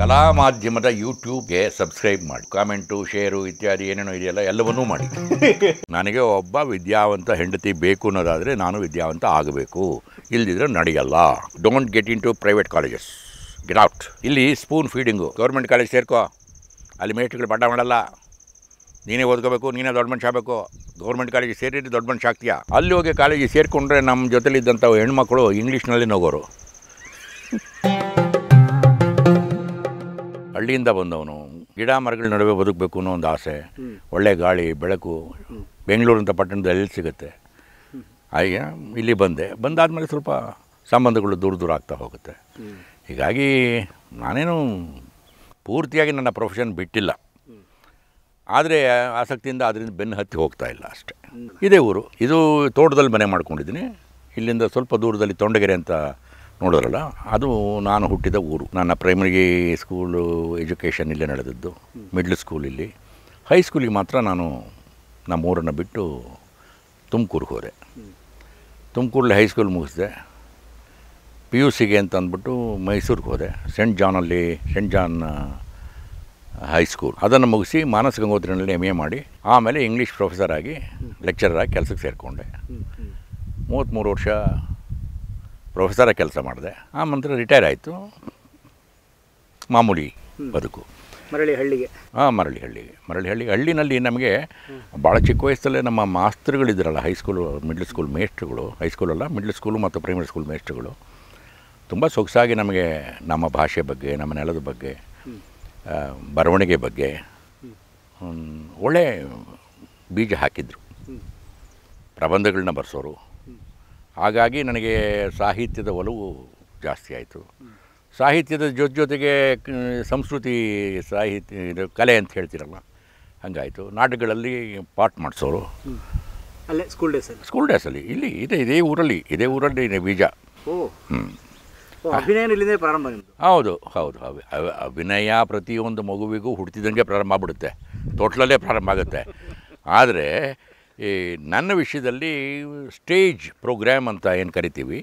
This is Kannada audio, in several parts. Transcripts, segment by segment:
ಕಲಾ ಮಾಧ್ಯಮದ ಯೂಟ್ಯೂಬ್ಗೆ ಸಬ್ಸ್ಕ್ರೈಬ್ ಮಾಡಿ ಕಾಮೆಂಟು ಶೇರು ಇತ್ಯಾದಿ ಏನೇನೋ ಇದೆಯಲ್ಲ ಎಲ್ಲವನ್ನೂ ಮಾಡಿ ನನಗೆ ಒಬ್ಬ ವಿದ್ಯಾವಂತ ಹೆಂಡತಿ ಬೇಕು ಅನ್ನೋದಾದರೆ ನಾನು ವಿದ್ಯಾವಂತ ಆಗಬೇಕು ಇಲ್ಲದಿದ್ರೆ ನಡೆಯಲ್ಲ don't get into private colleges get out ಇಲ್ಲಿ ಸ್ಪೂನ್ ಫೀಡಿಂಗು ಗೌರ್ಮೆಂಟ್ ಕಾಲೇಜ್ ಸೇರ್ಕೋ ಅಲ್ಲಿ ಮೇಸ್ಟ್ಗಳು ಪಾಠ ಮಾಡಲ್ಲ ನೀನೇ ಓದ್ಕೋಬೇಕು ನೀನೇ ದೊಡ್ಡ ಮನುಷ್ಯ ಆಗಬೇಕು ಗೌರ್ಮೆಂಟ್ ಕಾಲೇಜಿಗೆ ಸೇರಿದ್ರೆ ದೊಡ್ಡ ಮನುಷ್ಯ ಆಗ್ತೀಯ ಅಲ್ಲಿ ಹೋಗಿ ಕಾಲೇಜಿಗೆ ಸೇರಿಕೊಂಡ್ರೆ ನಮ್ಮ ಜೊತೆಲಿದ್ದಂಥ ಹೆಣ್ಮಕ್ಳು ಇಂಗ್ಲೀಷ್ನಲ್ಲಿ ನೋಗೋರು ಹಳ್ಳಿಯಿಂದ ಬಂದವನು ಗಿಡ ಮರಗಳ ನಡುವೆ ಬದುಕಬೇಕು ಅನ್ನೋ ಒಂದು ಆಸೆ ಒಳ್ಳೆ ಗಾಳಿ ಬೆಳಕು ಬೆಂಗಳೂರು ಅಂತ ಪಟ್ಟಣದಲ್ಲಿ ಸಿಗುತ್ತೆ ಹಾಗೆ ಇಲ್ಲಿ ಬಂದೆ ಬಂದಾದಮೇಲೆ ಸ್ವಲ್ಪ ಸಂಬಂಧಗಳು ದೂರ ದೂರ ಆಗ್ತಾ ಹೋಗುತ್ತೆ ಹೀಗಾಗಿ ನಾನೇನು ಪೂರ್ತಿಯಾಗಿ ನನ್ನ ಪ್ರೊಫೆಷನ್ ಬಿಟ್ಟಿಲ್ಲ ಆದರೆ ಆಸಕ್ತಿಯಿಂದ ಅದರಿಂದ ಬೆನ್ನು ಹತ್ತಿ ಹೋಗ್ತಾ ಇಲ್ಲ ಅಷ್ಟೇ ಇದೇ ಊರು ಇದು ತೋಟದಲ್ಲಿ ಮನೆ ಮಾಡ್ಕೊಂಡಿದ್ದೀನಿ ಇಲ್ಲಿಂದ ಸ್ವಲ್ಪ ದೂರದಲ್ಲಿ ತೊಂಡಗೆರೆ ಅಂತ ನೋಡೋರಲ್ಲ ಅದು ನಾನು ಹುಟ್ಟಿದ ಊರು ನನ್ನ ಪ್ರೈಮರಿ ಸ್ಕೂಲು ಎಜುಕೇಷನ್ ಇಲ್ಲೇ ನಡೆದದ್ದು ಮಿಡ್ಲ್ ಸ್ಕೂಲ್ ಇಲ್ಲಿ ಹೈಸ್ಕೂಲಿಗೆ ಮಾತ್ರ ನಾನು ನಮ್ಮೂರನ್ನು ಬಿಟ್ಟು ತುಮಕೂರಿಗೆ ಹೋದೆ ತುಮಕೂರಲ್ಲಿ ಹೈಸ್ಕೂಲ್ ಮುಗಿಸಿದೆ ಪಿ ಯು ಸಿಗೆ ಅಂತ ಅಂದ್ಬಿಟ್ಟು ಮೈಸೂರಿಗೆ ಹೋದೆ ಸೆಂಟ್ ಜಾನಲ್ಲಿ ಸೆಂಟ್ ಜಾನ್ ಹೈಸ್ಕೂಲ್ ಅದನ್ನು ಮುಗಿಸಿ ಮಾನಸ ಗಂಗೋತ್ರಿನಲ್ಲಿ ಎಮ್ ಎ ಮಾಡಿ ಆಮೇಲೆ ಇಂಗ್ಲೀಷ್ ಪ್ರೊಫೆಸರ್ ಆಗಿ ಲೆಕ್ಚರರ್ ಆಗಿ ಕೆಲಸಕ್ಕೆ ಸೇರಿಕೊಂಡೆ ಮೂವತ್ತ್ಮೂರು ವರ್ಷ ಪ್ರೊಫೆಸರ ಕೆಲಸ ಮಾಡಿದೆ ಆ ನಂತರ ರಿಟೈರ್ ಆಯಿತು ಮಾಮೂಲಿ ಬದುಕು ಮರಳಿ ಹಳ್ಳಿಗೆ ಹಾಂ ಮರಳಿ ಹಳ್ಳಿಗೆ ಮರಳಿ ಹಳ್ಳಿ ಹಳ್ಳಿನಲ್ಲಿ ನಮಗೆ ಭಾಳ ಚಿಕ್ಕ ವಯಸ್ಸಲ್ಲೇ ನಮ್ಮ ಮಾಸ್ತರುಗಳಿದ್ರಲ್ಲ ಹೈಸ್ಕೂಲು ಮಿಡ್ಲ್ ಸ್ಕೂಲ್ ಮೇಸ್ಟ್ರುಗಳು ಹೈಸ್ಕೂಲಲ್ಲ ಮಿಡ್ಲ್ ಸ್ಕೂಲು ಮತ್ತು ಪ್ರೈಮರಿ ಸ್ಕೂಲ್ ಮೇಸ್ಟ್ರುಗಳು ತುಂಬ ಸೊಗಸಾಗಿ ನಮಗೆ ನಮ್ಮ ಭಾಷೆ ಬಗ್ಗೆ ನಮ್ಮ ನೆಲದ ಬಗ್ಗೆ ಬರವಣಿಗೆ ಬಗ್ಗೆ ಒಳ್ಳೆ ಬೀಜ ಹಾಕಿದರು ಪ್ರಬಂಧಗಳನ್ನ ಬರೆಸೋರು ಹಾಗಾಗಿ ನನಗೆ ಸಾಹಿತ್ಯದ ಒಲವು ಜಾಸ್ತಿ ಆಯಿತು ಸಾಹಿತ್ಯದ ಜೊತೆ ಜೊತೆಗೆ ಸಂಸ್ಕೃತಿ ಸಾಹಿತ್ಯ ಇದು ಕಲೆ ಅಂತ ಹೇಳ್ತೀರಲ್ಲ ಹಂಗಾಯಿತು ನಾಟಕಗಳಲ್ಲಿ ಪಾಠ ಮಾಡಿಸೋರು ಅಲ್ಲೇ ಸ್ಕೂಲ್ ಡೇಸಲ್ಲಿ ಸ್ಕೂಲ್ ಡೇಸಲ್ಲಿ ಇಲ್ಲಿ ಇದೆ ಇದೇ ಊರಲ್ಲಿ ಇದೇ ಊರಲ್ಲಿ ಇದೆ ಬೀಜ ಹ್ಞೂ ಅಭಿನಯ ಪ್ರಾರಂಭ ಹೌದು ಹೌದು ಅಭಿನಯ ಪ್ರತಿಯೊಂದು ಮಗುವಿಗೂ ಹುಡ್ತಿದ್ದಂಗೆ ಪ್ರಾರಂಭ ಆಗ್ಬಿಡುತ್ತೆ ತೋಟ್ಲಲ್ಲೇ ಪ್ರಾರಂಭ ಆಗುತ್ತೆ ಆದರೆ ಈ ನನ್ನ ವಿಷಯದಲ್ಲಿ ಸ್ಟೇಜ್ ಪ್ರೋಗ್ರಾಮ್ ಅಂತ ಏನು ಕರಿತೀವಿ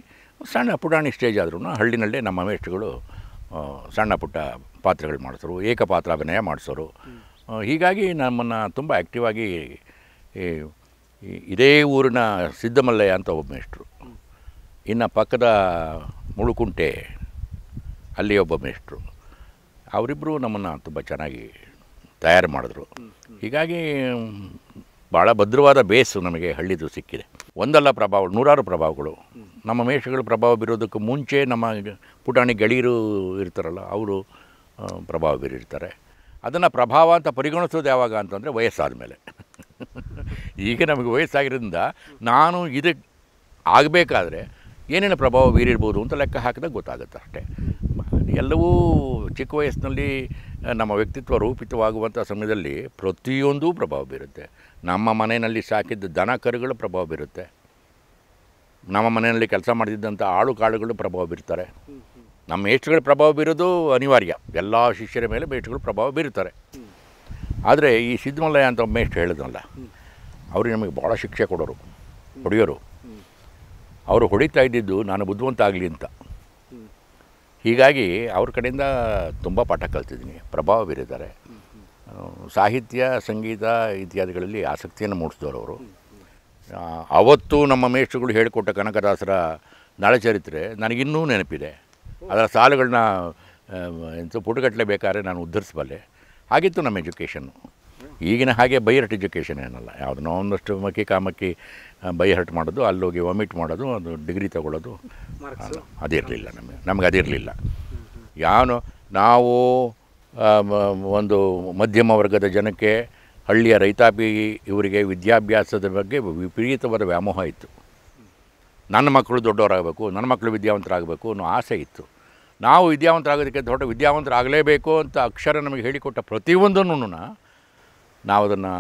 ಸಣ್ಣ ಪುಟಾಣಿ ಸ್ಟೇಜ್ ಆದ್ರೂ ಹಳ್ಳಿನಲ್ಲೇ ನಮ್ಮ ಮೇಷ್ಟ್ರುಗಳು ಸಣ್ಣ ಪುಟ್ಟ ಪಾತ್ರಗಳು ಮಾಡಿಸೋರು ಏಕಪಾತ್ರ ಅಭಿನಯ ಮಾಡಿಸೋರು ಹೀಗಾಗಿ ನಮ್ಮನ್ನು ತುಂಬ ಆ್ಯಕ್ಟಿವಾಗಿ ಆಗಿ ಇದೇ ಊರಿನ ಸಿದ್ದಮಲ್ಲಯ್ಯ ಅಂತ ಒಬ್ಬ ಮೇಷ್ಟ್ರು ಇನ್ನು ಪಕ್ಕದ ಮುಳುಕುಂಟೆ ಅಲ್ಲಿ ಒಬ್ಬ ಮೇಷ್ಟ್ರು ಅವರಿಬ್ಬರು ನಮ್ಮನ್ನು ತುಂಬ ಚೆನ್ನಾಗಿ ತಯಾರು ಮಾಡಿದ್ರು ಹೀಗಾಗಿ ಭಾಳ ಭದ್ರವಾದ ಬೇಸು ನಮಗೆ ಹಳ್ಳಿದು ಸಿಕ್ಕಿದೆ ಒಂದಲ್ಲ ಪ್ರಭಾವ ನೂರಾರು ಪ್ರಭಾವಗಳು ನಮ್ಮ ಮೇಷಗಳ ಪ್ರಭಾವ ಬೀರೋದಕ್ಕೂ ಮುಂಚೆ ನಮ್ಮ ಪುಟಾಣಿ ಗೆಳೆಯರು ಇರ್ತಾರಲ್ಲ ಅವರು ಪ್ರಭಾವ ಬೀರಿರ್ತಾರೆ ಅದನ್ನು ಪ್ರಭಾವ ಅಂತ ಪರಿಗಣಿಸೋದು ಯಾವಾಗ ಅಂತಂದರೆ ವಯಸ್ಸಾದ ಮೇಲೆ ಈಗ ನಮಗೆ ವಯಸ್ಸಾಗಿರೋದ್ರಿಂದ ನಾನು ಇದು ಆಗಬೇಕಾದ್ರೆ ಏನೇನು ಪ್ರಭಾವ ಬೀರಿರ್ಬೋದು ಅಂತ ಲೆಕ್ಕ ಹಾಕಿದಾಗ ಗೊತ್ತಾಗುತ್ತೆ ಅಷ್ಟೇ ಎಲ್ಲವೂ ಚಿಕ್ಕ ವಯಸ್ಸಿನಲ್ಲಿ ನಮ್ಮ ವ್ಯಕ್ತಿತ್ವ ರೂಪಿತವಾಗುವಂಥ ಸಮಯದಲ್ಲಿ ಪ್ರತಿಯೊಂದೂ ಪ್ರಭಾವ ಬೀರುತ್ತೆ ನಮ್ಮ ಮನೆಯಲ್ಲಿ ಸಾಕಿದ್ದ ದನ ಕರುಗಳು ಪ್ರಭಾವ ಬೀರುತ್ತೆ ನಮ್ಮ ಮನೆಯಲ್ಲಿ ಕೆಲಸ ಮಾಡಿದ್ದಂಥ ಆಳು ಕಾಳುಗಳು ಪ್ರಭಾವ ಬೀರ್ತಾರೆ ನಮ್ಮ ಮೇಷ್ಟ್ರುಗಳ ಪ್ರಭಾವ ಬೀರೋದು ಅನಿವಾರ್ಯ ಎಲ್ಲ ಶಿಷ್ಯರ ಮೇಲೆ ಮೇಷ್ಟ್ರುಗಳು ಪ್ರಭಾವ ಬೀರುತ್ತಾರೆ ಆದರೆ ಈ ಸಿದ್ಧಮಲ್ಲಯ್ಯ ಅಂತ ಮೇಷ್ಟ್ರು ಹೇಳಿದ್ನಲ್ಲ ಅವರು ನಮಗೆ ಭಾಳ ಶಿಕ್ಷೆ ಕೊಡೋರು ಹೊಡೆಯೋರು ಅವರು ಹೊಡಿತಾ ಇದ್ದಿದ್ದು ನಾನು ಬುದ್ಧಿವಂತ ಆಗಲಿ ಅಂತ ಹೀಗಾಗಿ ಅವ್ರ ಕಡೆಯಿಂದ ತುಂಬ ಪಾಠ ಕಲ್ತಿದ್ದೀನಿ ಪ್ರಭಾವ ಬೀರಿದ್ದಾರೆ ಸಾಹಿತ್ಯ ಸಂಗೀತ ಇತ್ಯಾದಿಗಳಲ್ಲಿ ಆಸಕ್ತಿಯನ್ನು ಮೂಡಿಸಿದವರು ಅವತ್ತು ನಮ್ಮ ಮೇಷ್ಟ್ರುಗಳು ಹೇಳಿಕೊಟ್ಟ ಕನಕದಾಸರ ನಳಚರಿತ್ರೆ ನನಗಿನ್ನೂ ನೆನಪಿದೆ ಅದರ ಸಾಲುಗಳನ್ನ ಎಂತ ಪುಟಗಟ್ಟಲೆ ಬೇಕಾದ್ರೆ ನಾನು ಉದ್ಧರಿಸಬಲ್ಲೆ ಹಾಗಿತ್ತು ನಮ್ಮ ಎಜುಕೇಷನ್ನು ಈಗಿನ ಹಾಗೆ ಬೈಹರ್ಟ್ ಎಜುಕೇಷನ್ ಏನಲ್ಲ ಯಾವುದನ್ನೋ ಒಂದಷ್ಟು ಮಕ್ಕಿ ಕಾಮಕ್ಕಿ ಬೈಹರ್ಟ್ ಮಾಡೋದು ಅಲ್ಲೋಗಿ ವಾಮಿಟ್ ಮಾಡೋದು ಅದು ಡಿಗ್ರಿ ತಗೊಳ್ಳೋದು ಅದಿರಲಿಲ್ಲ ನಮಗೆ ನಮಗೆ ಅದಿರಲಿಲ್ಲ ಯಾವನು ನಾವು ಒಂದು ಮಧ್ಯಮ ವರ್ಗದ ಜನಕ್ಕೆ ಹಳ್ಳಿಯ ರೈತಾಪಿ ಇವರಿಗೆ ವಿದ್ಯಾಭ್ಯಾಸದ ಬಗ್ಗೆ ವಿಪರೀತವಾದ ವ್ಯಾಮೋಹ ಇತ್ತು ನನ್ನ ಮಕ್ಕಳು ದೊಡ್ಡವರಾಗಬೇಕು ನನ್ನ ಮಕ್ಕಳು ವಿದ್ಯಾವಂತರಾಗಬೇಕು ಅನ್ನೋ ಆಸೆ ಇತ್ತು ನಾವು ವಿದ್ಯಾವಂತರಾಗೋದಕ್ಕೆ ದೊಡ್ಡ ವಿದ್ಯಾವಂತರಾಗಲೇಬೇಕು ಅಂತ ಅಕ್ಷರ ನಮಗೆ ಹೇಳಿಕೊಟ್ಟ ಪ್ರತಿಯೊಂದನ್ನು ನಾವು ಅದನ್ನು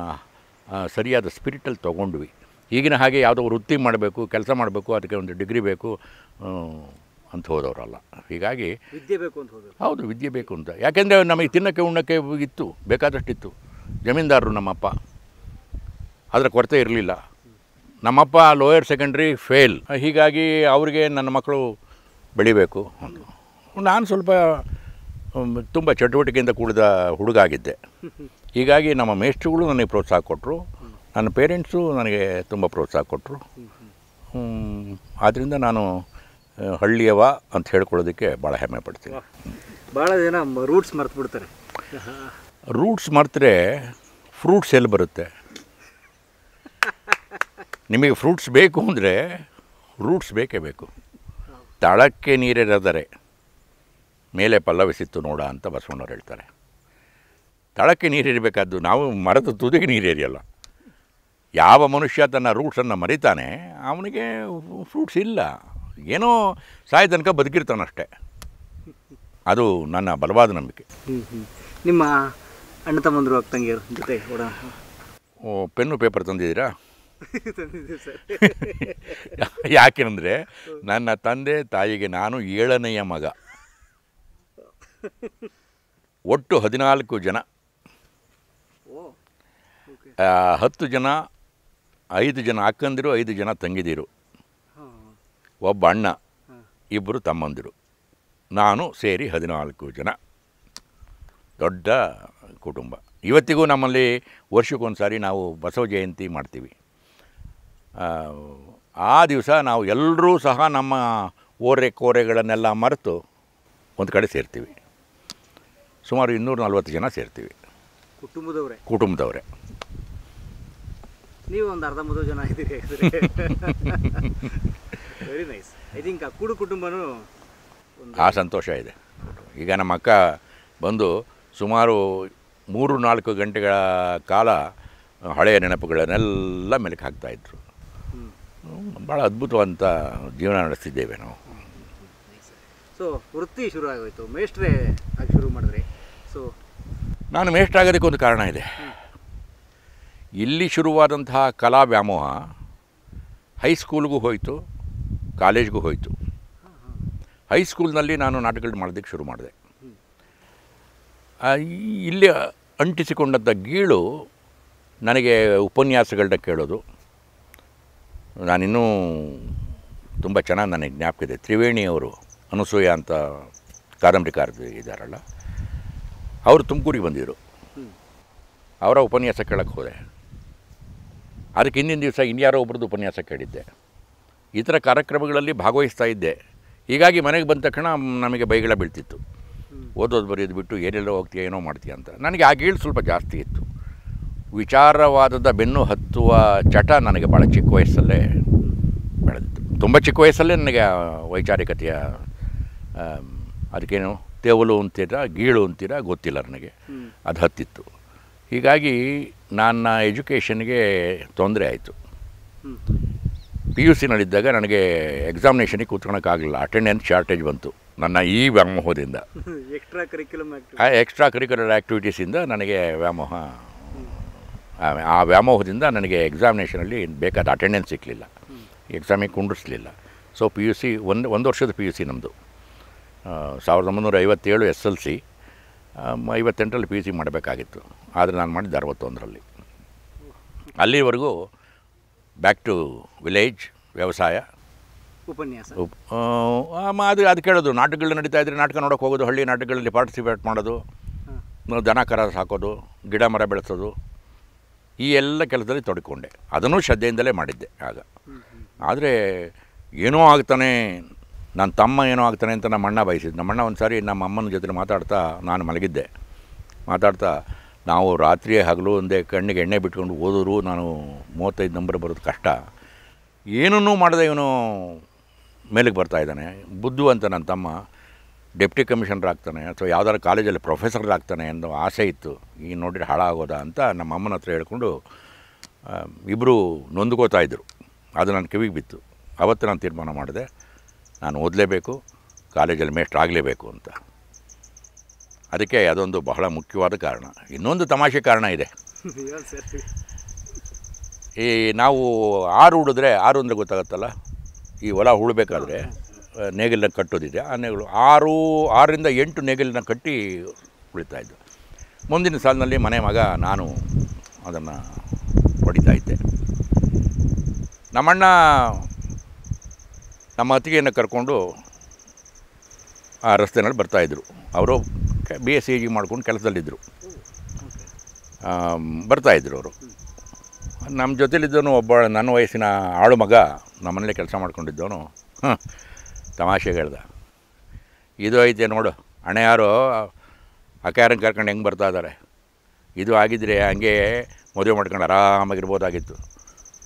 ಸರಿಯಾದ ಸ್ಪಿರಿಟಲ್ಲಿ ತೊಗೊಂಡ್ವಿ ಈಗಿನ ಹಾಗೆ ಯಾವುದೋ ವೃತ್ತಿ ಮಾಡಬೇಕು ಕೆಲಸ ಮಾಡಬೇಕು ಅದಕ್ಕೆ ಒಂದು ಡಿಗ್ರಿ ಬೇಕು ಅಂತ ಹೋದವರಲ್ಲ ಹೀಗಾಗಿ ವಿದ್ಯೆ ಬೇಕು ಅಂತ ಹೋದರು ಹೌದು ವಿದ್ಯೆ ಬೇಕು ಅಂತ ಯಾಕೆಂದರೆ ನಮಗೆ ತಿನ್ನೋಕ್ಕೆ ಉಣ್ಣಕ್ಕೆ ಇತ್ತು ಬೇಕಾದಷ್ಟಿತ್ತು ಜಮೀನ್ದಾರರು ನಮ್ಮಪ್ಪ ಅದರ ಕೊರತೆ ಇರಲಿಲ್ಲ ನಮ್ಮಪ್ಪ ಲೋಯರ್ ಸೆಕೆಂಡ್ರಿ ಫೇಲ್ ಹೀಗಾಗಿ ಅವರಿಗೆ ನನ್ನ ಮಕ್ಕಳು ಬೆಳಿಬೇಕು ನಾನು ಸ್ವಲ್ಪ ತುಂಬ ಚಟುವಟಿಕೆಯಿಂದ ಕೂಡಿದ ಹುಡುಗ ಆಗಿದ್ದೆ ಹೀಗಾಗಿ ನಮ್ಮ ಮೇಷ್ಟ್ರುಗಳು ನನಗೆ ಪ್ರೋತ್ಸಾಹ ಕೊಟ್ಟರು ನನ್ನ ಪೇರೆಂಟ್ಸು ನನಗೆ ತುಂಬ ಪ್ರೋತ್ಸಾಹ ಕೊಟ್ಟರು ಆದ್ದರಿಂದ ನಾನು ಹಳ್ಳಿಯವ ಅಂತ ಹೇಳ್ಕೊಳ್ಳೋದಕ್ಕೆ ಭಾಳ ಹೆಮ್ಮೆ ಪಡ್ತೀನಿ ಭಾಳ ಜನ ರೂಟ್ಸ್ ಮರ್ತು ಬಿಡ್ತಾರೆ ರೂಟ್ಸ್ ಮರೆತರೆ ಫ್ರೂಟ್ಸ್ ಎಲ್ಲಿ ಬರುತ್ತೆ ನಿಮಗೆ ಫ್ರೂಟ್ಸ್ ಬೇಕು ಅಂದರೆ ರೂಟ್ಸ್ ಬೇಕೇ ಬೇಕು ತಳಕ್ಕೆ ನೀರಿರದರೆ ಮೇಲೆ ಪಲ್ಲವಿಸಿತ್ತು ನೋಡ ಅಂತ ಬಸವಣ್ಣವ್ರು ಹೇಳ್ತಾರೆ ತಳಕ್ಕೆ ನೀರಿರಬೇಕಾದ್ದು ನಾವು ಮರದ ತುದಿಗೆ ನೀರಿರಿಯಲ್ಲ ಯಾವ ಮನುಷ್ಯ ತನ್ನ ರೂಟ್ಸನ್ನು ಮರಿತಾನೆ ಅವನಿಗೆ ಫ್ರೂಟ್ಸ್ ಇಲ್ಲ ಏನೋ ಸಾಯ ತನಕ ಬದುಕಿರ್ತಾನಷ್ಟೇ ಅದು ನನ್ನ ಬಲವಾದ ನಂಬಿಕೆ ನಿಮ್ಮ ಅಣ್ಣ ತಮ್ಮಂದರು ತಂಗಿಯರು ಜೊತೆ ಓ ಪೆನ್ನು ಪೇಪರ್ ತಂದಿದ್ದೀರಾ ಯಾಕೆಂದರೆ ನನ್ನ ತಂದೆ ತಾಯಿಗೆ ನಾನು ಏಳನೆಯ ಮಗ ಒಟ್ಟು ಹದಿನಾಲ್ಕು ಜನ ಹತ್ತು ಜನ ಐದು ಜನ ಅಕ್ಕಂದಿರು ಐದು ಜನ ತಂಗಿದಿರು ಒಬ್ಬ ಅಣ್ಣ ಇಬ್ಬರು ತಮ್ಮಂದಿರು ನಾನು ಸೇರಿ ಹದಿನಾಲ್ಕು ಜನ ದೊಡ್ಡ ಕುಟುಂಬ ಇವತ್ತಿಗೂ ನಮ್ಮಲ್ಲಿ ವರ್ಷಕ್ಕೊಂದು ಸಾರಿ ನಾವು ಬಸವ ಜಯಂತಿ ಮಾಡ್ತೀವಿ ಆ ದಿವಸ ನಾವು ಎಲ್ಲರೂ ಸಹ ನಮ್ಮ ಓರೆ ಕೋರೆಗಳನ್ನೆಲ್ಲ ಮರೆತು ಒಂದು ಕಡೆ ಸೇರ್ತೀವಿ ಸುಮಾರು ಇನ್ನೂರ ನಲ್ವತ್ತು ಜನ ಸೇರ್ತೀವಿ ಕುಟುಂಬದವರೇ ಕುಟುಂಬದವರೇ ನೀವು ಒಂದು ಅರ್ಧ ಮೂರು ಜನ ಇದ್ದೀರಿ ವೆರಿ ನೈಸ್ ಐ ಥಿಂಕ್ ಕೂಡು ಕುಟುಂಬನೂ ಆ ಸಂತೋಷ ಇದೆ ಈಗ ನಮ್ಮ ಅಕ್ಕ ಬಂದು ಸುಮಾರು ಮೂರು ನಾಲ್ಕು ಗಂಟೆಗಳ ಕಾಲ ಹಳೆಯ ನೆನಪುಗಳನ್ನೆಲ್ಲ ಮೆಲುಕು ಹಾಕ್ತಾಯಿದ್ರು ಭಾಳ ಅದ್ಭುತವಂತ ಜೀವನ ನಡೆಸ್ತಿದ್ದೇವೆ ನಾವು ಸೊ ವೃತ್ತಿ ಶುರು ಆಗೋಯ್ತು ಮೇಷ್ಟ್ರೆ ಆಗಿ ಶುರು ಮಾಡಿದ್ರಿ ಸೊ ನಾನು ಒಂದು ಕಾರಣ ಇದೆ ಇಲ್ಲಿ ಶುರುವಾದಂತಹ ಕಲಾ ವ್ಯಾಮೋಹ ಹೈಸ್ಕೂಲ್ಗೂ ಹೋಯಿತು ಕಾಲೇಜ್ಗೂ ಹೋಯಿತು ಹೈಸ್ಕೂಲ್ನಲ್ಲಿ ನಾನು ನಾಟಕಗಳು ಮಾಡೋದಕ್ಕೆ ಶುರು ಮಾಡಿದೆ ಇಲ್ಲಿ ಅಂಟಿಸಿಕೊಂಡಂಥ ಗೀಳು ನನಗೆ ಉಪನ್ಯಾಸಗಳನ್ನ ಕೇಳೋದು ನಾನಿನ್ನೂ ತುಂಬ ಚೆನ್ನಾಗಿ ನನಗೆ ಜ್ಞಾಪಕಿದೆ ತ್ರಿವೇಣಿಯವರು ಅನಸೂಯ ಅಂತ ಕಾದಂಬರಿಕಾರ ಇದ್ದಾರಲ್ಲ ಅವರು ತುಮಕೂರಿಗೆ ಬಂದಿದ್ದರು ಅವರ ಉಪನ್ಯಾಸ ಕೇಳಕ್ಕೆ ಹೋದೆ ಅದಕ್ಕೆ ಹಿಂದಿನ ದಿವಸ ಇನ್ಯಾರೋ ಒಬ್ರದ್ದು ಉಪನ್ಯಾಸ ಕೇಳಿದ್ದೆ ಈ ಥರ ಕಾರ್ಯಕ್ರಮಗಳಲ್ಲಿ ಭಾಗವಹಿಸ್ತಾ ಇದ್ದೆ ಹೀಗಾಗಿ ಮನೆಗೆ ಬಂದ ತಕ್ಷಣ ನಮಗೆ ಬೈಗಳ ಬೀಳ್ತಿತ್ತು ಓದೋದು ಬರೆಯೋದು ಬಿಟ್ಟು ಏನೆಲ್ಲೋ ಹೋಗ್ತೀಯ ಏನೋ ಮಾಡ್ತೀಯ ಅಂತ ನನಗೆ ಆ ಗೀಳು ಸ್ವಲ್ಪ ಜಾಸ್ತಿ ಇತ್ತು ವಿಚಾರವಾದದ ಬೆನ್ನು ಹತ್ತುವ ಚಟ ನನಗೆ ಭಾಳ ಚಿಕ್ಕ ವಯಸ್ಸಲ್ಲೇ ಬೆಳೆದಿತ್ತು ತುಂಬ ಚಿಕ್ಕ ವಯಸ್ಸಲ್ಲೇ ನನಗೆ ವೈಚಾರಿಕತೆಯ ಅದಕ್ಕೇನು ತೇವಲು ಅಂತೀರಾ ಗೀಳು ಅಂತೀರಾ ಗೊತ್ತಿಲ್ಲ ನನಗೆ ಅದು ಹತ್ತಿತ್ತು ಹೀಗಾಗಿ ನನ್ನ ಎಜುಕೇಷನ್ಗೆ ತೊಂದರೆ ಆಯಿತು ಪಿ ಯು ಸಿನಲ್ಲಿದ್ದಾಗ ನನಗೆ ಎಕ್ಸಾಮಿನೇಷನಿಗೆ ಕೂತ್ಕೊಳಕ್ಕಾಗಲಿಲ್ಲ ಅಟೆಂಡೆನ್ಸ್ ಶಾರ್ಟೇಜ್ ಬಂತು ನನ್ನ ಈ ವ್ಯಾಮೋಹದಿಂದ ಎಕ್ಸ್ಟ್ರಾ ಕರಿಕ್ಯುಲಮ್ ಆ ಎಕ್ಸ್ಟ್ರಾ ಕರಿಕ್ಯುಲರ್ ಆ್ಯಕ್ಟಿವಿಟೀಸಿಂದ ನನಗೆ ವ್ಯಾಮೋಹ ಆ ವ್ಯಾಮೋಹದಿಂದ ನನಗೆ ಎಕ್ಸಾಮಿನೇಷನಲ್ಲಿ ಬೇಕಾದ ಅಟೆಂಡೆನ್ಸ್ ಸಿಕ್ಕಲಿಲ್ಲ ಎಕ್ಸಾಮಿಗೆ ಕುಂಡಿಸ್ಲಿಲ್ಲ ಸೊ ಪಿ ಯು ಸಿ ಒಂದು ಒಂದು ವರ್ಷದ ಪಿ ಯು ಸಿ ನಮ್ಮದು ಸಾವಿರದ ಒಂಬೈನೂರ ಐವತ್ತೇಳು ಎಸ್ ಎಲ್ ಸಿ ಐವತ್ತೆಂಟರಲ್ಲಿ ಪಿ ಯು ಸಿ ಮಾಡಬೇಕಾಗಿತ್ತು ಆದರೆ ನಾನು ಮಾಡಿದ್ದು ಅರವತ್ತೊಂದರಲ್ಲಿ ಅಲ್ಲಿವರೆಗೂ ಬ್ಯಾಕ್ ಟು ವಿಲೇಜ್ ವ್ಯವಸಾಯ ಉಪನ್ಯಾಸ ಅದು ಅದು ಕೇಳೋದು ನಾಟಕಗಳು ನಡೀತಾ ಇದ್ದರೆ ನಾಟಕ ನೋಡೋಕೆ ಹೋಗೋದು ಹಳ್ಳಿ ನಾಟಕಗಳಲ್ಲಿ ಪಾರ್ಟಿಸಿಪೇಟ್ ಮಾಡೋದು ದನ ಕರ ಹಾಕೋದು ಗಿಡ ಮರ ಬೆಳೆಸೋದು ಈ ಎಲ್ಲ ಕೆಲಸದಲ್ಲಿ ತೊಡ್ಕೊಂಡೆ ಅದನ್ನು ಶ್ರದ್ಧೆಯಿಂದಲೇ ಮಾಡಿದ್ದೆ ಆಗ ಆದರೆ ಏನೋ ಆಗ್ತಾನೆ ನನ್ನ ತಮ್ಮ ಏನೋ ಆಗ್ತಾನೆ ಅಂತ ನಮ್ಮ ಅಣ್ಣ ಬಯಸಿದ್ದು ನಮ್ಮಣ್ಣ ಒಂದು ಸಾರಿ ನಮ್ಮ ಅಮ್ಮನ ಜೊತೆ ಮಾತಾಡ್ತಾ ನಾನು ಮಲಗಿದ್ದೆ ಮಾತಾಡ್ತಾ ನಾವು ರಾತ್ರಿ ಹಗಲು ಒಂದೇ ಕಣ್ಣಿಗೆ ಎಣ್ಣೆ ಬಿಟ್ಕೊಂಡು ಓದೋರು ನಾನು ಮೂವತ್ತೈದು ನಂಬರ್ ಬರೋದು ಕಷ್ಟ ಏನನ್ನೂ ಮಾಡದೆ ಇವನು ಮೇಲಿಗೆ ಬರ್ತಾಯಿದ್ದಾನೆ ಬುದ್ಧು ಅಂತ ನನ್ನ ತಮ್ಮ ಡೆಪ್ಟಿ ಕಮಿಷನರ್ ಆಗ್ತಾನೆ ಅಥವಾ ಯಾವ್ದಾದ್ರು ಕಾಲೇಜಲ್ಲಿ ಪ್ರೊಫೆಸರ್ ಆಗ್ತಾನೆ ಅನ್ನೋ ಆಸೆ ಇತ್ತು ಈಗ ನೋಡಿದ್ರೆ ಹಾಳಾಗೋದ ಅಂತ ನಮ್ಮ ಅಮ್ಮನ ಹತ್ರ ಹೇಳ್ಕೊಂಡು ಇಬ್ಬರು ನೊಂದ್ಕೋತಾ ಇದ್ದರು ಅದು ನನ್ನ ಕಿವಿಗೆ ಬಿತ್ತು ಅವತ್ತು ನಾನು ತೀರ್ಮಾನ ಮಾಡಿದೆ ನಾನು ಓದಲೇಬೇಕು ಕಾಲೇಜಲ್ಲಿ ಮೇಸ್ಟ್ ಆಗಲೇಬೇಕು ಅಂತ ಅದಕ್ಕೆ ಅದೊಂದು ಬಹಳ ಮುಖ್ಯವಾದ ಕಾರಣ ಇನ್ನೊಂದು ತಮಾಷೆ ಕಾರಣ ಇದೆ ಈ ನಾವು ಆರು ಉಡಿದ್ರೆ ಆರು ಅಂದರೆ ಗೊತ್ತಾಗುತ್ತಲ್ಲ ಈ ಹೊಲ ಉಳಬೇಕಾದ್ರೆ ನೇಗಿಲನ್ನ ಕಟ್ಟೋದಿದೆ ಆ ನೇಗಿಲು ಆರು ಆರರಿಂದ ಎಂಟು ನೇಗಿಲನ್ನ ಕಟ್ಟಿ ಉಳಿತಾಯಿದ್ದು ಮುಂದಿನ ಸಾಲಿನಲ್ಲಿ ಮನೆ ಮಗ ನಾನು ಅದನ್ನು ಹೊಡಿತಾ ಇದ್ದೆ ನಮ್ಮಣ್ಣ ನಮ್ಮ ಅತ್ತಿಗೆಯನ್ನು ಕರ್ಕೊಂಡು ಆ ರಸ್ತೆನಲ್ಲಿ ಬರ್ತಾಯಿದ್ರು ಅವರು ಬಿ ಎಸ್ ಸಿ ಜಿ ಮಾಡ್ಕೊಂಡು ಕೆಲಸದಲ್ಲಿದ್ದರು ಬರ್ತಾಯಿದ್ರು ಅವರು ನಮ್ಮ ಜೊತೆಲಿದ್ದವನು ಒಬ್ಬ ನನ್ನ ವಯಸ್ಸಿನ ಆಳು ಮಗ ನಮ್ಮನೇ ಕೆಲಸ ಮಾಡ್ಕೊಂಡಿದ್ದವನು ಹಾಂ ಹೇಳ್ದ ಇದು ಐತೆ ನೋಡು ಹಣೆ ಯಾರು ಕರ್ಕೊಂಡು ಹೆಂಗೆ ಬರ್ತಾ ಇದ್ದಾರೆ ಇದು ಆಗಿದ್ದರೆ ಹಂಗೆ ಮದುವೆ ಮಾಡ್ಕೊಂಡು ಆರಾಮಾಗಿರ್ಬೋದಾಗಿತ್ತು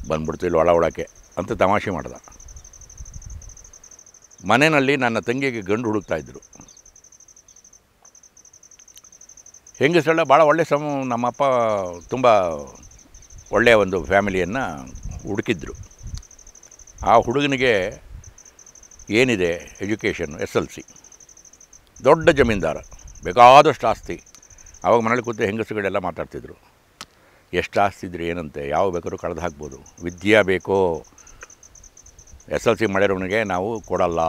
ಬಂದ್ಬಿಡ್ತು ಇಲ್ಲಿ ಒಳ ಒಳಕ್ಕೆ ಅಂತ ತಮಾಷೆ ಮಾಡ್ದೆ ಮನೆಯಲ್ಲಿ ನನ್ನ ತಂಗಿಗೆ ಗಂಡು ಹುಡುಕ್ತಾಯಿದ್ರು ಹೆಂಗಸೆಲ್ಲ ಭಾಳ ಒಳ್ಳೆ ಸಮ ನಮ್ಮಪ್ಪ ತುಂಬ ಒಳ್ಳೆಯ ಒಂದು ಫ್ಯಾಮಿಲಿಯನ್ನು ಹುಡುಕಿದ್ರು ಆ ಹುಡುಗನಿಗೆ ಏನಿದೆ ಎಜುಕೇಷನ್ ಎಸ್ ಎಲ್ ಸಿ ದೊಡ್ಡ ಜಮೀನ್ದಾರ ಬೇಕಾದಷ್ಟು ಆಸ್ತಿ ಆವಾಗ ಮನೇಲಿ ಕೂತು ಹೆಂಗಸುಗಳೆಲ್ಲ ಮಾತಾಡ್ತಿದ್ರು ಎಷ್ಟು ಆಸ್ತಿ ಇದ್ರೆ ಏನಂತೆ ಯಾವ ಬೇಕಾದ್ರೂ ಕಳೆದು ಹಾಕ್ಬೋದು ವಿದ್ಯೆ ಬೇಕೋ ಎಸ್ ಎಲ್ ಸಿ ಮಾಡಿರೋನಿಗೆ ನಾವು ಕೊಡಲ್ಲ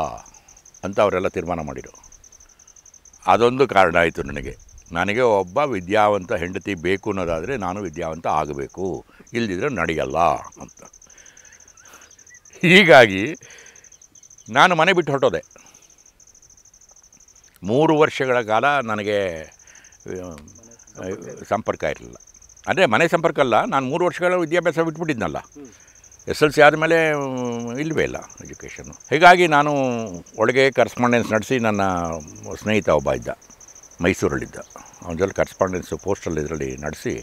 ಅಂತ ಅವರೆಲ್ಲ ತೀರ್ಮಾನ ಮಾಡಿದರು ಅದೊಂದು ಕಾರಣ ಆಯಿತು ನನಗೆ ನನಗೆ ಒಬ್ಬ ವಿದ್ಯಾವಂತ ಹೆಂಡತಿ ಬೇಕು ಅನ್ನೋದಾದರೆ ನಾನು ವಿದ್ಯಾವಂತ ಆಗಬೇಕು ಇಲ್ಲದಿದ್ದರೆ ನಡೆಯಲ್ಲ ಅಂತ ಹೀಗಾಗಿ ನಾನು ಮನೆ ಬಿಟ್ಟು ಹೊರಟೋದೆ ಮೂರು ವರ್ಷಗಳ ಕಾಲ ನನಗೆ ಸಂಪರ್ಕ ಇರಲಿಲ್ಲ ಅಂದರೆ ಮನೆ ಸಂಪರ್ಕ ಅಲ್ಲ ನಾನು ಮೂರು ವರ್ಷಗಳ ವಿದ್ಯಾಭ್ಯಾಸ ಬಿಟ್ಬಿಟ್ಟಿದ್ನಲ್ಲ ಎಸ್ ಎಲ್ ಸಿ ಆದಮೇಲೆ ಇಲ್ಲವೇ ಇಲ್ಲ ಎಜುಕೇಷನ್ನು ಹೀಗಾಗಿ ನಾನು ಒಳಗೆ ಕರೆಸ್ಪಾಂಡೆನ್ಸ್ ನಡೆಸಿ ನನ್ನ ಸ್ನೇಹಿತ ಒಬ್ಬ ಇದ್ದ ಮೈಸೂರಲ್ಲಿದ್ದ ಅವನ ಜೊತೆ ಕರೆಸ್ಪಾಂಡೆನ್ಸು ಪೋಸ್ಟಲ್ಲಿ ಇದರಲ್ಲಿ ನಡೆಸಿ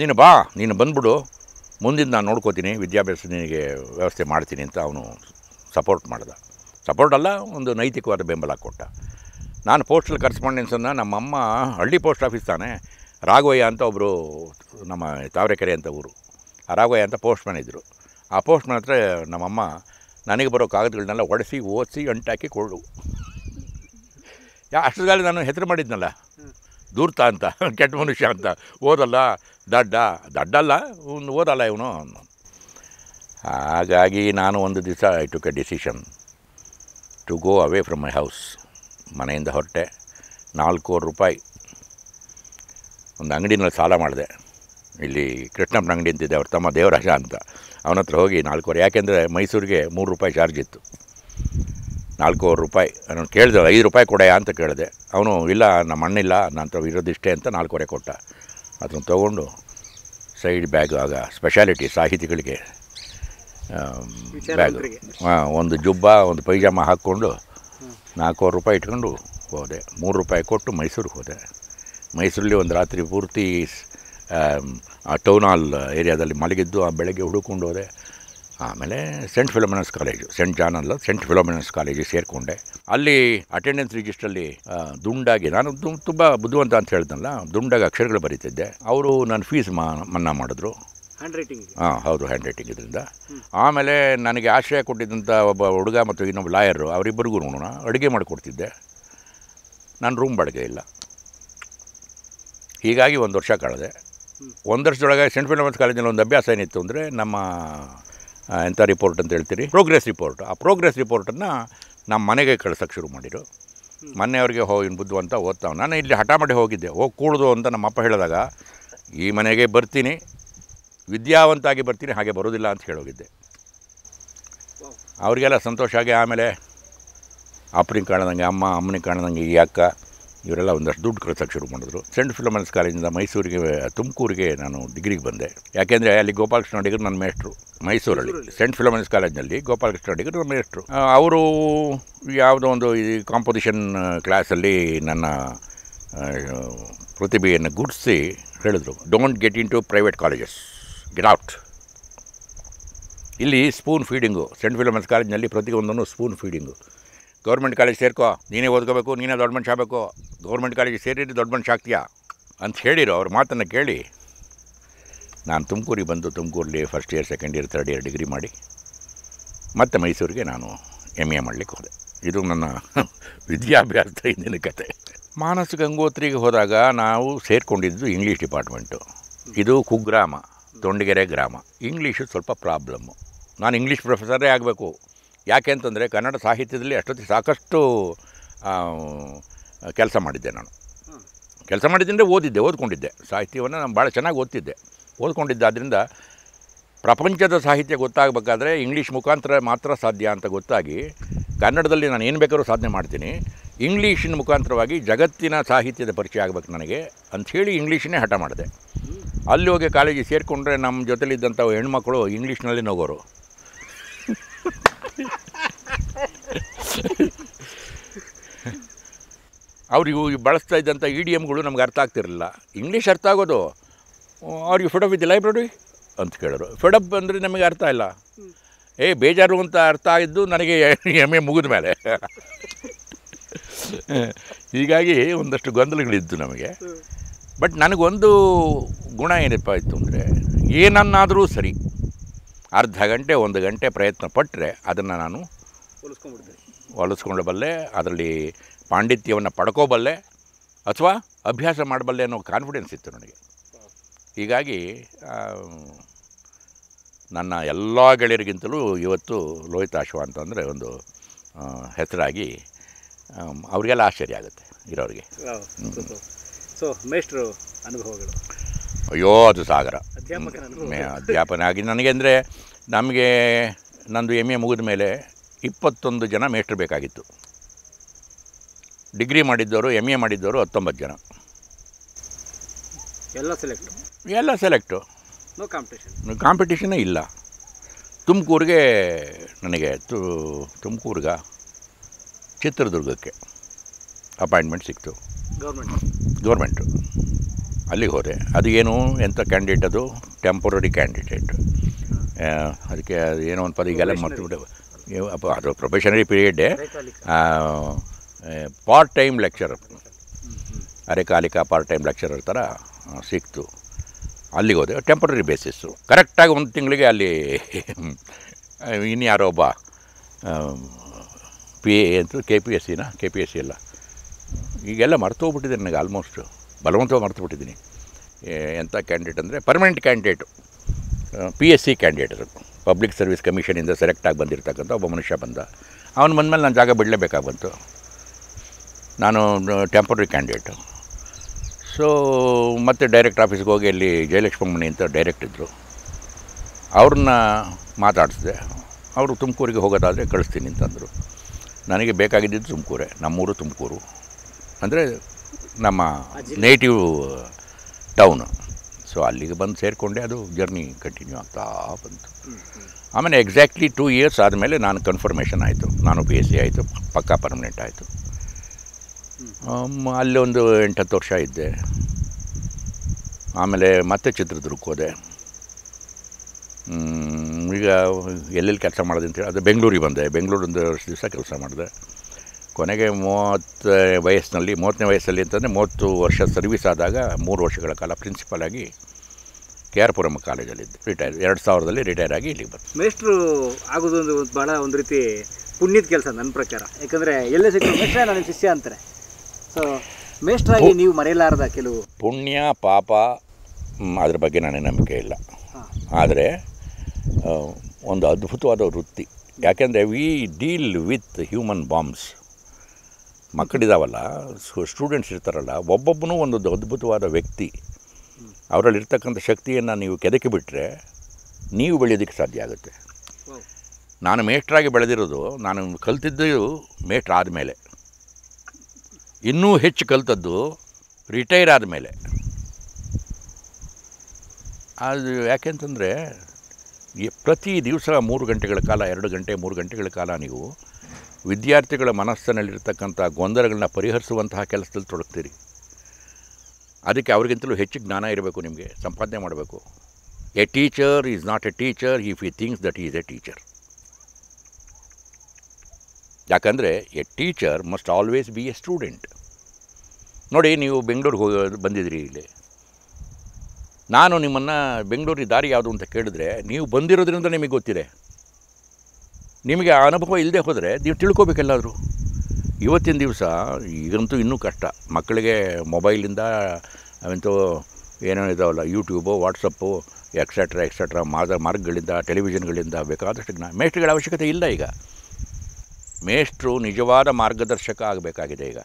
ನೀನು ಬಾ ನೀನು ಬಂದ್ಬಿಡು ಮುಂದಿನ ನಾನು ನೋಡ್ಕೋತೀನಿ ವಿದ್ಯಾಭ್ಯಾಸ ನಿನಗೆ ವ್ಯವಸ್ಥೆ ಮಾಡ್ತೀನಿ ಅಂತ ಅವನು ಸಪೋರ್ಟ್ ಮಾಡ್ದ ಸಪೋರ್ಟ್ ಅಲ್ಲ ಒಂದು ನೈತಿಕವಾದ ಬೆಂಬಲ ಕೊಟ್ಟ ನಾನು ಪೋಸ್ಟಲ್ ಕರೆಸ್ಪಾಂಡೆನ್ಸನ್ನು ನಮ್ಮಮ್ಮ ಹಳ್ಳಿ ಪೋಸ್ಟ್ ಆಫೀಸ್ ತಾನೆ ರಾಘವಯ್ಯ ಅಂತ ಒಬ್ಬರು ನಮ್ಮ ತಾವರೆಕೆರೆ ಅಂತ ಊರು ಅರಾಗೋಯ ಅಂತ ಪೋಸ್ಟ್ಮ್ಯಾನ್ ಇದ್ದರು ಆ ಪೋಸ್ಟ್ಮ್ಯಾನ್ ಹತ್ರ ನಮ್ಮಮ್ಮ ನನಗೆ ಬರೋ ಕಾಗದಗಳನ್ನೆಲ್ಲ ಒಡೆಸಿ ಓದಿಸಿ ಅಂಟಾಕಿ ಕೊಡು ಯಾ ಅಷ್ಟರಲ್ಲಿ ನಾನು ಹೆಸರು ಮಾಡಿದ್ನಲ್ಲ ದೂರ್ತ ಅಂತ ಕೆಟ್ಟ ಮನುಷ್ಯ ಅಂತ ಓದಲ್ಲ ದಡ್ಡ ದಡ್ಡಲ್ಲ ಒಂದು ಓದಲ್ಲ ಇವನು ಹಾಗಾಗಿ ನಾನು ಒಂದು ದಿವಸ I took a decision to go away from my house ಮನೆಯಿಂದ ಹೊರಟೆ ನಾಲ್ಕೂವರೆ ರೂಪಾಯಿ ಒಂದು ಅಂಗಡಿನಲ್ಲಿ ಸಾಲ ಮಾಡಿದೆ ಇಲ್ಲಿ ಕೃಷ್ಣಪ್ಪನ ಅಂಗಡಿ ಅಂತಿದ್ದೆ ಅವ್ರು ತಮ್ಮ ದೇವರಾಜ ಅಂತ ಅವನ ಹತ್ರ ಹೋಗಿ ನಾಲ್ಕೂವರೆ ಯಾಕೆಂದರೆ ಮೈಸೂರಿಗೆ ಮೂರು ರೂಪಾಯಿ ಚಾರ್ಜ್ ಇತ್ತು ನಾಲ್ಕೂವರೆ ರೂಪಾಯಿ ನಾನು ಕೇಳಿದೆ ಐದು ರೂಪಾಯಿ ಕೊಡೆಯ ಅಂತ ಕೇಳಿದೆ ಅವನು ಇಲ್ಲ ನಮ್ಮ ಅಣ್ಣಿಲ್ಲ ನಾನು ಇರೋದಿಷ್ಟೇ ಅಂತ ನಾಲ್ಕೂವರೆ ಕೊಟ್ಟ ಅದನ್ನು ತೊಗೊಂಡು ಸೈಡ್ ಬ್ಯಾಗು ಆಗ ಸ್ಪೆಷಾಲಿಟಿ ಸಾಹಿತಿಗಳಿಗೆ ಬ್ಯಾಗ್ ಒಂದು ಜುಬ್ಬ ಒಂದು ಪೈಜಾಮ ಹಾಕ್ಕೊಂಡು ನಾಲ್ಕೂವರೆ ರೂಪಾಯಿ ಇಟ್ಕೊಂಡು ಹೋದೆ ಮೂರು ರೂಪಾಯಿ ಕೊಟ್ಟು ಮೈಸೂರಿಗೆ ಹೋದೆ ಮೈಸೂರಲ್ಲಿ ಒಂದು ರಾತ್ರಿ ಪೂರ್ತಿ ಆ ಟೌನ್ ಹಾಲ್ ಏರಿಯಾದಲ್ಲಿ ಮಲಗಿದ್ದು ಆ ಬೆಳಗ್ಗೆ ಹುಡುಕೊಂಡು ಹೋದೆ ಆಮೇಲೆ saint Philomena's college saint John ಅಲ್ಲ ಸೆಂಟ್ ಫಿಲೋಮಿನಸ್ ಕಾಲೇಜಿಗೆ ಸೇರಿಕೊಂಡೆ ಅಲ್ಲಿ ಅಟೆಂಡೆನ್ಸ್ ರಿಜಿಸ್ಟ್ರಲ್ಲಿ ದುಂಡಾಗಿ ನಾನು ತುಂಬ ಬುದ್ಧಿವಂತ ಅಂತ ಹೇಳ್ದಲ್ಲ ದುಂಡಾಗಿ ಅಕ್ಷರಗಳು ಬರೀತಿದ್ದೆ ಅವರು ನನ್ನ ಫೀಸ್ ಮಾ ಮನ್ನಾ ಮಾಡಿದ್ರು ಹ್ಯಾಂಡ್ ರೈಟಿಂಗ್ ಹಾಂ ಹೌದು ಹ್ಯಾಂಡ್ ರೈಟಿಂಗ್ ಇದರಿಂದ ಆಮೇಲೆ ನನಗೆ ಆಶ್ರಯ ಕೊಟ್ಟಿದ್ದಂಥ ಒಬ್ಬ ಹುಡುಗ ಮತ್ತು ಇನ್ನೊಬ್ಬ ಲಾಯರು ಅವರಿಬ್ಬರಿಗೂ ನೋಡೋಣ ಅಡುಗೆ ಮಾಡಿಕೊಡ್ತಿದ್ದೆ ನಾನು ರೂಮ್ ಬಾಡಿಗೆ ಇಲ್ಲ ಹೀಗಾಗಿ ಒಂದು ವರ್ಷ ಕಳೆದೆ ಒಂದು ವರ್ಷದೊಳಗೆ ಸೆಂಟ್ ಫಿಲಮೆನ್ಸ್ ಕಾಲೇಜಿನಲ್ಲಿ ಒಂದು ಅಭ್ಯಾಸ ಏನಿತ್ತು ಅಂದರೆ ನಮ್ಮ ಎಂಥ ರಿಪೋರ್ಟ್ ಅಂತ ಹೇಳ್ತೀರಿ ಪ್ರೋಗ್ರೆಸ್ ರಿಪೋರ್ಟ್ ಆ ಪ್ರೋಗ್ರೆಸ್ ರಿಪೋರ್ಟನ್ನು ನಮ್ಮ ಮನೆಗೆ ಕಳ್ಸೋಕ್ಕೆ ಶುರು ಮಾಡಿರು ಮನೆಯವ್ರಿಗೆ ಹೋ ಹೋಗಿ ಬುದ್ಧು ಅಂತ ಓದ್ತಾವೆ ನಾನು ಇಲ್ಲಿ ಹಠ ಮಾಡಿ ಹೋಗಿದ್ದೆ ಹೋಗಿ ಕೂಡುದು ಅಂತ ನಮ್ಮ ಅಪ್ಪ ಹೇಳಿದಾಗ ಈ ಮನೆಗೆ ಬರ್ತೀನಿ ವಿದ್ಯಾವಂತಾಗಿ ಬರ್ತೀನಿ ಹಾಗೆ ಬರೋದಿಲ್ಲ ಅಂತ ಹೇಳೋಗಿದ್ದೆ ಅವರಿಗೆಲ್ಲ ಸಂತೋಷ ಆಗಿ ಆಮೇಲೆ ಅಪ್ಪನಿಗೆ ಕಾಣದಂಗೆ ಅಮ್ಮ ಅಮ್ಮನಿಗೆ ಕಾಣದಂಗೆ ಈ ಅಕ್ಕ ಇವರೆಲ್ಲ ಒಂದಷ್ಟು ದುಡ್ಡು ಕಳಿಸೋಕ್ಕೆ ಶುರು ಮಾಡಿದ್ರು ಸೆಂಟ್ ಫಿಲೋಮೆನ್ಸ್ ಕಾಲೇಜಿಂದ ಮೈಸೂರಿಗೆ ತುಮಕೂರಿಗೆ ನಾನು ಡಿಗ್ರಿಗೆ ಬಂದೆ ಯಾಕೆಂದರೆ ಅಲ್ಲಿ ಗೋಪಾಲಕೃಷ್ಣ ಅಡಿಗರು ನನ್ನ ಮೇಷ್ಟ್ರು ಮೈಸೂರಲ್ಲಿ ಸೆಂಟ್ ಫಿಲೋಮೆನ್ಸ್ ಕಾಲೇಜಿನಲ್ಲಿ ಗೋಪಾಲಕೃಷ್ಣ ಅಡಿಗರು ನನ್ನ ಮೇಷ್ಟ್ರು ಅವರು ಯಾವುದೋ ಒಂದು ಈ ಕಾಂಪೊಸಿಷನ್ ಕ್ಲಾಸಲ್ಲಿ ನನ್ನ ಪ್ರತಿಭೆಯನ್ನು ಗುಡಿಸಿ ಹೇಳಿದರು don't get into private colleges get out ಇಲ್ಲಿ ಸ್ಪೂನ್ ಫೀಡಿಂಗು ಸೆಂಟ್ ಫಿಲೋಮೆನ್ಸ್ ಕಾಲೇಜಿನಲ್ಲಿ ಪ್ರತಿಯೊಂದನ್ನು ಸ್ಪೂನ್ ಫೀಡಿಂಗು ಗೌರ್ಮೆಂಟ್ ಕಾಲೇಜ್ ಸೇರ್ಕೋ ನೀನೇ ಓದ್ಕೋಬೇಕು ನೀನೇ ದೊಡ್ಡ ಮನುಷ್ಯ ಆಗಬೇಕು ಗೌರ್ಮೆಂಟ್ ಕಾಲೇಜ್ ಸೇರಿದ್ರೆ ದೊಡ್ಡ ಮನುಷ್ಯ ಆಗ್ತೀಯಾ ಅಂತ ಹೇಳಿರೋ ಅವ್ರ ಮಾತನ್ನು ಕೇಳಿ ನಾನು ತುಮಕೂರಿಗೆ ಬಂದು ತುಮಕೂರಲ್ಲಿ first year second year third year degree ಮಾಡಿ ಮತ್ತು ಮೈಸೂರಿಗೆ ನಾನು ಎಮ್ ಎ ಮಾಡಲಿಕ್ಕೆ ಹೋದೆ ಇದು ನನ್ನ ವಿದ್ಯಾಭ್ಯಾಸದ ಹಿಂದಿನ ಕತೆ ಮಾನಸ ಗಂಗೋತ್ರಿಗೆ ಹೋದಾಗ ನಾವು ಸೇರಿಕೊಂಡಿದ್ದು ಇಂಗ್ಲೀಷ್ ಡಿಪಾರ್ಟ್ಮೆಂಟು ಇದು ಕುಗ್ರಾಮ ದೊಂಡಗೆರೆ ಗ್ರಾಮ ಇಂಗ್ಲೀಷು ಸ್ವಲ್ಪ ಪ್ರಾಬ್ಲಮ್ಮು ನಾನು ಇಂಗ್ಲೀಷ್ ಪ್ರೊಫೆಸರೇ ಆಗಬೇಕು ಯಾಕೆ ಅಂತಂದರೆ ಕನ್ನಡ ಸಾಹಿತ್ಯದಲ್ಲಿ ಅಷ್ಟೊತ್ತಿಗೆ ಸಾಕಷ್ಟು ಕೆಲಸ ಮಾಡಿದ್ದೆ ನಾನು ಕೆಲಸ ಮಾಡಿದ್ದಂದರೆ ಓದಿದ್ದೆ ಓದ್ಕೊಂಡಿದ್ದೆ ಸಾಹಿತ್ಯವನ್ನು ನಾನು ಭಾಳ ಚೆನ್ನಾಗಿ ಓದ್ತಿದ್ದೆ ಓದ್ಕೊಂಡಿದ್ದೆ ಆದ್ದರಿಂದ ಪ್ರಪಂಚದ ಸಾಹಿತ್ಯ ಗೊತ್ತಾಗಬೇಕಾದ್ರೆ ಇಂಗ್ಲೀಷ್ ಮುಖಾಂತರ ಮಾತ್ರ ಸಾಧ್ಯ ಅಂತ ಗೊತ್ತಾಗಿ ಕನ್ನಡದಲ್ಲಿ ನಾನು ಏನು ಬೇಕಾದ್ರೂ ಸಾಧನೆ ಮಾಡ್ತೀನಿ ಇಂಗ್ಲೀಷಿನ ಮುಖಾಂತರವಾಗಿ ಜಗತ್ತಿನ ಸಾಹಿತ್ಯದ ಪರಿಚಯ ಆಗಬೇಕು ನನಗೆ ಅಂಥೇಳಿ ಇಂಗ್ಲೀಷನ್ನೇ ಹಠ ಮಾಡಿದೆ ಅಲ್ಲಿ ಹೋಗಿ ಕಾಲೇಜಿಗೆ ಸೇರಿಕೊಂಡ್ರೆ ನಮ್ಮ ಜೊತೆಲಿದ್ದಂಥ ಹೆಣ್ಮಕ್ಳು ಇಂಗ್ಲೀಷ್ನಲ್ಲಿ ನೋಗೋರು ಅವರಿಗೂ ಬಳಸ್ತಾ ಇದ್ದಂಥ ಇ ಡಿ ಎಮ್ಗಳು ನಮ್ಗೆ ಅರ್ಥ ಆಗ್ತಿರಲಿಲ್ಲ ಇಂಗ್ಲೀಷ್ ಅರ್ಥ ಆಗೋದು ಅವ್ರಿಗೆ ಫೆಡಪ್ ಇದೆ ಲೈಬ್ರರಿ ಅಂತ ಕೇಳೋರು ಫೆಡಪ್ ಅಂದರೆ ನಮಗೆ ಅರ್ಥ ಇಲ್ಲ ಏ ಬೇಜಾರು ಅಂತ ಅರ್ಥ ಆಗಿದ್ದು ನನಗೆ ಎಮ್ ಎ ಮುಗಿದ ಮೇಲೆ ಹೀಗಾಗಿ ಒಂದಷ್ಟು ಗೊಂದಲಗಳಿದ್ದು ನಮಗೆ ಬಟ್ ನನಗೊಂದು ಗುಣ ಏನಪ್ಪ ಇತ್ತು ಅಂದರೆ ಏನನ್ನಾದರೂ ಸರಿ ಅರ್ಧ ಗಂಟೆ ಒಂದು ಗಂಟೆ ಪ್ರಯತ್ನ ಪಟ್ಟರೆ ಅದನ್ನು ನಾನು ಬಲ್ಲೆ ಅದರಲ್ಲಿ ಪಾಂಡಿತ್ಯವನ್ನು ಪಡ್ಕೋಬಲ್ಲೆ ಅಥವಾ ಅಭ್ಯಾಸ ಮಾಡಬಲ್ಲೆ ಅನ್ನೋ ಕಾನ್ಫಿಡೆನ್ಸ್ ಇತ್ತು ನನಗೆ ಹೀಗಾಗಿ ನನ್ನ ಎಲ್ಲ ಗೆಳೆಯರಿಗಿಂತಲೂ ಇವತ್ತು ಲೋಹಿತಾಶ್ವ ಆಶ್ವ ಅಂತಂದರೆ ಒಂದು ಹೆಸರಾಗಿ ಅವರಿಗೆಲ್ಲ ಆಶ್ಚರ್ಯ ಆಗುತ್ತೆ ಇರೋರಿಗೆ ಸೊ ಮೇಷ್ಟ್ರು ಅನುಭವಗಳು ಅಯ್ಯೋ ಅದು ಸಾಗರ ಅಧ್ಯಾಪಕ ಅಧ್ಯಾಪನ ಆಗಿ ನನಗೆ ಅಂದರೆ ನಮಗೆ ನಂದು ಎಮ್ ಎ ಮುಗಿದ ಮೇಲೆ ಇಪ್ಪತ್ತೊಂದು ಜನ ಮೇಷ್ಟ್ರು ಬೇಕಾಗಿತ್ತು ಡಿಗ್ರಿ ಮಾಡಿದ್ದವರು ಎಮ್ ಎ ಮಾಡಿದ್ದವರು ಹತ್ತೊಂಬತ್ತು ಜನ ಎಲ್ಲ ಸೆಲೆಕ್ಟು ಎಲ್ಲ ಸೆಲೆಕ್ಟು ನೋ ಕಾಂಪಿಟೇಷನ್ ಕಾಂಪಿಟೇಷನೇ ಇಲ್ಲ ತುಮಕೂರಿಗೆ ನನಗೆ ತು ತುಮಕೂರ್ಗ ಚಿತ್ರದುರ್ಗಕ್ಕೆ ಅಪಾಯಿಂಟ್ಮೆಂಟ್ ಸಿಕ್ತು ಗೌರ್ಮೆಂಟ್ ಗೌರ್ಮೆಂಟು ಅಲ್ಲಿಗೆ ಹೋದೆ ಅದು ಏನು ಎಂಥ ಕ್ಯಾಂಡಿಡೇಟ್ ಅದು ಟೆಂಪೊರರಿ ಕ್ಯಾಂಡಿಡೇಟ್ ಅದಕ್ಕೆ ಏನೋ ಒಂದು ಪದ ಈಗೆಲ್ಲ ಮರ್ತು ಅದು ಪ್ರೊಫೆಷನರಿ ಪೀರಿಯಡ್ಡೆ ಪಾರ್ಟ್ ಟೈಮ್ ಲೆಕ್ಚರರ್ ಅರೆಕಾಲಿಕ ಪಾರ್ಟ್ ಟೈಮ್ ಲೆಕ್ಚರರ್ ಥರ ಸಿಕ್ತು ಅಲ್ಲಿಗೆ ಹೋದೆ ಟೆಂಪ್ರರಿ ಬೇಸಿಸ್ಸು ಕರೆಕ್ಟಾಗಿ ಒಂದು ತಿಂಗಳಿಗೆ ಅಲ್ಲಿ ಇನ್ಯಾರೋ ಒಬ್ಬ ಪಿ ಎ ಅಂತ ಕೆ ಪಿ ಎಸ್ ಸಿನ ಕೆ ಪಿ ಎಸ್ ಸಿ ಎಲ್ಲ ಈಗೆಲ್ಲ ಮರ್ತೋಗ್ಬಿಟ್ಟಿದ್ದೀನಿ ನನಗೆ ಆಲ್ಮೋಸ್ಟ್ ಬಲವಂತವಾಗಿ ಬಿಟ್ಟಿದ್ದೀನಿ ಎಂಥ ಕ್ಯಾಂಡಿಡೇಟ್ ಅಂದರೆ permanent candidate P S C candidate public service ಕಮಿಷನಿಂದ ಸೆಲೆಕ್ಟ್ ಆಗಿ ಬಂದಿರತಕ್ಕಂಥ ಒಬ್ಬ ಮನುಷ್ಯ ಬಂದ ಅವನು ಬಂದಮೇಲೆ ನಾನು ಜಾಗ ಬಿಡಲೇಬೇಕಾಗಂತು ನಾನು ಟೆಂಪ್ರರಿ ಕ್ಯಾಂಡಿಡೇಟು ಸೊ ಮತ್ತೆ ಡೈರೆಕ್ಟ್ ಆಫೀಸ್ಗೆ ಹೋಗಿ ಅಲ್ಲಿ ಜಯಲಕ್ಷ್ಮಣಿ ಅಂತ ಡೈರೆಕ್ಟ್ ಇದ್ದರು ಅವ್ರನ್ನ ಮಾತಾಡಿಸಿದೆ ಅವರು ತುಮಕೂರಿಗೆ ಹೋಗೋದಾದರೆ ಕಳಿಸ್ತೀನಿ ಅಂತಂದರು ನನಗೆ ಬೇಕಾಗಿದ್ದು ತುಮಕೂರೇ ನಮ್ಮೂರು ತುಮಕೂರು ಅಂದರೆ ನಮ್ಮ ನೇಟಿವ್ ಟೌನ್ ಸೊ ಅಲ್ಲಿಗೆ ಬಂದು ಸೇರಿಕೊಂಡೆ ಅದು ಜರ್ನಿ ಕಂಟಿನ್ಯೂ ಆಗ್ತಾ ಬಂತು ಆಮೇಲೆ ಎಕ್ಸಾಕ್ಟ್ಲಿ ಟೂ ಇಯರ್ಸ್ ಆದಮೇಲೆ ನಾನು ಕನ್ಫರ್ಮೇಷನ್ ಆಯಿತು ನಾನು ಪಿ ಎಸ್ ಸಿ ಆಯಿತು ಪಕ್ಕಾ ಪರ್ಮನೆಂಟ್ ಆಯಿತು ಅಲ್ಲಿ ಒಂದು ಎಂಟತ್ತು ವರ್ಷ ಇದ್ದೆ ಆಮೇಲೆ ಮತ್ತೆ ಚಿತ್ರದುರ್ಗಕ್ಕೆ ಹೋದೆ ಈಗ ಎಲ್ಲೆಲ್ಲಿ ಕೆಲಸ ಮಾಡಿದೆ ಅಂತೇಳಿ ಅದು ಬೆಂಗಳೂರಿಗೆ ಬಂದೆ ಒಂದು ವರ್ಷ ದಿವಸ ಕೆಲಸ ಮಾಡಿದೆ ಕೊನೆಗೆ ಮೂವತ್ತು ವಯಸ್ಸಿನಲ್ಲಿ ಮೂವತ್ತನೇ ವಯಸ್ಸಲ್ಲಿ ಅಂತಂದರೆ ಮೂವತ್ತು ವರ್ಷ ಸರ್ವಿಸ್ ಆದಾಗ ಮೂರು ವರ್ಷಗಳ ಕಾಲ ಪ್ರಿನ್ಸಿಪಲ್ ಆಗಿ ಕೆ ಆರ್ ಕಾಲೇಜಲ್ಲಿ ಇದ್ದು ರಿಟೈರ್ ಎರಡು ಸಾವಿರದಲ್ಲಿ ರಿಟೈರ್ ಆಗಿ ಇಲ್ಲಿಗೆ ಬಂತು ಮೇಸ್ಟ್ರು ಆಗೋದು ಒಂದು ಭಾಳ ಒಂದು ರೀತಿ ಪುಣ್ಯದ ಕೆಲಸ ನನ್ನ ಪ್ರಕಾರ ಯಾಕಂದರೆ ಎಲ್ಲ ಸಿಕ್ಕಿದ್ರು ಮೇಸ್ಟ್ರೆ ನನ್ನ ಶಿಷ್ಯ ಅಂತಾರೆ ಸೊ ಮೇಷ್ಟ್ರಾಗಿ ನೀವು ಮರೆಯಲಾರದ ಕೆಲವು ಪುಣ್ಯ ಪಾಪ ಅದ್ರ ಬಗ್ಗೆ ನನಗೆ ನಂಬಿಕೆ ಇಲ್ಲ ಆದರೆ ಒಂದು ಅದ್ಭುತವಾದ ವೃತ್ತಿ ಯಾಕೆಂದರೆ we deal with human bombs ಮಕ್ಕಳಿದಾವಲ್ಲ ಸ್ಟೂಡೆಂಟ್ಸ್ ಇರ್ತಾರಲ್ಲ ಒಬ್ಬೊಬ್ಬನೂ ಒಂದು ಅದ್ಭುತವಾದ ವ್ಯಕ್ತಿ ಅವರಲ್ಲಿರ್ತಕ್ಕಂಥ ಶಕ್ತಿಯನ್ನು ನೀವು ಕೆದಕಿ ಬಿಟ್ಟರೆ ನೀವು ಬೆಳೆಯೋದಕ್ಕೆ ಸಾಧ್ಯ ಆಗುತ್ತೆ ನಾನು ಮೇಷ್ಟ್ರಾಗಿ ಬೆಳೆದಿರೋದು ನಾನು ಕಲ್ತಿದ್ದು ಮೇಷ್ಟ್ರ್ ಆದಮೇಲೆ ಇನ್ನೂ ಹೆಚ್ಚು ಕಲ್ತದ್ದು ರಿಟೈರ್ ಆದಮೇಲೆ ಅದು ಯಾಕೆಂತಂದರೆ ಪ್ರತಿ ದಿವಸ ಮೂರು ಗಂಟೆಗಳ ಕಾಲ ಎರಡು ಗಂಟೆ ಮೂರು ಗಂಟೆಗಳ ಕಾಲ ನೀವು ವಿದ್ಯಾರ್ಥಿಗಳ ಮನಸ್ಸಿನಲ್ಲಿರ್ತಕ್ಕಂಥ ಗೊಂದಲಗಳನ್ನ ಪರಿಹರಿಸುವಂತಹ ಕೆಲಸದಲ್ಲಿ ತೊಡಗ್ತೀರಿ ಅದಕ್ಕೆ ಅವರಿಗಿಂತಲೂ ಹೆಚ್ಚು ಜ್ಞಾನ ಇರಬೇಕು ನಿಮಗೆ ಸಂಪಾದನೆ ಮಾಡಬೇಕು a teacher is not a teacher if ಈ things that is a teacher ಯಾಕಂದರೆ a teacher must always be a student ನೋಡಿ ನೀವು ಬೆಂಗಳೂರಿಗೆ ಹೋಗಿ ಬಂದಿದ್ದೀರಿ ಇಲ್ಲಿ ನಾನು ನಿಮ್ಮನ್ನು ಬೆಂಗಳೂರಿಗೆ ದಾರಿ ಯಾವುದು ಅಂತ ಕೇಳಿದ್ರೆ ನೀವು ಬಂದಿರೋದ್ರಿಂದ ನಿಮಗೆ ಗೊತ್ತಿದೆ ನಿಮಗೆ ಆ ಅನುಭವ ಇಲ್ಲದೆ ಹೋದರೆ ನೀವು ತಿಳ್ಕೊಬೇಕೆಲ್ಲಾದರೂ ಇವತ್ತಿನ ದಿವಸ ಈಗಂತೂ ಇನ್ನೂ ಕಷ್ಟ ಮಕ್ಕಳಿಗೆ ಮೊಬೈಲಿಂದ ಅವಂತೂ ಏನೇನು ಇದಾವಲ್ಲ ಯೂಟ್ಯೂಬು ವಾಟ್ಸಪ್ಪು ಎಕ್ಸೆಟ್ರಾ ಎಕ್ಸೆಟ್ರಾ ಮಾದ ಮಾರ್ಗಗಳಿಂದ ಟೆಲಿವಿಷನ್ಗಳಿಂದ ಬೇಕಾದಷ್ಟು ಜ್ಞಾನ ಮೇಷ್ಟ್ರಗಳ ಅವಶ್ಯಕತೆ ಇಲ್ಲ ಈಗ ಮೇಷ್ಟ್ರು ನಿಜವಾದ ಮಾರ್ಗದರ್ಶಕ ಆಗಬೇಕಾಗಿದೆ ಈಗ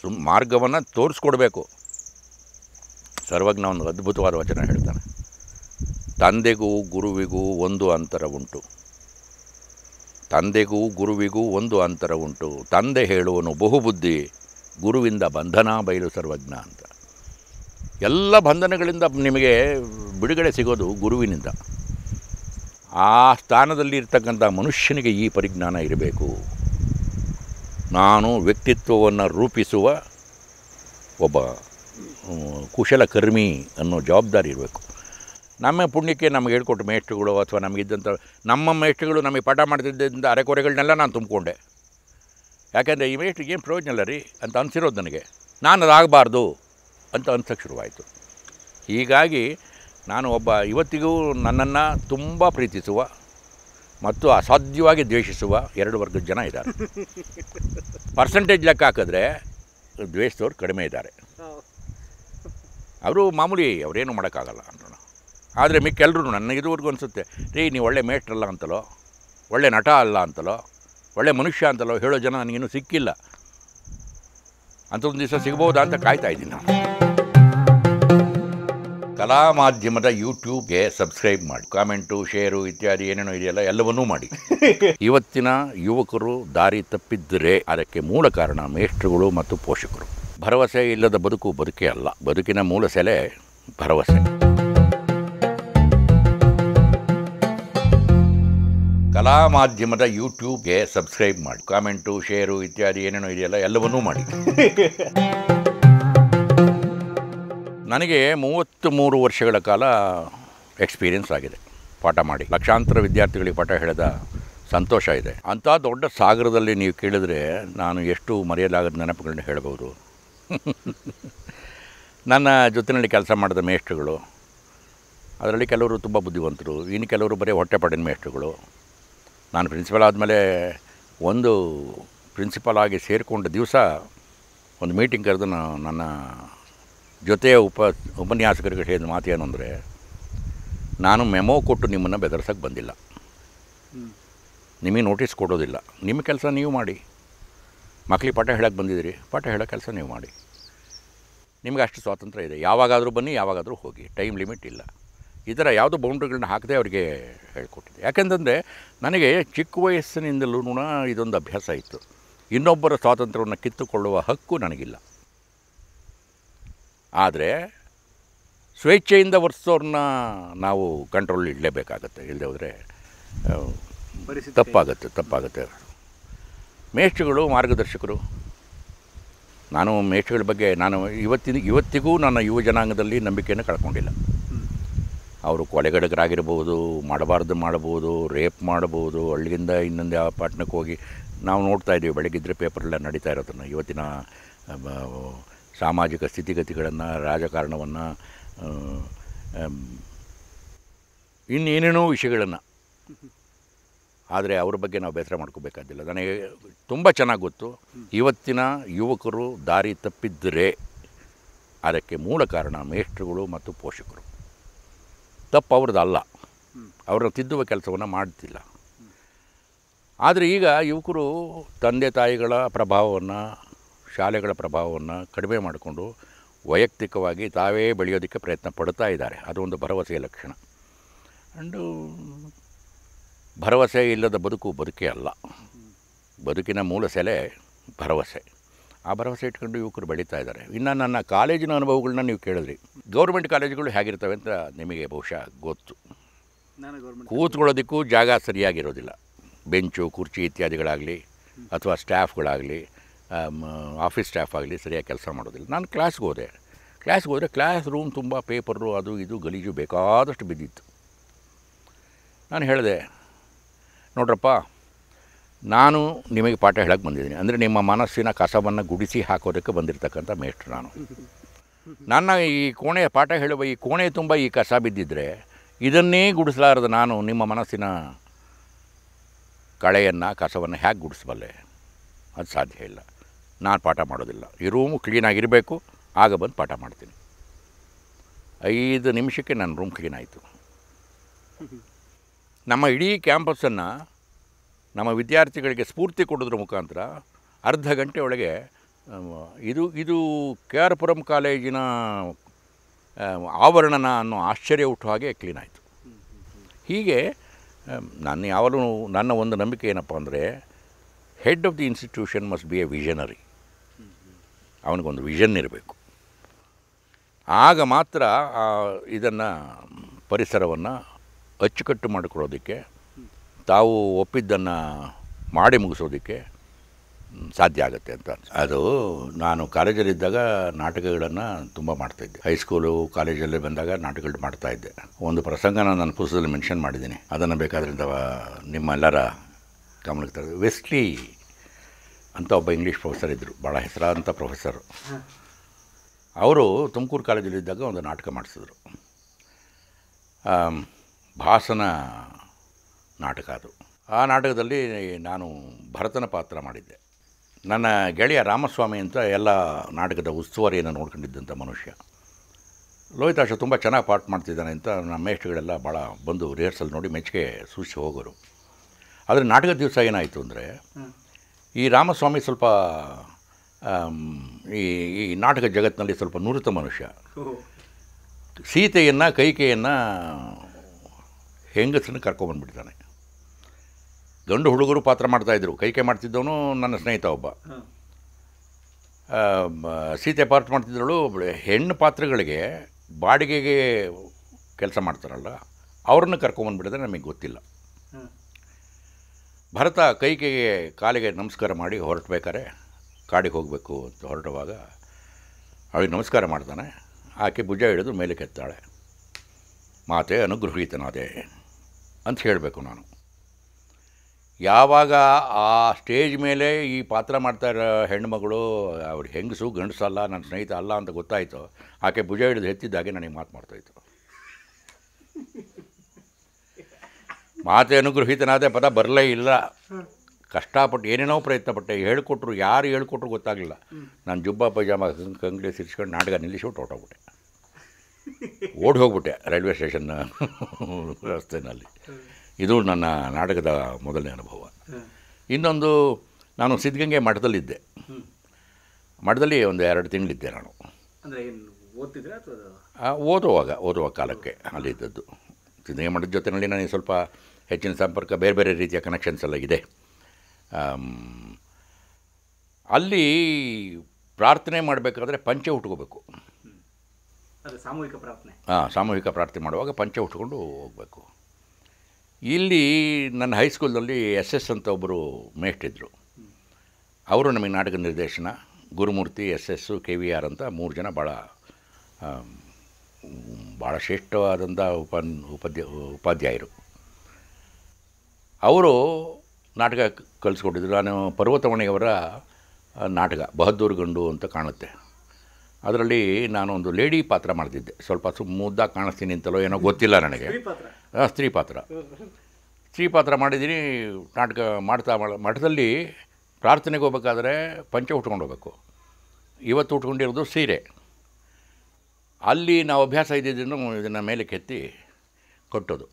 ಸುಮ್ ಮಾರ್ಗವನ್ನು ತೋರಿಸ್ಕೊಡ್ಬೇಕು ಸರ್ವಜ್ಞ ಒಂದು ಅದ್ಭುತವಾದ ವಚನ ಹೇಳ್ತಾನೆ ತಂದೆಗೂ ಗುರುವಿಗೂ ಒಂದು ಅಂತರ ಉಂಟು ತಂದೆಗೂ ಗುರುವಿಗೂ ಒಂದು ಅಂತರ ಉಂಟು ತಂದೆ ಹೇಳುವನು ಬಹುಬುದ್ಧಿ ಗುರುವಿಂದ ಬಂಧನ ಬಯಲು ಸರ್ವಜ್ಞ ಅಂತ ಎಲ್ಲ ಬಂಧನಗಳಿಂದ ನಿಮಗೆ ಬಿಡುಗಡೆ ಸಿಗೋದು ಗುರುವಿನಿಂದ ಆ ಸ್ಥಾನದಲ್ಲಿ ಇರ್ತಕ್ಕಂಥ ಮನುಷ್ಯನಿಗೆ ಈ ಪರಿಜ್ಞಾನ ಇರಬೇಕು ನಾನು ವ್ಯಕ್ತಿತ್ವವನ್ನು ರೂಪಿಸುವ ಒಬ್ಬ ಕುಶಲಕರ್ಮಿ ಅನ್ನೋ ಜವಾಬ್ದಾರಿ ಇರಬೇಕು ನಮ್ಮ ಪುಣ್ಯಕ್ಕೆ ನಮಗೆ ಹೇಳ್ಕೊಟ್ಟು ಮೇಷ್ಟ್ರುಗಳು ಅಥವಾ ನಮಗಿದ್ದಂಥ ನಮ್ಮ ಮೇಷ್ಟ್ರುಗಳು ನಮಗೆ ಪಾಠ ಮಾಡ್ತಿದ್ದರಿಂದ ಅರೆಕೊರೆಗಳನ್ನೆಲ್ಲ ನಾನು ತುಂಬಿಕೊಂಡೆ ಯಾಕೆಂದರೆ ಈ ಮೇಷ್ಟ್ರಿಗೆ ಏನು ಪ್ರಯೋಜನ ಇಲ್ಲ ರೀ ಅಂತ ಅನಿಸಿರೋದು ನನಗೆ ನಾನು ಅದಾಗಬಾರ್ದು ಅಂತ ಅನ್ಸೋಕ್ಕೆ ಶುರುವಾಯಿತು ಹೀಗಾಗಿ ನಾನು ಒಬ್ಬ ಇವತ್ತಿಗೂ ನನ್ನನ್ನು ತುಂಬ ಪ್ರೀತಿಸುವ ಮತ್ತು ಅಸಾಧ್ಯವಾಗಿ ದ್ವೇಷಿಸುವ ಎರಡು ವರ್ಗದ ಜನ ಇದ್ದಾರೆ ಪರ್ಸೆಂಟೇಜ್ ಲೆಕ್ಕ ಹಾಕಿದ್ರೆ ದ್ವೇಷದವ್ರು ಕಡಿಮೆ ಇದ್ದಾರೆ ಅವರು ಮಾಮೂಲಿ ಅವರೇನು ಮಾಡೋಕ್ಕಾಗಲ್ಲ ಆದರೆ ಮಿಕ್ಕೆಲ್ಲರೂ ನನಗೆ ಇದುವರೆಗೂ ಅನಿಸುತ್ತೆ ರೀ ನೀವು ಒಳ್ಳೆ ಮೇಷ್ಟ್ರಲ್ಲ ಅಂತಲೋ ಒಳ್ಳೆ ನಟ ಅಲ್ಲ ಅಂತಲೋ ಒಳ್ಳೆ ಮನುಷ್ಯ ಅಂತಲೋ ಹೇಳೋ ಜನ ನನಗಿನ್ನೂ ಸಿಕ್ಕಿಲ್ಲ ಒಂದು ದಿವಸ ಸಿಗ್ಬೋದಾ ಅಂತ ಕಾಯ್ತಾ ಇದ್ದೀನಿ ನಾನು ಕಲಾ ಮಾಧ್ಯಮದ ಯೂಟ್ಯೂಬ್ಗೆ ಸಬ್ಸ್ಕ್ರೈಬ್ ಮಾಡಿ ಕಾಮೆಂಟು ಶೇರು ಇತ್ಯಾದಿ ಏನೇನೋ ಇದೆಯಲ್ಲ ಎಲ್ಲವನ್ನೂ ಮಾಡಿ ಇವತ್ತಿನ ಯುವಕರು ದಾರಿ ತಪ್ಪಿದ್ದರೆ ಅದಕ್ಕೆ ಮೂಲ ಕಾರಣ ಮೇಷ್ಟ್ರುಗಳು ಮತ್ತು ಪೋಷಕರು ಭರವಸೆ ಇಲ್ಲದ ಬದುಕು ಬದುಕೇ ಅಲ್ಲ ಬದುಕಿನ ಮೂಲ ಸೆಲೆ ಭರವಸೆ ಕಲಾ ಮಾಧ್ಯಮದ ಯೂಟ್ಯೂಬ್ಗೆ ಸಬ್ಸ್ಕ್ರೈಬ್ ಮಾಡಿ ಕಾಮೆಂಟು ಶೇರು ಇತ್ಯಾದಿ ಏನೇನೋ ಇದೆಯಲ್ಲ ಎಲ್ಲವನ್ನೂ ಮಾಡಿ ನನಗೆ ಮೂವತ್ತು ಮೂರು ವರ್ಷಗಳ ಕಾಲ ಎಕ್ಸ್ಪೀರಿಯನ್ಸ್ ಆಗಿದೆ ಪಾಠ ಮಾಡಿ ಲಕ್ಷಾಂತರ ವಿದ್ಯಾರ್ಥಿಗಳಿಗೆ ಪಾಠ ಹೇಳಿದ ಸಂತೋಷ ಇದೆ ಅಂಥ ದೊಡ್ಡ ಸಾಗರದಲ್ಲಿ ನೀವು ಕೇಳಿದರೆ ನಾನು ಎಷ್ಟು ಮರೆಯಲಾಗದ ನೆನಪುಗಳನ್ನ ಹೇಳ್ಬೋದು ನನ್ನ ಜೊತೆಯಲ್ಲಿ ಕೆಲಸ ಮಾಡಿದ ಮೇಷ್ಟ್ರುಗಳು ಅದರಲ್ಲಿ ಕೆಲವರು ತುಂಬ ಬುದ್ಧಿವಂತರು ಇನ್ನು ಕೆಲವರು ಬರೀ ಹೊಟ್ಟೆಪಾಡಿನ ಮೇಷ್ಟ್ರುಗಳು ನಾನು ಪ್ರಿನ್ಸಿಪಲ್ ಆದಮೇಲೆ ಒಂದು ಪ್ರಿನ್ಸಿಪಲ್ ಆಗಿ ಸೇರಿಕೊಂಡ ದಿವಸ ಒಂದು ಮೀಟಿಂಗ್ ಕರೆದು ನಾನು ನನ್ನ ಜೊತೆಯ ಉಪ ಉಪನ್ಯಾಸಕರಿಗೆ ಹೇಳಿದ ಮಾತು ಏನು ಅಂದರೆ ನಾನು ಮೆಮೋ ಕೊಟ್ಟು ನಿಮ್ಮನ್ನು ಬೆದರ್ಸೋಕ್ಕೆ ಬಂದಿಲ್ಲ ನಿಮಗೆ ನೋಟಿಸ್ ಕೊಡೋದಿಲ್ಲ ನಿಮ್ಮ ಕೆಲಸ ನೀವು ಮಾಡಿ ಮಕ್ಕಳಿಗೆ ಪಾಠ ಹೇಳೋಕ್ಕೆ ಬಂದಿದ್ದೀರಿ ಪಾಠ ಹೇಳೋ ಕೆಲಸ ನೀವು ಮಾಡಿ ನಿಮಗೆ ಅಷ್ಟು ಸ್ವಾತಂತ್ರ್ಯ ಇದೆ ಯಾವಾಗಾದರೂ ಬನ್ನಿ ಯಾವಾಗಾದರೂ ಹೋಗಿ ಟೈಮ್ ಲಿಮಿಟ್ ಇಲ್ಲ ಈ ಥರ ಯಾವುದೋ ಬೌಂಡ್ರಿಗಳನ್ನ ಹಾಕದೆ ಅವರಿಗೆ ಹೇಳಿಕೊಟ್ಟಿದ್ದೆ ಯಾಕೆಂತಂದರೆ ನನಗೆ ಚಿಕ್ಕ ವಯಸ್ಸಿನಿಂದಲೂ ಇದೊಂದು ಅಭ್ಯಾಸ ಇತ್ತು ಇನ್ನೊಬ್ಬರ ಸ್ವಾತಂತ್ರ್ಯವನ್ನು ಕಿತ್ತುಕೊಳ್ಳುವ ಹಕ್ಕು ನನಗಿಲ್ಲ ಆದರೆ ಸ್ವೇಚ್ಛೆಯಿಂದ ವರ್ಸೋರನ್ನ ನಾವು ಕಂಟ್ರೋಲ್ ಇಡಲೇಬೇಕಾಗತ್ತೆ ಇಲ್ಲದೆ ಹೋದರೆ ತಪ್ಪಾಗುತ್ತೆ ತಪ್ಪಾಗುತ್ತೆ ಮೇಷ್ಟ್ರುಗಳು ಮಾರ್ಗದರ್ಶಕರು ನಾನು ಮೇಷ್ಟ್ರುಗಳ ಬಗ್ಗೆ ನಾನು ಇವತ್ತಿನ ಇವತ್ತಿಗೂ ನನ್ನ ಯುವ ಜನಾಂಗದಲ್ಲಿ ನಂಬಿಕೆಯನ್ನು ಕಳ್ಕೊಂಡಿಲ್ಲ ಅವರು ಕೊಲೆಗಡಕರಾಗಿರ್ಬೋದು ಮಾಡಬಾರ್ದು ಮಾಡ್ಬೋದು ರೇಪ್ ಮಾಡ್ಬೋದು ಹಳ್ಳಿಯಿಂದ ಇನ್ನೊಂದು ಯಾವ ಪಾಟ್ನಕ್ಕೆ ಹೋಗಿ ನಾವು ನೋಡ್ತಾ ಇದ್ದೀವಿ ಪೇಪರ್ ಪೇಪರೆಲ್ಲ ನಡೀತಾ ಇರೋದನ್ನು ಇವತ್ತಿನ ಸಾಮಾಜಿಕ ಸ್ಥಿತಿಗತಿಗಳನ್ನು ರಾಜಕಾರಣವನ್ನು ಇನ್ನೇನೇನೋ ವಿಷಯಗಳನ್ನು ಆದರೆ ಅವ್ರ ಬಗ್ಗೆ ನಾವು ಬೇಸರ ಮಾಡ್ಕೋಬೇಕಾದಿಲ್ಲ ನನಗೆ ತುಂಬ ಚೆನ್ನಾಗಿ ಗೊತ್ತು ಇವತ್ತಿನ ಯುವಕರು ದಾರಿ ತಪ್ಪಿದ್ದರೆ ಅದಕ್ಕೆ ಮೂಲ ಕಾರಣ ಮೇಷ್ಟ್ರುಗಳು ಮತ್ತು ಪೋಷಕರು ತಪ್ಪು ಅವ್ರದ್ದು ಅಲ್ಲ ಅವರ ತಿದ್ದುವ ಕೆಲಸವನ್ನು ಮಾಡ್ತಿಲ್ಲ ಆದರೆ ಈಗ ಯುವಕರು ತಂದೆ ತಾಯಿಗಳ ಪ್ರಭಾವವನ್ನು ಶಾಲೆಗಳ ಪ್ರಭಾವವನ್ನು ಕಡಿಮೆ ಮಾಡಿಕೊಂಡು ವೈಯಕ್ತಿಕವಾಗಿ ತಾವೇ ಬೆಳೆಯೋದಕ್ಕೆ ಪ್ರಯತ್ನ ಪಡ್ತಾ ಇದ್ದಾರೆ ಅದೊಂದು ಭರವಸೆಯ ಲಕ್ಷಣ ಅಂಡು ಭರವಸೆ ಇಲ್ಲದ ಬದುಕು ಬದುಕೇ ಅಲ್ಲ ಬದುಕಿನ ಮೂಲ ಸೆಲೆ ಭರವಸೆ ಆ ಭರವಸೆ ಇಟ್ಕೊಂಡು ಯುವಕರು ಬೆಳೀತಾ ಇದ್ದಾರೆ ಇನ್ನು ನನ್ನ ಕಾಲೇಜಿನ ಅನುಭವಗಳನ್ನ ನೀವು ಕೇಳಿದ್ರಿ ಗೌರ್ಮೆಂಟ್ ಕಾಲೇಜುಗಳು ಹೇಗಿರ್ತವೆ ಅಂತ ನಿಮಗೆ ಬಹುಶಃ ಗೊತ್ತು ಕೂತ್ಕೊಳ್ಳೋದಕ್ಕೂ ಜಾಗ ಸರಿಯಾಗಿರೋದಿಲ್ಲ ಬೆಂಚು ಕುರ್ಚಿ ಇತ್ಯಾದಿಗಳಾಗಲಿ ಅಥವಾ ಸ್ಟಾಫ್ಗಳಾಗಲಿ ಆಫೀಸ್ ಸ್ಟಾಫ್ ಆಗಲಿ ಸರಿಯಾಗಿ ಕೆಲಸ ಮಾಡೋದಿಲ್ಲ ನಾನು ಕ್ಲಾಸ್ಗೆ ಹೋದೆ ಕ್ಲಾಸ್ಗೆ ಹೋದರೆ ಕ್ಲಾಸ್ ರೂಮ್ ತುಂಬ ಪೇಪರು ಅದು ಇದು ಗಲೀಜು ಬೇಕಾದಷ್ಟು ಬಿದ್ದಿತ್ತು ನಾನು ಹೇಳಿದೆ ನೋಡ್ರಪ್ಪ ನಾನು ನಿಮಗೆ ಪಾಠ ಹೇಳಕ್ಕೆ ಬಂದಿದ್ದೀನಿ ಅಂದರೆ ನಿಮ್ಮ ಮನಸ್ಸಿನ ಕಸವನ್ನು ಗುಡಿಸಿ ಹಾಕೋದಕ್ಕೆ ಬಂದಿರತಕ್ಕಂಥ ಮೇಷ್ಟ್ರು ನಾನು ನನ್ನ ಈ ಕೋಣೆ ಪಾಠ ಹೇಳುವ ಈ ಕೋಣೆ ತುಂಬ ಈ ಕಸ ಬಿದ್ದಿದ್ದರೆ ಇದನ್ನೇ ಗುಡಿಸಲಾರದು ನಾನು ನಿಮ್ಮ ಮನಸ್ಸಿನ ಕಳೆಯನ್ನು ಕಸವನ್ನು ಹೇಗೆ ಗುಡಿಸಬಲ್ಲೆ ಅದು ಸಾಧ್ಯ ಇಲ್ಲ ನಾನು ಪಾಠ ಮಾಡೋದಿಲ್ಲ ಈ ರೂಮು ಕ್ಲೀನಾಗಿರಬೇಕು ಆಗ ಬಂದು ಪಾಠ ಮಾಡ್ತೀನಿ ಐದು ನಿಮಿಷಕ್ಕೆ ನನ್ನ ರೂಮ್ ಕ್ಲೀನ್ ಆಯಿತು ನಮ್ಮ ಇಡೀ ಕ್ಯಾಂಪಸ್ಸನ್ನು ನಮ್ಮ ವಿದ್ಯಾರ್ಥಿಗಳಿಗೆ ಸ್ಫೂರ್ತಿ ಕೊಡೋದ್ರ ಮುಖಾಂತರ ಅರ್ಧ ಗಂಟೆ ಒಳಗೆ ಇದು ಇದು ಕೆ ಆರ್ ಪುರಂ ಕಾಲೇಜಿನ ಆವರಣನ ಅನ್ನೋ ಆಶ್ಚರ್ಯ ಹುಟ್ಟು ಹಾಗೆ ಕ್ಲೀನ್ ಆಯಿತು ಹೀಗೆ ನಾನು ಯಾವಾಗಲೂ ನನ್ನ ಒಂದು ನಂಬಿಕೆ ಏನಪ್ಪ ಅಂದರೆ head of the institution must be a visionary ಅವನಿಗೊಂದು ವಿಷನ್ ಇರಬೇಕು ಆಗ ಮಾತ್ರ ಇದನ್ನು ಪರಿಸರವನ್ನು ಅಚ್ಚುಕಟ್ಟು ಮಾಡಿಕೊಳ್ಳೋದಕ್ಕೆ ತಾವು ಒಪ್ಪಿದ್ದನ್ನು ಮಾಡಿ ಮುಗಿಸೋದಕ್ಕೆ ಸಾಧ್ಯ ಆಗುತ್ತೆ ಅಂತ ಅದು ನಾನು ಕಾಲೇಜಲ್ಲಿದ್ದಾಗ ನಾಟಕಗಳನ್ನು ತುಂಬ ಮಾಡ್ತಾಯಿದ್ದೆ ಹೈಸ್ಕೂಲು ಕಾಲೇಜಲ್ಲಿ ಬಂದಾಗ ನಾಟಕಗಳು ಮಾಡ್ತಾಯಿದ್ದೆ ಒಂದು ಪ್ರಸಂಗನ ನಾನು ಪುಸ್ತಕದಲ್ಲಿ ಮೆನ್ಷನ್ ಮಾಡಿದ್ದೀನಿ ಅದನ್ನು ಬೇಕಾದ್ರಿಂದ ನಿಮ್ಮೆಲ್ಲರ ಗಮನಕ್ಕೆ ತರ ವೆಸ್ಟ್ಲಿ ಅಂತ ಒಬ್ಬ ಇಂಗ್ಲೀಷ್ ಪ್ರೊಫೆಸರ್ ಇದ್ದರು ಭಾಳ ಹೆಸರಾದಂಥ ಪ್ರೊಫೆಸರು ಅವರು ತುಮಕೂರು ಕಾಲೇಜಲ್ಲಿದ್ದಾಗ ಒಂದು ನಾಟಕ ಮಾಡಿಸಿದ್ರು ಭಾಷಣ ನಾಟಕ ಅದು ಆ ನಾಟಕದಲ್ಲಿ ನಾನು ಭರತನ ಪಾತ್ರ ಮಾಡಿದ್ದೆ ನನ್ನ ಗೆಳೆಯ ರಾಮಸ್ವಾಮಿ ಅಂತ ಎಲ್ಲ ನಾಟಕದ ಉಸ್ತುವಾರಿಯನ್ನು ನೋಡ್ಕೊಂಡಿದ್ದಂಥ ಮನುಷ್ಯ ಲೋಹಿತಾಶ ತುಂಬ ಚೆನ್ನಾಗಿ ಪಾಠ ಮಾಡ್ತಿದ್ದಾನೆ ಅಂತ ನಮ್ಮ ಮೇಷ್ಟ್ಗಳೆಲ್ಲ ಭಾಳ ಬಂದು ರಿಹರ್ಸಲ್ ನೋಡಿ ಮೆಚ್ಚುಗೆ ಸೂಚಿಸಿ ಹೋಗೋರು ಆದರೆ ನಾಟಕದ ದಿವಸ ಏನಾಯಿತು ಅಂದರೆ ಈ ರಾಮಸ್ವಾಮಿ ಸ್ವಲ್ಪ ಈ ಈ ನಾಟಕ ಜಗತ್ತಿನಲ್ಲಿ ಸ್ವಲ್ಪ ನುರಿತ ಮನುಷ್ಯ ಸೀತೆಯನ್ನು ಕೈಕೆಯನ್ನು ಹೆಂಗಸನ್ನು ಕರ್ಕೊಂಬಂದ್ಬಿಡ್ತಾನೆ ಗಂಡು ಹುಡುಗರು ಪಾತ್ರ ಮಾಡ್ತಾಯಿದ್ರು ಕೈ ಕೈ ಮಾಡ್ತಿದ್ದವನು ನನ್ನ ಸ್ನೇಹಿತ ಒಬ್ಬ ಸೀತೆ ಪಾತ್ರ ಮಾಡ್ತಿದ್ದಳು ಹೆಣ್ಣು ಪಾತ್ರಗಳಿಗೆ ಬಾಡಿಗೆಗೆ ಕೆಲಸ ಮಾಡ್ತಾರಲ್ಲ ಅವ್ರನ್ನ ಕರ್ಕೊಂಬಂದ್ಬಿಡಿದ್ರೆ ನಮಗೆ ಗೊತ್ತಿಲ್ಲ ಭರತ ಕೈ ಕೈಗೆ ಕಾಲಿಗೆ ನಮಸ್ಕಾರ ಮಾಡಿ ಹೊರಟಬೇಕಾರೆ ಕಾಡಿಗೆ ಹೋಗಬೇಕು ಅಂತ ಹೊರಡುವಾಗ ಅವಳಿಗೆ ನಮಸ್ಕಾರ ಮಾಡ್ತಾನೆ ಆಕೆ ಭುಜ ಹಿಡಿದು ಮೇಲೆ ಕೆತ್ತಾಳೆ ಮಾತೆ ಅನುಗ್ರಹೀತನಾದೆ ಅಂತ ಹೇಳಬೇಕು ನಾನು ಯಾವಾಗ ಆ ಸ್ಟೇಜ್ ಮೇಲೆ ಈ ಪಾತ್ರ ಮಾಡ್ತಾ ಇರೋ ಹೆಣ್ಮಗಳು ಅವ್ರು ಹೆಂಗಸು ಗಂಡಸಲ್ಲ ನನ್ನ ಸ್ನೇಹಿತ ಅಲ್ಲ ಅಂತ ಗೊತ್ತಾಯಿತು ಆಕೆ ಭುಜ ಹಿಡಿದು ಹೆತ್ತಿದ್ದಾಗೆ ನನಗೆ ಮಾತು ಮಾಡ್ತಾಯಿತ್ತು ಮಾತೆ ಅನುಗೃಹಿತನಾದ ಪದ ಬರಲೇ ಇಲ್ಲ ಕಷ್ಟಪಟ್ಟು ಏನೇನೋ ಪ್ರಯತ್ನಪಟ್ಟೆ ಹೇಳ್ಕೊಟ್ರು ಯಾರು ಹೇಳ್ಕೊಟ್ರು ಗೊತ್ತಾಗಲಿಲ್ಲ ನಾನು ಜುಬ್ಬ ಪೈಜಾಮ ಕಂಗಡಿ ಸಿರಿಸ್ಕೊಂಡು ನಾಟಕ ನಿಲ್ಲಿಸ್ಬಿಟ್ಟು ಹೋಗ್ಬಿಟ್ಟೆ ಓಡಿ ಹೋಗ್ಬಿಟ್ಟೆ ರೈಲ್ವೆ ಸ್ಟೇಷನ್ ರಸ್ತೆಯಲ್ಲಿ ಇದು ನನ್ನ ನಾಟಕದ ಮೊದಲನೇ ಅನುಭವ ಇನ್ನೊಂದು ನಾನು ಸಿದ್ಧಗಂಗೆ ಮಠದಲ್ಲಿದ್ದೆ ಮಠದಲ್ಲಿ ಒಂದು ಎರಡು ತಿಂಗಳಿದ್ದೆ ನಾನು ಓದುವಾಗ ಓದುವ ಕಾಲಕ್ಕೆ ಅಲ್ಲಿ ಇದ್ದದ್ದು ಸಿದ್ಧಗಂಗೆ ಮಠದ ಜೊತೆಯಲ್ಲಿ ನನಗೆ ಸ್ವಲ್ಪ ಹೆಚ್ಚಿನ ಸಂಪರ್ಕ ಬೇರೆ ಬೇರೆ ರೀತಿಯ ಕನೆಕ್ಷನ್ಸ್ ಎಲ್ಲ ಇದೆ ಅಲ್ಲಿ ಪ್ರಾರ್ಥನೆ ಮಾಡಬೇಕಾದ್ರೆ ಪಂಚೆ ಉಟ್ಕೋಬೇಕು ಸಾಮೂಹಿಕ ಪ್ರಾರ್ಥನೆ ಹಾಂ ಸಾಮೂಹಿಕ ಪ್ರಾರ್ಥನೆ ಮಾಡುವಾಗ ಪಂಚೆ ಉಟ್ಕೊಂಡು ಹೋಗಬೇಕು ಇಲ್ಲಿ ನನ್ನ ಹೈಸ್ಕೂಲಲ್ಲಿ ಎಸ್ ಎಸ್ ಅಂತ ಒಬ್ಬರು ಇದ್ದರು ಅವರು ನಮಗೆ ನಾಟಕ ನಿರ್ದೇಶನ Gurumurthy S S K V R ಅಂತ ಮೂರು ಜನ ಭಾಳ ಭಾಳ ಶ್ರೇಷ್ಠವಾದಂಥ ಉಪನ್ ಉಪಾಧ್ಯ ಉಪಾಧ್ಯಾಯರು ಅವರು ನಾಟಕ ಕಲಿಸ್ಕೊಟ್ಟಿದ್ರು ನಾನು ಪರ್ವತವಣಿಯವರ ನಾಟಕ ಬಹದ್ದೂರ್ ಗಂಡು ಅಂತ ಕಾಣುತ್ತೆ ಅದರಲ್ಲಿ ನಾನೊಂದು ಲೇಡಿ ಪಾತ್ರ ಮಾಡ್ತಿದ್ದೆ ಸ್ವಲ್ಪ ಸು ಕಾಣಿಸ್ತೀನಿ ಅಂತಲೋ ಏನೋ ಗೊತ್ತಿಲ್ಲ ನನಗೆ ಸ್ತ್ರೀ ಪಾತ್ರ ಸ್ತ್ರೀ ಪಾತ್ರ ಮಾಡಿದ್ದೀನಿ ನಾಟಕ ಮಾಡ್ತಾ ಮಠದಲ್ಲಿ ಪ್ರಾರ್ಥನೆಗೆ ಹೋಗ್ಬೇಕಾದ್ರೆ ಪಂಚೆ ಉಟ್ಕೊಂಡು ಹೋಗ್ಬೇಕು ಇವತ್ತು ಉಟ್ಕೊಂಡಿರೋದು ಸೀರೆ ಅಲ್ಲಿ ನಾವು ಅಭ್ಯಾಸ ಇದ್ದಿದ್ದನ್ನು ಇದನ್ನು ಮೇಲೆ ಕೆತ್ತಿ ಕಟ್ಟೋದು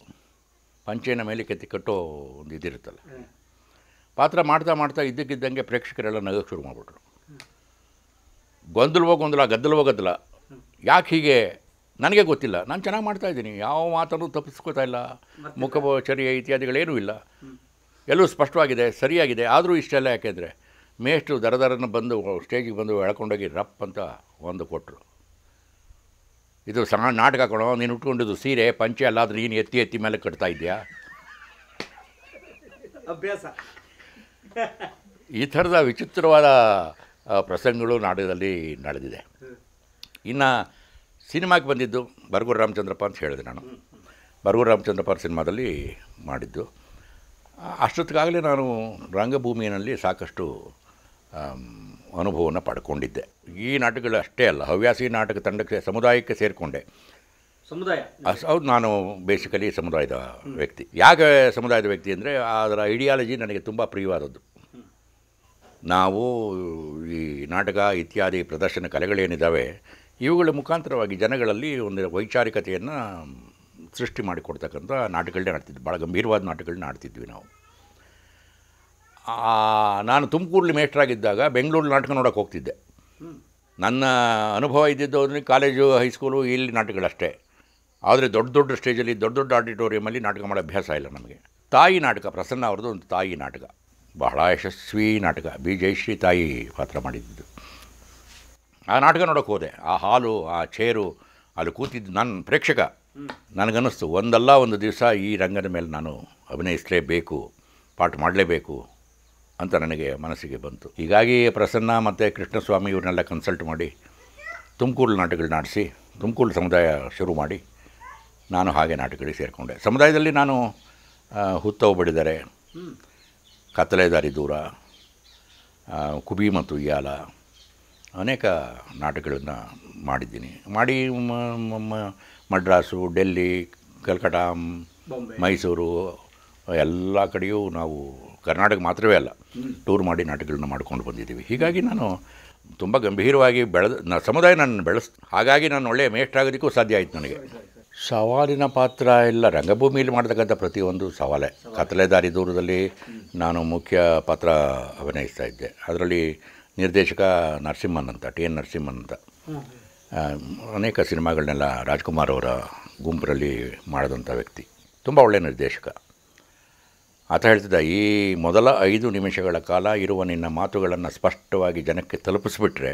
ಪಂಚೆಯನ್ನು ಮೇಲೆ ಕೆತ್ತಿ ಕಟ್ಟೋ ಒಂದು ಇದಿರುತ್ತಲ್ಲ ಪಾತ್ರ ಮಾಡ್ತಾ ಮಾಡ್ತಾ ಇದ್ದಕ್ಕಿದ್ದಂಗೆ ಪ್ರೇಕ್ಷಕರೆಲ್ಲ ನಗೋಕ್ಕೆ ಶುರು ಮಾಡಿಬಿಟ್ರು ಗೊಂದಲವೋ ಗೊಂದಲ ಗದ್ದಲವೋ ಗದ್ದಲ ಯಾಕೆ ಹೀಗೆ ನನಗೆ ಗೊತ್ತಿಲ್ಲ ನಾನು ಚೆನ್ನಾಗಿ ಮಾಡ್ತಾಯಿದ್ದೀನಿ ಯಾವ ಮಾತನ್ನು ತಪ್ಪಿಸ್ಕೋತಾ ಇಲ್ಲ ಮುಖಚರ್ಯ ಇತ್ಯಾದಿಗಳೇನೂ ಇಲ್ಲ ಎಲ್ಲೂ ಸ್ಪಷ್ಟವಾಗಿದೆ ಸರಿಯಾಗಿದೆ ಆದರೂ ಇಷ್ಟೆಲ್ಲ ಯಾಕೆಂದರೆ ಮೇಷ್ಟು ದರ ದರನ ಬಂದು ಸ್ಟೇಜಿಗೆ ಬಂದು ಎಳ್ಕೊಂಡೋಗಿ ರಪ್ ಅಂತ ಒಂದು ಕೊಟ್ಟರು ಇದು ಸಣ್ಣ ನಾಟಕ ಕೊಡೋ ನೀನು ಉಟ್ಕೊಂಡಿದ್ದು ಸೀರೆ ಪಂಚೆ ಅಲ್ಲ ಆದರೆ ನೀನು ಎತ್ತಿ ಎತ್ತಿ ಮೇಲೆ ಕಟ್ತಾ ಇದೆಯಾ ಅಭ್ಯಾಸ ಈ ಥರದ ವಿಚಿತ್ರವಾದ ಪ್ರಸಂಗಗಳು ನಾಟಕದಲ್ಲಿ ನಡೆದಿದೆ ಇನ್ನು ಸಿನಿಮಾಕ್ಕೆ ಬಂದಿದ್ದು ಬರಗೂರು ರಾಮಚಂದ್ರಪ್ಪ ಅಂತ ಹೇಳಿದೆ ನಾನು ಬರಗೂರು ರಾಮಚಂದ್ರಪ್ಪ ಸಿನಿಮಾದಲ್ಲಿ ಮಾಡಿದ್ದು ಅಷ್ಟೊತ್ತಿಗಾಗಲೇ ನಾನು ರಂಗಭೂಮಿಯಲ್ಲಿ ಸಾಕಷ್ಟು ಅನುಭವವನ್ನು ಪಡ್ಕೊಂಡಿದ್ದೆ ಈ ನಾಟಕಗಳು ಅಷ್ಟೇ ಅಲ್ಲ ಹವ್ಯಾಸಿ ನಾಟಕ ತಂಡಕ್ಕೆ ಸಮುದಾಯಕ್ಕೆ ಸೇರಿಕೊಂಡೆ ಸಮುದಾಯ ಹೌದು ನಾನು ಬೇಸಿಕಲಿ ಸಮುದಾಯದ ವ್ಯಕ್ತಿ ಯಾಕೆ ಸಮುದಾಯದ ವ್ಯಕ್ತಿ ಅಂದರೆ ಅದರ ಐಡಿಯಾಲಜಿ ನನಗೆ ತುಂಬ ಪ್ರಿಯವಾದದ್ದು ನಾವು ಈ ನಾಟಕ ಇತ್ಯಾದಿ ಪ್ರದರ್ಶನ ಕಲೆಗಳೇನಿದ್ದಾವೆ ಇವುಗಳ ಮುಖಾಂತರವಾಗಿ ಜನಗಳಲ್ಲಿ ಒಂದು ವೈಚಾರಿಕತೆಯನ್ನು ಸೃಷ್ಟಿ ಮಾಡಿಕೊಡ್ತಕ್ಕಂಥ ನಾಟಕಗಳನ್ನೇ ಆಡ್ತಿದ್ವಿ ಭಾಳ ಗಂಭೀರವಾದ ನಾಟಕಗಳನ್ನ ಆಡ್ತಿದ್ವಿ ನಾವು ನಾನು ತುಮಕೂರಲ್ಲಿ ಮೇಷ್ಟ್ರಾಗಿದ್ದಾಗ ಬೆಂಗಳೂರು ನಾಟಕ ನೋಡೋಕೆ ಹೋಗ್ತಿದ್ದೆ ನನ್ನ ಅನುಭವ ಇದ್ದಿದ್ದು ಅಂದರೆ ಕಾಲೇಜು ಹೈಸ್ಕೂಲು ಇಲ್ಲಿ ನಾಟಕಗಳಷ್ಟೇ ಆದರೆ ದೊಡ್ಡ ದೊಡ್ಡ ಸ್ಟೇಜಲ್ಲಿ ದೊಡ್ಡ ದೊಡ್ಡ ಆಡಿಟೋರಿಯಮಲ್ಲಿ ನಾಟಕ ಮಾಡೋ ಅಭ್ಯಾಸ ಇಲ್ಲ ನಮಗೆ ತಾಯಿ ನಾಟಕ ಪ್ರಸನ್ನ ಅವ್ರದ್ದು ಒಂದು ತಾಯಿ ನಾಟಕ ಬಹಳ ಯಶಸ್ವಿ ನಾಟಕ ಬಿ ಜಯಶ್ರೀ ತಾಯಿ ಪಾತ್ರ ಮಾಡಿದ್ದು ಆ ನಾಟಕ ನೋಡೋಕೆ ಹೋದೆ ಆ ಹಾಲು ಆ ಚೇರು ಅಲ್ಲಿ ಕೂತಿದ್ದು ನನ್ನ ಪ್ರೇಕ್ಷಕ ನನಗನ್ನಿಸ್ತು ಒಂದಲ್ಲ ಒಂದು ದಿವಸ ಈ ರಂಗದ ಮೇಲೆ ನಾನು ಅಭಿನಯಿಸಲೇಬೇಕು ಪಾಠ ಮಾಡಲೇಬೇಕು ಅಂತ ನನಗೆ ಮನಸ್ಸಿಗೆ ಬಂತು ಹೀಗಾಗಿ ಪ್ರಸನ್ನ ಮತ್ತು ಕೃಷ್ಣಸ್ವಾಮಿ ಇವ್ರನ್ನೆಲ್ಲ ಕನ್ಸಲ್ಟ್ ಮಾಡಿ ತುಮಕೂರು ನಾಟಕಗಳು ನಾಡಿಸಿ ತುಮಕೂರು ಸಮುದಾಯ ಶುರು ಮಾಡಿ ನಾನು ಹಾಗೆ ನಾಟಕಗಳಿಗೆ ಸೇರಿಕೊಂಡೆ ಸಮುದಾಯದಲ್ಲಿ ನಾನು ಹುತ್ತವು ಬಡಿದರೆ ಕತ್ತಲೆ ದಾರಿ ದೂರ ಕುಬಿ ಮತ್ತು ಯಾಲ ಅನೇಕ ನಾಟಕಗಳನ್ನು ಮಾಡಿದ್ದೀನಿ ಮಾಡಿ ಮಡ್ರಾಸು ಡೆಲ್ಲಿ ಕಲ್ಕಟಾ ಮೈಸೂರು ಎಲ್ಲ ಕಡೆಯೂ ನಾವು ಕರ್ನಾಟಕ ಮಾತ್ರವೇ ಅಲ್ಲ ಟೂರ್ ಮಾಡಿ ನಾಟಕಗಳನ್ನ ಮಾಡ್ಕೊಂಡು ಬಂದಿದ್ದೀವಿ ಹೀಗಾಗಿ ನಾನು ತುಂಬ ಗಂಭೀರವಾಗಿ ಬೆಳೆದ ಸಮುದಾಯ ನಾನು ಬೆಳೆಸ್ ಹಾಗಾಗಿ ನಾನು ಒಳ್ಳೆಯ ಮೇಷ್ಟ್ರಾಗೋದಕ್ಕೂ ಸಾಧ್ಯ ಆಯಿತು ನನಗೆ ಸವಾಲಿನ ಪಾತ್ರ ಎಲ್ಲ ರಂಗಭೂಮಿಯಲ್ಲಿ ಮಾಡತಕ್ಕಂಥ ಪ್ರತಿಯೊಂದು ಸವಾಲೇ ಕತ್ತಲೆ ದಾರಿ ದೂರದಲ್ಲಿ ನಾನು ಮುಖ್ಯ ಪಾತ್ರ ಅಭಿನಯಿಸ್ತಾ ಇದ್ದೆ ಅದರಲ್ಲಿ ನಿರ್ದೇಶಕ ನರಸಿಂಹನ್ ಅಂತ ಟಿ ಎನ್ ನರಸಿಂಹನ್ ಅಂತ ಅನೇಕ ಸಿನಿಮಾಗಳನ್ನೆಲ್ಲ ರಾಜ್ಕುಮಾರ್ ಅವರ ಗುಂಪರಲ್ಲಿ ಮಾಡಿದಂಥ ವ್ಯಕ್ತಿ ತುಂಬ ಒಳ್ಳೆಯ ನಿರ್ದೇಶಕ ಆತ ಹೇಳ್ತಿದ್ದ ಈ ಮೊದಲ ಐದು ನಿಮಿಷಗಳ ಕಾಲ ಇರುವ ನಿನ್ನ ಮಾತುಗಳನ್ನು ಸ್ಪಷ್ಟವಾಗಿ ಜನಕ್ಕೆ ತಲುಪಿಸ್ಬಿಟ್ರೆ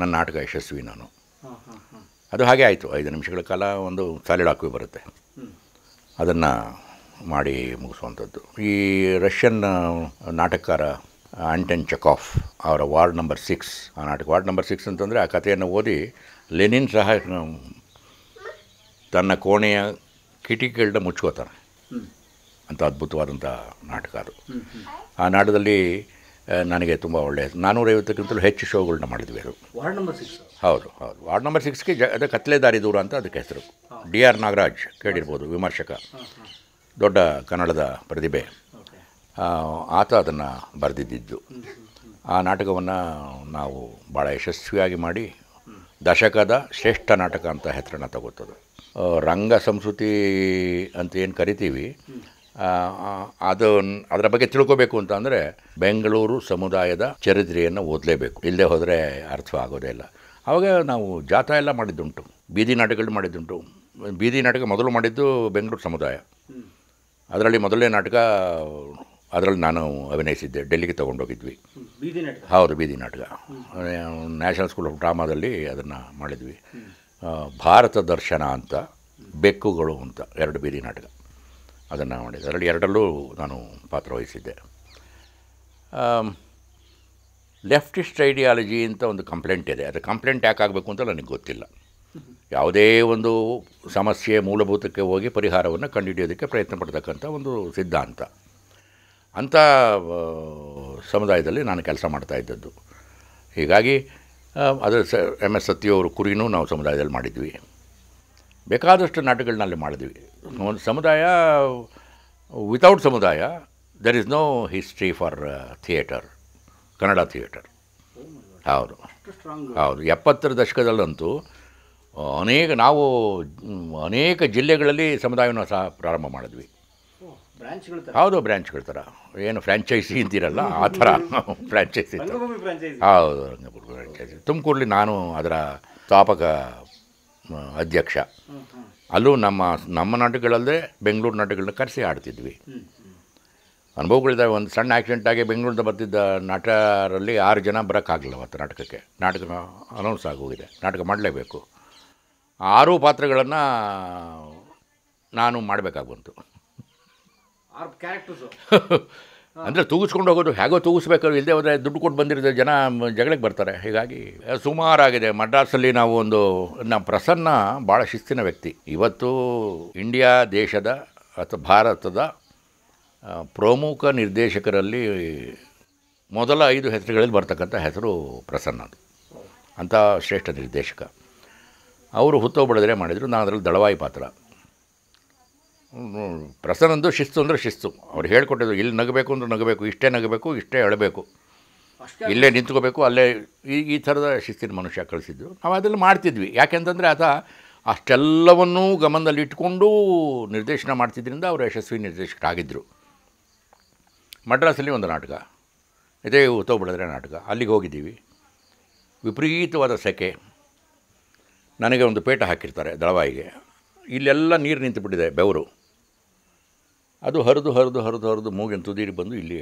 ನನ್ನ ನಾಟಕ ಯಶಸ್ವಿ ನಾನು ಅದು ಹಾಗೆ ಆಯಿತು ಐದು ನಿಮಿಷಗಳ ಕಾಲ ಒಂದು ಸಾಲಿಡ್ ಹಾಕಿ ಬರುತ್ತೆ ಅದನ್ನು ಮಾಡಿ ಮುಗಿಸುವಂಥದ್ದು ಈ ರಷ್ಯನ್ ನಾಟಕಕಾರ ಆಂಟನ್ ಚಕಾಫ್ ಅವರ ವಾರ್ಡ್ ನಂಬರ್ ಸಿಕ್ಸ್ ಆ ನಾಟಕ ವಾರ್ಡ್ ನಂಬರ್ ಸಿಕ್ಸ್ ಅಂತಂದರೆ ಆ ಕಥೆಯನ್ನು ಓದಿ ಲೆನಿನ್ ಸಹ ತನ್ನ ಕೋಣೆಯ ಕಿಟಿಕಿಗಳನ್ನ ಮುಚ್ಕೋತಾನೆ ಅಂಥ ಅದ್ಭುತವಾದಂಥ ನಾಟಕ ಅದು ಆ ನಾಟಕದಲ್ಲಿ ನನಗೆ ತುಂಬ ಒಳ್ಳೆಯದು ನಾನ್ನೂರೈವತ್ತಕ್ಕಿಂತಲೂ ಹೆಚ್ಚು ಶೋಗಳನ್ನ ಮಾಡಿದ್ವಿ ಅದು ವಾರ್ಡ್ ನಂಬರ್ ಸಿಕ್ಸ್ ಹೌದು ಹೌದು ವಾರ್ಡ್ ನಂಬರ್ ಸಿಕ್ಸ್ಗೆ ಜ ಅದೇ ಕತ್ಲೆ ದಾರಿ ದೂರ ಅಂತ ಅದಕ್ಕೆ ಹೆಸರು ಡಿ ಆರ್ ನಾಗರಾಜ್ ಕೇಳಿರ್ಬೋದು ವಿಮರ್ಶಕ ದೊಡ್ಡ ಕನ್ನಡದ ಪ್ರತಿಭೆ ಆತ ಅದನ್ನು ಬರೆದಿದ್ದಿದ್ದು ಆ ನಾಟಕವನ್ನು ನಾವು ಭಾಳ ಯಶಸ್ವಿಯಾಗಿ ಮಾಡಿ ದಶಕದ ಶ್ರೇಷ್ಠ ನಾಟಕ ಅಂತ ಹೆಸರನ್ನು ತಗೋತದೆ ರಂಗ ಸಂಸ್ಕೃತಿ ಅಂತ ಏನು ಕರಿತೀವಿ ಅದು ಅದರ ಬಗ್ಗೆ ತಿಳ್ಕೋಬೇಕು ಅಂತ ಅಂದರೆ ಬೆಂಗಳೂರು ಸಮುದಾಯದ ಚರಿತ್ರೆಯನ್ನು ಓದಲೇಬೇಕು ಇಲ್ಲದೆ ಹೋದರೆ ಅರ್ಥ ಇಲ್ಲ ಆವಾಗ ನಾವು ಜಾಥಾ ಎಲ್ಲ ಮಾಡಿದ್ದುಂಟು ಬೀದಿ ನಾಟಕಗಳು ಮಾಡಿದ್ದುಂಟು ಬೀದಿ ನಾಟಕ ಮೊದಲು ಮಾಡಿದ್ದು ಬೆಂಗಳೂರು ಸಮುದಾಯ ಅದರಲ್ಲಿ ಮೊದಲನೇ ನಾಟಕ ಅದರಲ್ಲಿ ನಾನು ಅಭಿನಯಿಸಿದ್ದೆ ಡೆಲ್ಲಿಗೆ ತೊಗೊಂಡೋಗಿದ್ವಿ ಬೀದಿ ನಾಟಕ ಹೌದು ಬೀದಿ ನಾಟಕ ನ್ಯಾಷನಲ್ ಸ್ಕೂಲ್ ಆಫ್ ಡ್ರಾಮಾದಲ್ಲಿ ಅದನ್ನು ಮಾಡಿದ್ವಿ ಭಾರತ ದರ್ಶನ ಅಂತ ಬೆಕ್ಕುಗಳು ಅಂತ ಎರಡು ಬೀದಿ ನಾಟಕ ಅದನ್ನು ಮಾಡಿದ್ದೆ ಅದರಲ್ಲಿ ಎರಡಲ್ಲೂ ನಾನು ಪಾತ್ರ ವಹಿಸಿದ್ದೆ ಲೆಫ್ಟಿಸ್ಟ್ ಐಡಿಯಾಲಜಿ ಅಂತ ಒಂದು ಕಂಪ್ಲೇಂಟ್ ಇದೆ ಅದು ಕಂಪ್ಲೇಂಟ್ ಯಾಕೆ ಆಗಬೇಕು ಅಂತ ನನಗೆ ಗೊತ್ತಿಲ್ಲ ಯಾವುದೇ ಒಂದು ಸಮಸ್ಯೆ ಮೂಲಭೂತಕ್ಕೆ ಹೋಗಿ ಪರಿಹಾರವನ್ನು ಕಂಡುಹಿಡಿಯೋದಕ್ಕೆ ಪ್ರಯತ್ನ ಪಡ್ತಕ್ಕಂಥ ಒಂದು ಸಿದ್ಧಾಂತ ಅಂಥ ಸಮುದಾಯದಲ್ಲಿ ನಾನು ಕೆಲಸ ಮಾಡ್ತಾ ಇದ್ದದ್ದು ಹೀಗಾಗಿ ಅದರ ಸ ಎಮ್ ಎಸ್ ಸತ್ಯವರು ಕುರಿನೂ ನಾವು ಸಮುದಾಯದಲ್ಲಿ ಮಾಡಿದ್ವಿ ಬೇಕಾದಷ್ಟು ನಾಟಕಗಳನ್ನಲ್ಲಿ ಮಾಡಿದ್ವಿ ಒಂದು ಸಮುದಾಯ ವಿತೌಟ್ ಸಮುದಾಯ there is no history for theatre Kannada theatre ಹೌದು ಹೌದು ಎಪ್ಪತ್ತರ ದಶಕದಲ್ಲಂತೂ ಅನೇಕ ನಾವು ಅನೇಕ ಜಿಲ್ಲೆಗಳಲ್ಲಿ ಸಮುದಾಯವನ್ನು ಸಹ ಪ್ರಾರಂಭ ಮಾಡಿದ್ವಿ ಹೌದು ಬ್ರ್ಯಾಂಚ್ಗಳ ಥರ ಏನು ಫ್ರ್ಯಾಂಚೈಸಿ ಅಂತೀರಲ್ಲ ಆ ಥರ ಫ್ರ್ಯಾಂಚೈಸಿ ಹೌದು ರಂಗಪುರ ಫ್ರ್ಯಾಂಚೈಸಿ ತುಮಕೂರಲ್ಲಿ ನಾನು ಅದರ ಸ್ಥಾಪಕ ಅಧ್ಯಕ್ಷ ಅಲ್ಲೂ ನಮ್ಮ ನಮ್ಮ ನಾಟಕಗಳಲ್ಲದೆ ಬೆಂಗಳೂರು ನಾಟಕಗಳನ್ನ ಕರೆಸಿ ಆಡ್ತಿದ್ವಿ ಅನುಭವಗಳಿದ್ದಾವೆ ಒಂದು ಸಣ್ಣ ಆ್ಯಕ್ಸಿಡೆಂಟಾಗಿ ಬೆಂಗಳೂರಿಂದ ಬರ್ತಿದ್ದ ನಟರಲ್ಲಿ ಆರು ಜನ ಬರೋಕ್ಕಾಗಲಿಲ್ಲ ಅವತ್ತು ನಾಟಕಕ್ಕೆ ನಾಟಕ ಅನೌನ್ಸ್ ಆಗೋಗಿದೆ ನಾಟಕ ಮಾಡಲೇಬೇಕು ಆರು ಪಾತ್ರಗಳನ್ನು ನಾನು ಮಾಡಬೇಕಾಗಿ ಬಂತು ಅಂದರೆ ತೂಗಿಸ್ಕೊಂಡು ಹೋಗೋದು ಹೇಗೋ ತೂಗಿಸ್ಬೇಕಾದ್ರೆ ಇಲ್ಲದೆ ಹೋದರೆ ದುಡ್ಡು ಕೊಟ್ಟು ಬಂದಿರೋದು ಜನ ಜಗಳಕ್ಕೆ ಬರ್ತಾರೆ ಹೀಗಾಗಿ ಸುಮಾರಾಗಿದೆ ಮಡ್ರಾಸಲ್ಲಿ ನಾವು ಒಂದು ನಮ್ಮ ಪ್ರಸನ್ನ ಭಾಳ ಶಿಸ್ತಿನ ವ್ಯಕ್ತಿ ಇವತ್ತು ಇಂಡಿಯಾ ದೇಶದ ಅಥವಾ ಭಾರತದ ಪ್ರಮುಖ ನಿರ್ದೇಶಕರಲ್ಲಿ ಮೊದಲ ಐದು ಹೆಸರುಗಳಲ್ಲಿ ಬರ್ತಕ್ಕಂಥ ಹೆಸರು ಪ್ರಸನ್ನ ಅಂಥ ಶ್ರೇಷ್ಠ ನಿರ್ದೇಶಕ ಅವರು ಹುತ್ತೋ ಮಾಡಿದರು ನಾನು ಅದರಲ್ಲಿ ದಳವಾಯಿ ಪಾತ್ರ ಪ್ರಸನ್ನಂದು ಶಿಸ್ತು ಅಂದರೆ ಶಿಸ್ತು ಅವ್ರು ಹೇಳ್ಕೊಟ್ಟಿದ್ರು ಇಲ್ಲಿ ನಗಬೇಕು ಅಂದ್ರೆ ನಗಬೇಕು ಇಷ್ಟೇ ನಗಬೇಕು ಇಷ್ಟೇ ಅಳಬೇಕು ಇಲ್ಲೇ ನಿಂತ್ಕೋಬೇಕು ಅಲ್ಲೇ ಈ ಈ ಥರದ ಶಿಸ್ತಿನ ಮನುಷ್ಯ ಕಳಿಸಿದ್ರು ನಾವು ಅದರಲ್ಲಿ ಮಾಡ್ತಿದ್ವಿ ಯಾಕೆಂತಂದರೆ ಆತ ಅಷ್ಟೆಲ್ಲವನ್ನೂ ಗಮನದಲ್ಲಿಟ್ಕೊಂಡು ನಿರ್ದೇಶನ ಮಾಡ್ತಿದ್ದರಿಂದ ಅವರು ಯಶಸ್ವಿ ನಿರ್ದೇಶಕರಾಗಿದ್ದರು ಮಡ್ರಾಸಲ್ಲಿ ಒಂದು ನಾಟಕ ಇದೇ ಉತ್ತವ ಬೆಳೆದ್ರೆ ನಾಟಕ ಅಲ್ಲಿಗೆ ಹೋಗಿದ್ದೀವಿ ವಿಪರೀತವಾದ ಸೆಕೆ ನನಗೆ ಒಂದು ಪೇಟ ಹಾಕಿರ್ತಾರೆ ದಳವಾಯಿಗೆ ಇಲ್ಲೆಲ್ಲ ನೀರು ನಿಂತುಬಿಟ್ಟಿದೆ ಬೆವರು ಅದು ಹರಿದು ಹರಿದು ಹರಿದು ಹರಿದು ಮೂಗಿನ ತುದಿರಿ ಬಂದು ಇಲ್ಲಿ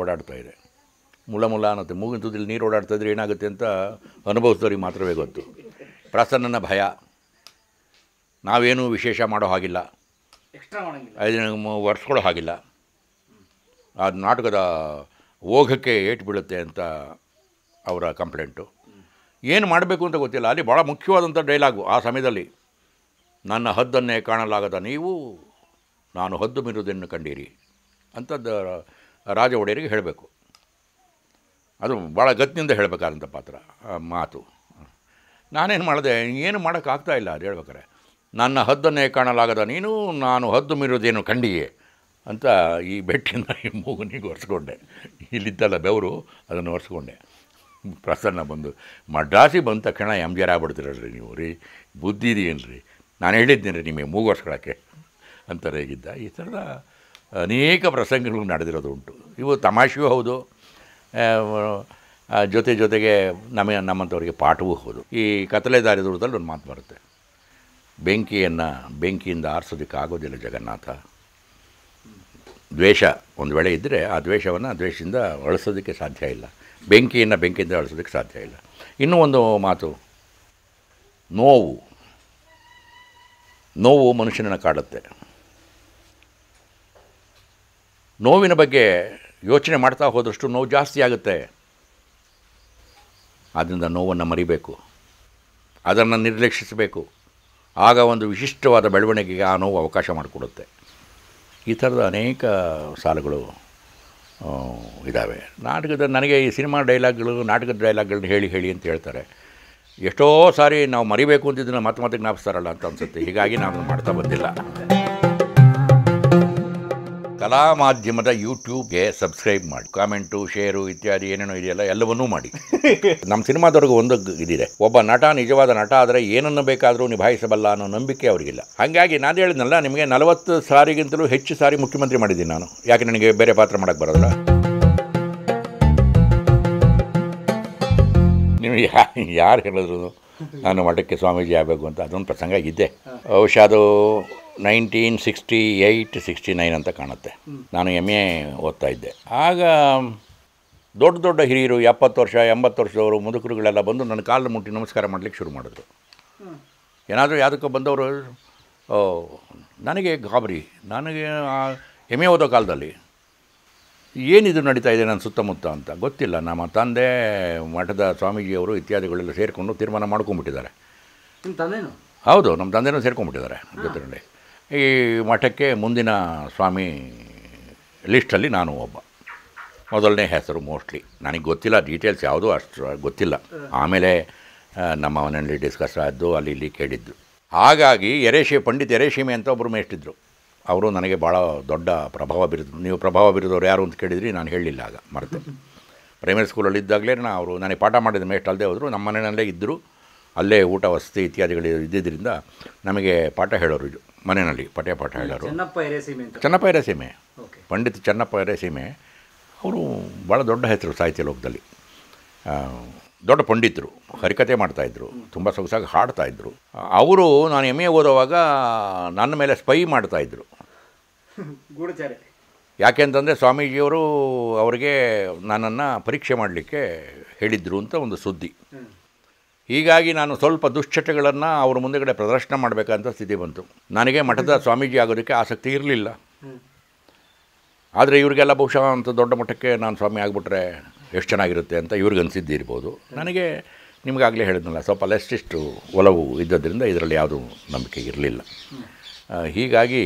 ಓಡಾಡ್ತಾ ಇದೆ ಮುಲ ಮುಲ ಅನ್ನತ್ತೆ ಮೂಗಿನ ತುದಿಲಿ ನೀರು ಓಡಾಡ್ತಾ ಇದ್ರೆ ಏನಾಗುತ್ತೆ ಅಂತ ಅನುಭವಿಸಿದವ್ರಿಗೆ ಮಾತ್ರವೇ ಗೊತ್ತು ಪ್ರಸನ್ನನ ಭಯ ನಾವೇನು ವಿಶೇಷ ಮಾಡೋ ಹಾಗಿಲ್ಲ ಅದನ್ನು ಒರೆಸ್ಕೊಳ್ಳೋ ಹಾಗಿಲ್ಲ ಆ ನಾಟಕದ ಓಘಕ್ಕೆ ಏಟು ಬೀಳುತ್ತೆ ಅಂತ ಅವರ ಕಂಪ್ಲೇಂಟು ಏನು ಮಾಡಬೇಕು ಅಂತ ಗೊತ್ತಿಲ್ಲ ಅಲ್ಲಿ ಭಾಳ ಮುಖ್ಯವಾದಂಥ ಡೈಲಾಗು ಆ ಸಮಯದಲ್ಲಿ ನನ್ನ ಹದ್ದನ್ನೇ ಕಾಣಲಾಗದ ನೀವು ನಾನು ಹದ್ದು ಮೀರುವುದನ್ನು ಕಂಡೀರಿ ಅಂಥದ್ದು ರಾಜ ಒಡೆಯರಿಗೆ ಹೇಳಬೇಕು ಅದು ಭಾಳ ಗತ್ತಿನಿಂದ ಹೇಳಬೇಕಾದಂಥ ಪಾತ್ರ ಮಾತು ನಾನೇನು ಮಾಡಿದೆ ಏನು ಮಾಡೋಕ್ಕಾಗ್ತಾ ಇಲ್ಲ ಅದು ಹೇಳ್ಬೇಕಾರೆ ನನ್ನ ಹದ್ದನ್ನೇ ಕಾಣಲಾಗದ ನೀನು ನಾನು ಹದ್ದು ಮೀರೋದೇನು ಕಂಡಿಯೇ ಅಂತ ಈ ಬೆಟ್ಟಿನ ಈ ಮೂಗನಿಗೆ ಒರೆಸ್ಕೊಂಡೆ ಇಲ್ಲಿದ್ದಲ್ಲ ಬೆವರು ಅದನ್ನು ಒರೆಸ್ಕೊಂಡೆ ಪ್ರಸನ್ನ ಬಂದು ಮಡ್ರಾಸಿ ಬಂದ ತಕ್ಷಣ ಆರ್ ಆಗ್ಬಿಡ್ತೀರಲ್ರಿ ನೀವು ರೀ ಬುದ್ಧಿ ರೀ ನಾನು ಹೇಳಿದ್ದೀನಿ ರೀ ನಿಮಗೆ ಮೂಗು ಒರೆಸ್ಕೊಳಕ್ಕೆ ಅಂತರೇಗಿದ್ದ ಈ ಥರದ ಅನೇಕ ಪ್ರಸಂಗಗಳು ನಡೆದಿರೋದು ಉಂಟು ಇವು ತಮಾಷೆಯೂ ಹೌದು ಜೊತೆ ಜೊತೆಗೆ ನಮಗೆ ನಮ್ಮಂಥವ್ರಿಗೆ ಪಾಠವೂ ಹೌದು ಈ ಕತ್ತಲೆ ದಾರಿ ಒಂದು ಮಾತು ಬರುತ್ತೆ ಬೆಂಕಿಯನ್ನು ಬೆಂಕಿಯಿಂದ ಆರಿಸೋದಕ್ಕೆ ಆಗೋದಿಲ್ಲ ಜಗನ್ನಾಥ ದ್ವೇಷ ಒಂದು ವೇಳೆ ಇದ್ದರೆ ಆ ದ್ವೇಷವನ್ನು ದ್ವೇಷದಿಂದ ಅಳಿಸೋದಕ್ಕೆ ಸಾಧ್ಯ ಇಲ್ಲ ಬೆಂಕಿಯನ್ನು ಬೆಂಕಿಯಿಂದ ಅಳಿಸೋದಕ್ಕೆ ಸಾಧ್ಯ ಇಲ್ಲ ಇನ್ನೂ ಒಂದು ಮಾತು ನೋವು ನೋವು ಮನುಷ್ಯನನ್ನು ಕಾಡುತ್ತೆ ನೋವಿನ ಬಗ್ಗೆ ಯೋಚನೆ ಮಾಡ್ತಾ ಹೋದಷ್ಟು ನೋವು ಜಾಸ್ತಿ ಆಗುತ್ತೆ ಆದ್ದರಿಂದ ನೋವನ್ನು ಮರಿಬೇಕು ಅದನ್ನು ನಿರ್ಲಕ್ಷಿಸಬೇಕು ಆಗ ಒಂದು ವಿಶಿಷ್ಟವಾದ ಬೆಳವಣಿಗೆಗೆ ಆ ನೋವು ಅವಕಾಶ ಮಾಡಿಕೊಡುತ್ತೆ ಈ ಥರದ ಅನೇಕ ಸಾಲುಗಳು ಇದ್ದಾವೆ ನಾಟಕದ ನನಗೆ ಈ ಸಿನಿಮಾ ಡೈಲಾಗ್ಗಳು ನಾಟಕದ ಡೈಲಾಗ್ಗಳನ್ನ ಹೇಳಿ ಹೇಳಿ ಅಂತ ಹೇಳ್ತಾರೆ ಎಷ್ಟೋ ಸಾರಿ ನಾವು ಮರಿಬೇಕು ಅಂತಿದ್ದನ್ನು ಮತ್ತೆ ಮತ್ತೆ ಜ್ಞಾಪಿಸ್ತಾರಲ್ಲ ಅಂತ ಅನ್ಸುತ್ತೆ ಹೀಗಾಗಿ ನಾವು ಮಾಡ್ತಾ ಬಂದಿಲ್ಲ ಕಲಾ ಮಾಧ್ಯಮದ ಯೂಟ್ಯೂಬ್ಗೆ ಸಬ್ಸ್ಕ್ರೈಬ್ ಮಾಡಿ ಕಾಮೆಂಟು ಶೇರು ಇತ್ಯಾದಿ ಏನೇನೋ ಇದೆಯಲ್ಲ ಎಲ್ಲವನ್ನೂ ಮಾಡಿ ನಮ್ಮ ಸಿನಿಮಾದವರೆಗೂ ಒಂದು ಇದಿದೆ ಒಬ್ಬ ನಟ ನಿಜವಾದ ನಟ ಆದರೆ ಏನನ್ನು ಬೇಕಾದರೂ ನಿಭಾಯಿಸಬಲ್ಲ ಅನ್ನೋ ನಂಬಿಕೆ ಅವರಿಗಿಲ್ಲ ಹಾಗಾಗಿ ನಾನು ಹೇಳಿದ್ನಲ್ಲ ನಿಮಗೆ ನಲವತ್ತು ಸಾರಿಗಿಂತಲೂ ಹೆಚ್ಚು ಸಾರಿ ಮುಖ್ಯಮಂತ್ರಿ ಮಾಡಿದ್ದೀನಿ ನಾನು ಯಾಕೆ ನನಗೆ ಬೇರೆ ಪಾತ್ರ ಮಾಡಕ್ಕೆ ಬರೋದಿಲ್ಲ ನೀವು ಯಾರು ಹೇಳಿದ್ರು ನಾನು ಮಠಕ್ಕೆ ಸ್ವಾಮೀಜಿ ಆಗಬೇಕು ಅಂತ ಅದೊಂದು ಪ್ರಸಂಗ ಇದ್ದೆ ಬಹುಶಃ ಅದು nineteen sixty eight sixty nine ಅಂತ ಕಾಣುತ್ತೆ ನಾನು ಎಮ್ ಎ ಓದ್ತಾ ಇದ್ದೆ ಆಗ ದೊಡ್ಡ ದೊಡ್ಡ ಹಿರಿಯರು ಎಪ್ಪತ್ತು ವರ್ಷ ಎಂಬತ್ತು ವರ್ಷದವರು ಮುದುಕರುಗಳೆಲ್ಲ ಬಂದು ನನ್ನ ಕಾಲು ಮುಟ್ಟಿ ನಮಸ್ಕಾರ ಮಾಡಲಿಕ್ಕೆ ಶುರು ಮಾಡಿದ್ರು ಏನಾದರೂ ಯಾವುದಕ್ಕೂ ಬಂದವರು ನನಗೆ ಗಾಬರಿ ನನಗೆ ಎಮ್ ಎ ಓದೋ ಕಾಲದಲ್ಲಿ ಏನಿದು ನಡೀತಾ ಇದೆ ನನ್ನ ಸುತ್ತಮುತ್ತ ಅಂತ ಗೊತ್ತಿಲ್ಲ ನಮ್ಮ ತಂದೆ ಮಠದ ಸ್ವಾಮೀಜಿಯವರು ಇತ್ಯಾದಿಗಳೆಲ್ಲ ಸೇರಿಕೊಂಡು ತೀರ್ಮಾನ ಮಾಡ್ಕೊಂಡ್ಬಿಟ್ಟಿದ್ದಾರೆ ನಿಮ್ಮ ಹೌದು ನಮ್ಮ ತಂದೆನೂ ಸೇರ್ಕೊಂಡ್ಬಿಟ್ಟಿದ್ದಾರೆ ಜೊತೆ ಈ ಮಠಕ್ಕೆ ಮುಂದಿನ ಸ್ವಾಮಿ ಲಿಸ್ಟಲ್ಲಿ ನಾನು ಒಬ್ಬ ಮೊದಲನೇ ಹೆಸರು ಮೋಸ್ಟ್ಲಿ ನನಗೆ ಗೊತ್ತಿಲ್ಲ ಡೀಟೇಲ್ಸ್ ಯಾವುದೂ ಅಷ್ಟು ಗೊತ್ತಿಲ್ಲ ಆಮೇಲೆ ನಮ್ಮ ಮನೆಯಲ್ಲಿ ಡಿಸ್ಕಸ್ ಆದ್ದು ಅಲ್ಲಿ ಇಲ್ಲಿ ಕೇಳಿದ್ದು ಹಾಗಾಗಿ ಎರೇಶಿ ಪಂಡಿತ್ ಎರೇಶಿಮೆ ಅಂತ ಒಬ್ಬರು ಮೇಷ್ಟಿದ್ರು ಅವರು ನನಗೆ ಭಾಳ ದೊಡ್ಡ ಪ್ರಭಾವ ಬೀರಿದ್ರು ನೀವು ಪ್ರಭಾವ ಬೀರಿದವರು ಯಾರು ಅಂತ ಕೇಳಿದ್ರಿ ನಾನು ಹೇಳಿಲ್ಲ ಆಗ ಮರೆತು ಪ್ರೈಮರಿ ಸ್ಕೂಲಲ್ಲಿ ಇದ್ದಾಗಲೇ ಅವರು ನನಗೆ ಪಾಠ ಮಾಡಿದ ಮೇಸ್ಟ್ ಅಲ್ಲದೆ ಹೋದರು ನಮ್ಮ ಮನೆಯಲ್ಲೇ ಇದ್ದರು ಅಲ್ಲೇ ಊಟ ವಸತಿ ಇತ್ಯಾದಿಗಳು ಇದ್ದಿದ್ದರಿಂದ ನಮಗೆ ಪಾಠ ಹೇಳೋರು ಇದು ಮನೆಯಲ್ಲಿ ಪಠ್ಯ ಪಾಠ ಹೇಳೋರು ಚೆನ್ನಪ್ಪ ಎರೆಸೀಮೆ ಪಂಡಿತ್ ಚೆನ್ನಪ್ಪ ಎರೆಸೀಮೆ ಅವರು ಭಾಳ ದೊಡ್ಡ ಹೆಸರು ಸಾಹಿತ್ಯ ಲೋಕದಲ್ಲಿ ದೊಡ್ಡ ಪಂಡಿತರು ಹರಿಕತೆ ಮಾಡ್ತಾಯಿದ್ರು ತುಂಬ ಸೊಗಸಾಗಿ ಹಾಡ್ತಾಯಿದ್ರು ಅವರು ನಾನು ಎಮ್ ಎ ಓದೋವಾಗ ನನ್ನ ಮೇಲೆ ಸ್ಪೈ ಮಾಡ್ತಾಯಿದ್ರು ಯಾಕೆಂತಂದರೆ ಸ್ವಾಮೀಜಿಯವರು ಅವರಿಗೆ ನನ್ನನ್ನು ಪರೀಕ್ಷೆ ಮಾಡಲಿಕ್ಕೆ ಹೇಳಿದರು ಅಂತ ಒಂದು ಸುದ್ದಿ ಹೀಗಾಗಿ ನಾನು ಸ್ವಲ್ಪ ದುಶ್ಚಟಗಳನ್ನು ಅವ್ರ ಮುಂದೆಗಡೆ ಪ್ರದರ್ಶನ ಮಾಡಬೇಕಂತ ಸ್ಥಿತಿ ಬಂತು ನನಗೆ ಮಠದ ಸ್ವಾಮೀಜಿ ಆಗೋದಕ್ಕೆ ಆಸಕ್ತಿ ಇರಲಿಲ್ಲ ಆದರೆ ಇವರಿಗೆಲ್ಲ ಬಹುಶಃ ಅಂತ ದೊಡ್ಡ ಮಠಕ್ಕೆ ನಾನು ಸ್ವಾಮಿ ಆಗಿಬಿಟ್ರೆ ಎಷ್ಟು ಚೆನ್ನಾಗಿರುತ್ತೆ ಅಂತ ಇರ್ಬೋದು ನನಗೆ ನಿಮಗಾಗಲೇ ಹೇಳಿದ್ನಲ್ಲ ಸ್ವಲ್ಪ ಲೆಸ್ಟಿಷ್ಟು ಒಲವು ಇದ್ದದ್ರಿಂದ ಇದರಲ್ಲಿ ಯಾವುದೂ ನಂಬಿಕೆ ಇರಲಿಲ್ಲ ಹೀಗಾಗಿ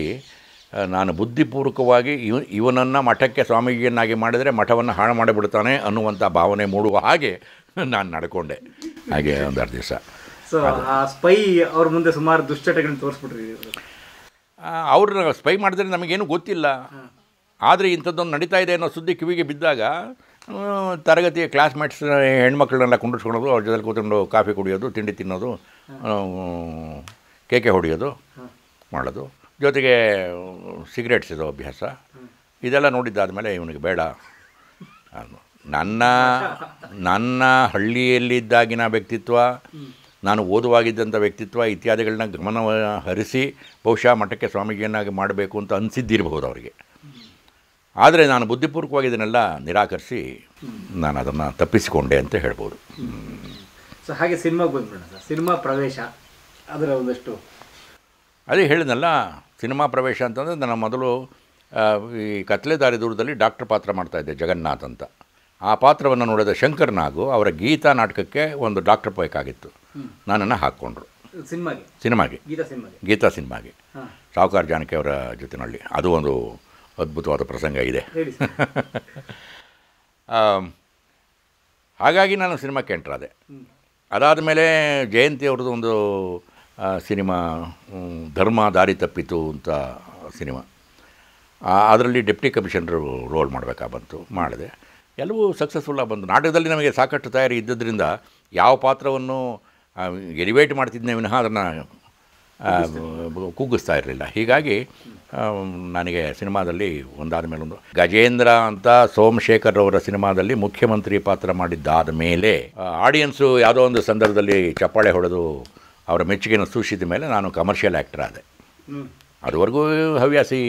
ನಾನು ಬುದ್ಧಿಪೂರ್ವಕವಾಗಿ ಇವ ಇವನನ್ನು ಮಠಕ್ಕೆ ಸ್ವಾಮೀಜಿಯನ್ನಾಗಿ ಮಾಡಿದರೆ ಮಠವನ್ನು ಹಾಳು ಮಾಡಿಬಿಡ್ತಾನೆ ಅನ್ನುವಂಥ ಭಾವನೆ ಮೂಡುವ ಹಾಗೆ ನಾನು ನಡ್ಕೊಂಡೆ ಹಾಗೆ ಅರ್ಧ ದಿವಸ ಸೊ ಆ ಸ್ಪೈ ಅವ್ರ ಮುಂದೆ ಸುಮಾರು ದುಶ್ಚಟಗಳನ್ನ ತೋರಿಸ್ಬಿಟ್ರಿ ಅವ್ರನ್ನ ಸ್ಪೈ ಮಾಡಿದ್ರೆ ನಮಗೇನು ಗೊತ್ತಿಲ್ಲ ಆದರೆ ಇಂಥದ್ದೊಂದು ನಡೀತಾ ಇದೆ ಅನ್ನೋ ಸುದ್ದಿ ಕಿವಿಗೆ ಬಿದ್ದಾಗ ತರಗತಿಯ ಕ್ಲಾಸ್ಮೇಟ್ಸ್ ಹೆಣ್ಮಕ್ಳನ್ನೆಲ್ಲ ಕುಂಡಿಸ್ಕೊಳೋದು ಅವ್ರ ಜೊತೆ ಕೂತ್ಕೊಂಡು ಕಾಫಿ ಕುಡಿಯೋದು ತಿಂಡಿ ತಿನ್ನೋದು ಕೇಕೆ ಹೊಡೆಯೋದು ಮಾಡೋದು ಜೊತೆಗೆ ಸಿಗರೇಟ್ಸ್ ಇದು ಅಭ್ಯಾಸ ಇದೆಲ್ಲ ನೋಡಿದ್ದಾದಮೇಲೆ ಇವನಿಗೆ ಬೇಡ ನನ್ನ ನನ್ನ ಹಳ್ಳಿಯಲ್ಲಿದ್ದಾಗಿನ ವ್ಯಕ್ತಿತ್ವ ನಾನು ಓದುವಾಗಿದ್ದಂಥ ವ್ಯಕ್ತಿತ್ವ ಇತ್ಯಾದಿಗಳನ್ನ ಗಮನ ಹರಿಸಿ ಬಹುಶಃ ಮಠಕ್ಕೆ ಸ್ವಾಮೀಜಿಯನ್ನಾಗಿ ಮಾಡಬೇಕು ಅಂತ ಅನಿಸಿದ್ದಿರಬಹುದು ಅವರಿಗೆ ಆದರೆ ನಾನು ಬುದ್ಧಿಪೂರ್ವಕವಾಗಿ ಇದನ್ನೆಲ್ಲ ನಿರಾಕರಿಸಿ ನಾನು ಅದನ್ನು ತಪ್ಪಿಸಿಕೊಂಡೆ ಅಂತ ಹೇಳ್ಬೋದು ಸೊ ಹಾಗೆ ಸಿನಿಮಾಗೆ ಬಂದ್ಬಿಡೋಣ ಸಿನಿಮಾ ಪ್ರವೇಶ ಅದರ ಒಂದಷ್ಟು ಅದೇ ಹೇಳಿದ್ನಲ್ಲ ಸಿನಿಮಾ ಪ್ರವೇಶ ಅಂತಂದರೆ ನಾನು ಮೊದಲು ಈ ಕತ್ಲೆದಾರಿ ದೂರದಲ್ಲಿ ಡಾಕ್ಟರ್ ಪಾತ್ರ ಮಾಡ್ತಾಯಿದ್ದೆ ಜಗನ್ನಾಥ್ ಅಂತ ಆ ಪಾತ್ರವನ್ನು ನೋಡಿದ ಶಂಕರ್ ನಾಗು ಅವರ ಗೀತಾ ನಾಟಕಕ್ಕೆ ಒಂದು ಡಾಕ್ಟರ್ ಬೇಕಾಗಿತ್ತು ನಾನನ್ನು ಹಾಕ್ಕೊಂಡ್ರು ಸಿನಿಮಾಗೆ ಸಿನಿಮಾಗೆ ಗೀತಾ ಸಿನಿಮಾಗೆ ಸಾಹುಕಾರ್ ಜಾನಕಿ ಅವರ ಜೊತೆನಲ್ಲಿ ಅದು ಒಂದು ಅದ್ಭುತವಾದ ಪ್ರಸಂಗ ಇದೆ ಹಾಗಾಗಿ ನಾನು ಸಿನಿಮಾಕ್ಕೆ ಎಂಟ್ರಾದೆ ಅದಾದ ಮೇಲೆ ಜಯಂತಿ ಅವ್ರದ್ದು ಒಂದು ಸಿನಿಮಾ ಧರ್ಮ ದಾರಿ ತಪ್ಪಿತು ಅಂತ ಸಿನಿಮಾ ಅದರಲ್ಲಿ ಡೆಪ್ಟಿ ಕಮಿಷನರು ರೋಲ್ ಮಾಡಬೇಕಾ ಬಂತು ಮಾಡಿದೆ ಎಲ್ಲವೂ ಸಕ್ಸಸ್ಫುಲ್ ಆಗಿ ಬಂದು ನಾಟಕದಲ್ಲಿ ನಮಗೆ ಸಾಕಷ್ಟು ತಯಾರಿ ಇದ್ದದ್ರಿಂದ ಯಾವ ಪಾತ್ರವನ್ನು ಎಲಿವೇಟ್ ಮಾಡ್ತಿದ್ದೆ ವಿನಃ ಅದನ್ನು ಕುಗ್ಗಿಸ್ತಾ ಇರಲಿಲ್ಲ ಹೀಗಾಗಿ ನನಗೆ ಸಿನಿಮಾದಲ್ಲಿ ಒಂದಾದ ಮೇಲೆ ಒಂದು ಗಜೇಂದ್ರ ಅಂತ ಸೋಮಶೇಖರ್ ಅವರ ಸಿನಿಮಾದಲ್ಲಿ ಮುಖ್ಯಮಂತ್ರಿ ಪಾತ್ರ ಮಾಡಿದ್ದಾದ ಮೇಲೆ ಆಡಿಯನ್ಸು ಯಾವುದೋ ಒಂದು ಸಂದರ್ಭದಲ್ಲಿ ಚಪ್ಪಾಳೆ ಹೊಡೆದು ಅವರ ಮೆಚ್ಚುಗೆಯನ್ನು ಸೂಚಿಸಿದ ಮೇಲೆ ನಾನು ಕಮರ್ಷಿಯಲ್ ಆ್ಯಕ್ಟರ್ ಆದೆ ಅದುವರೆಗೂ ಹವ್ಯಾಸಿ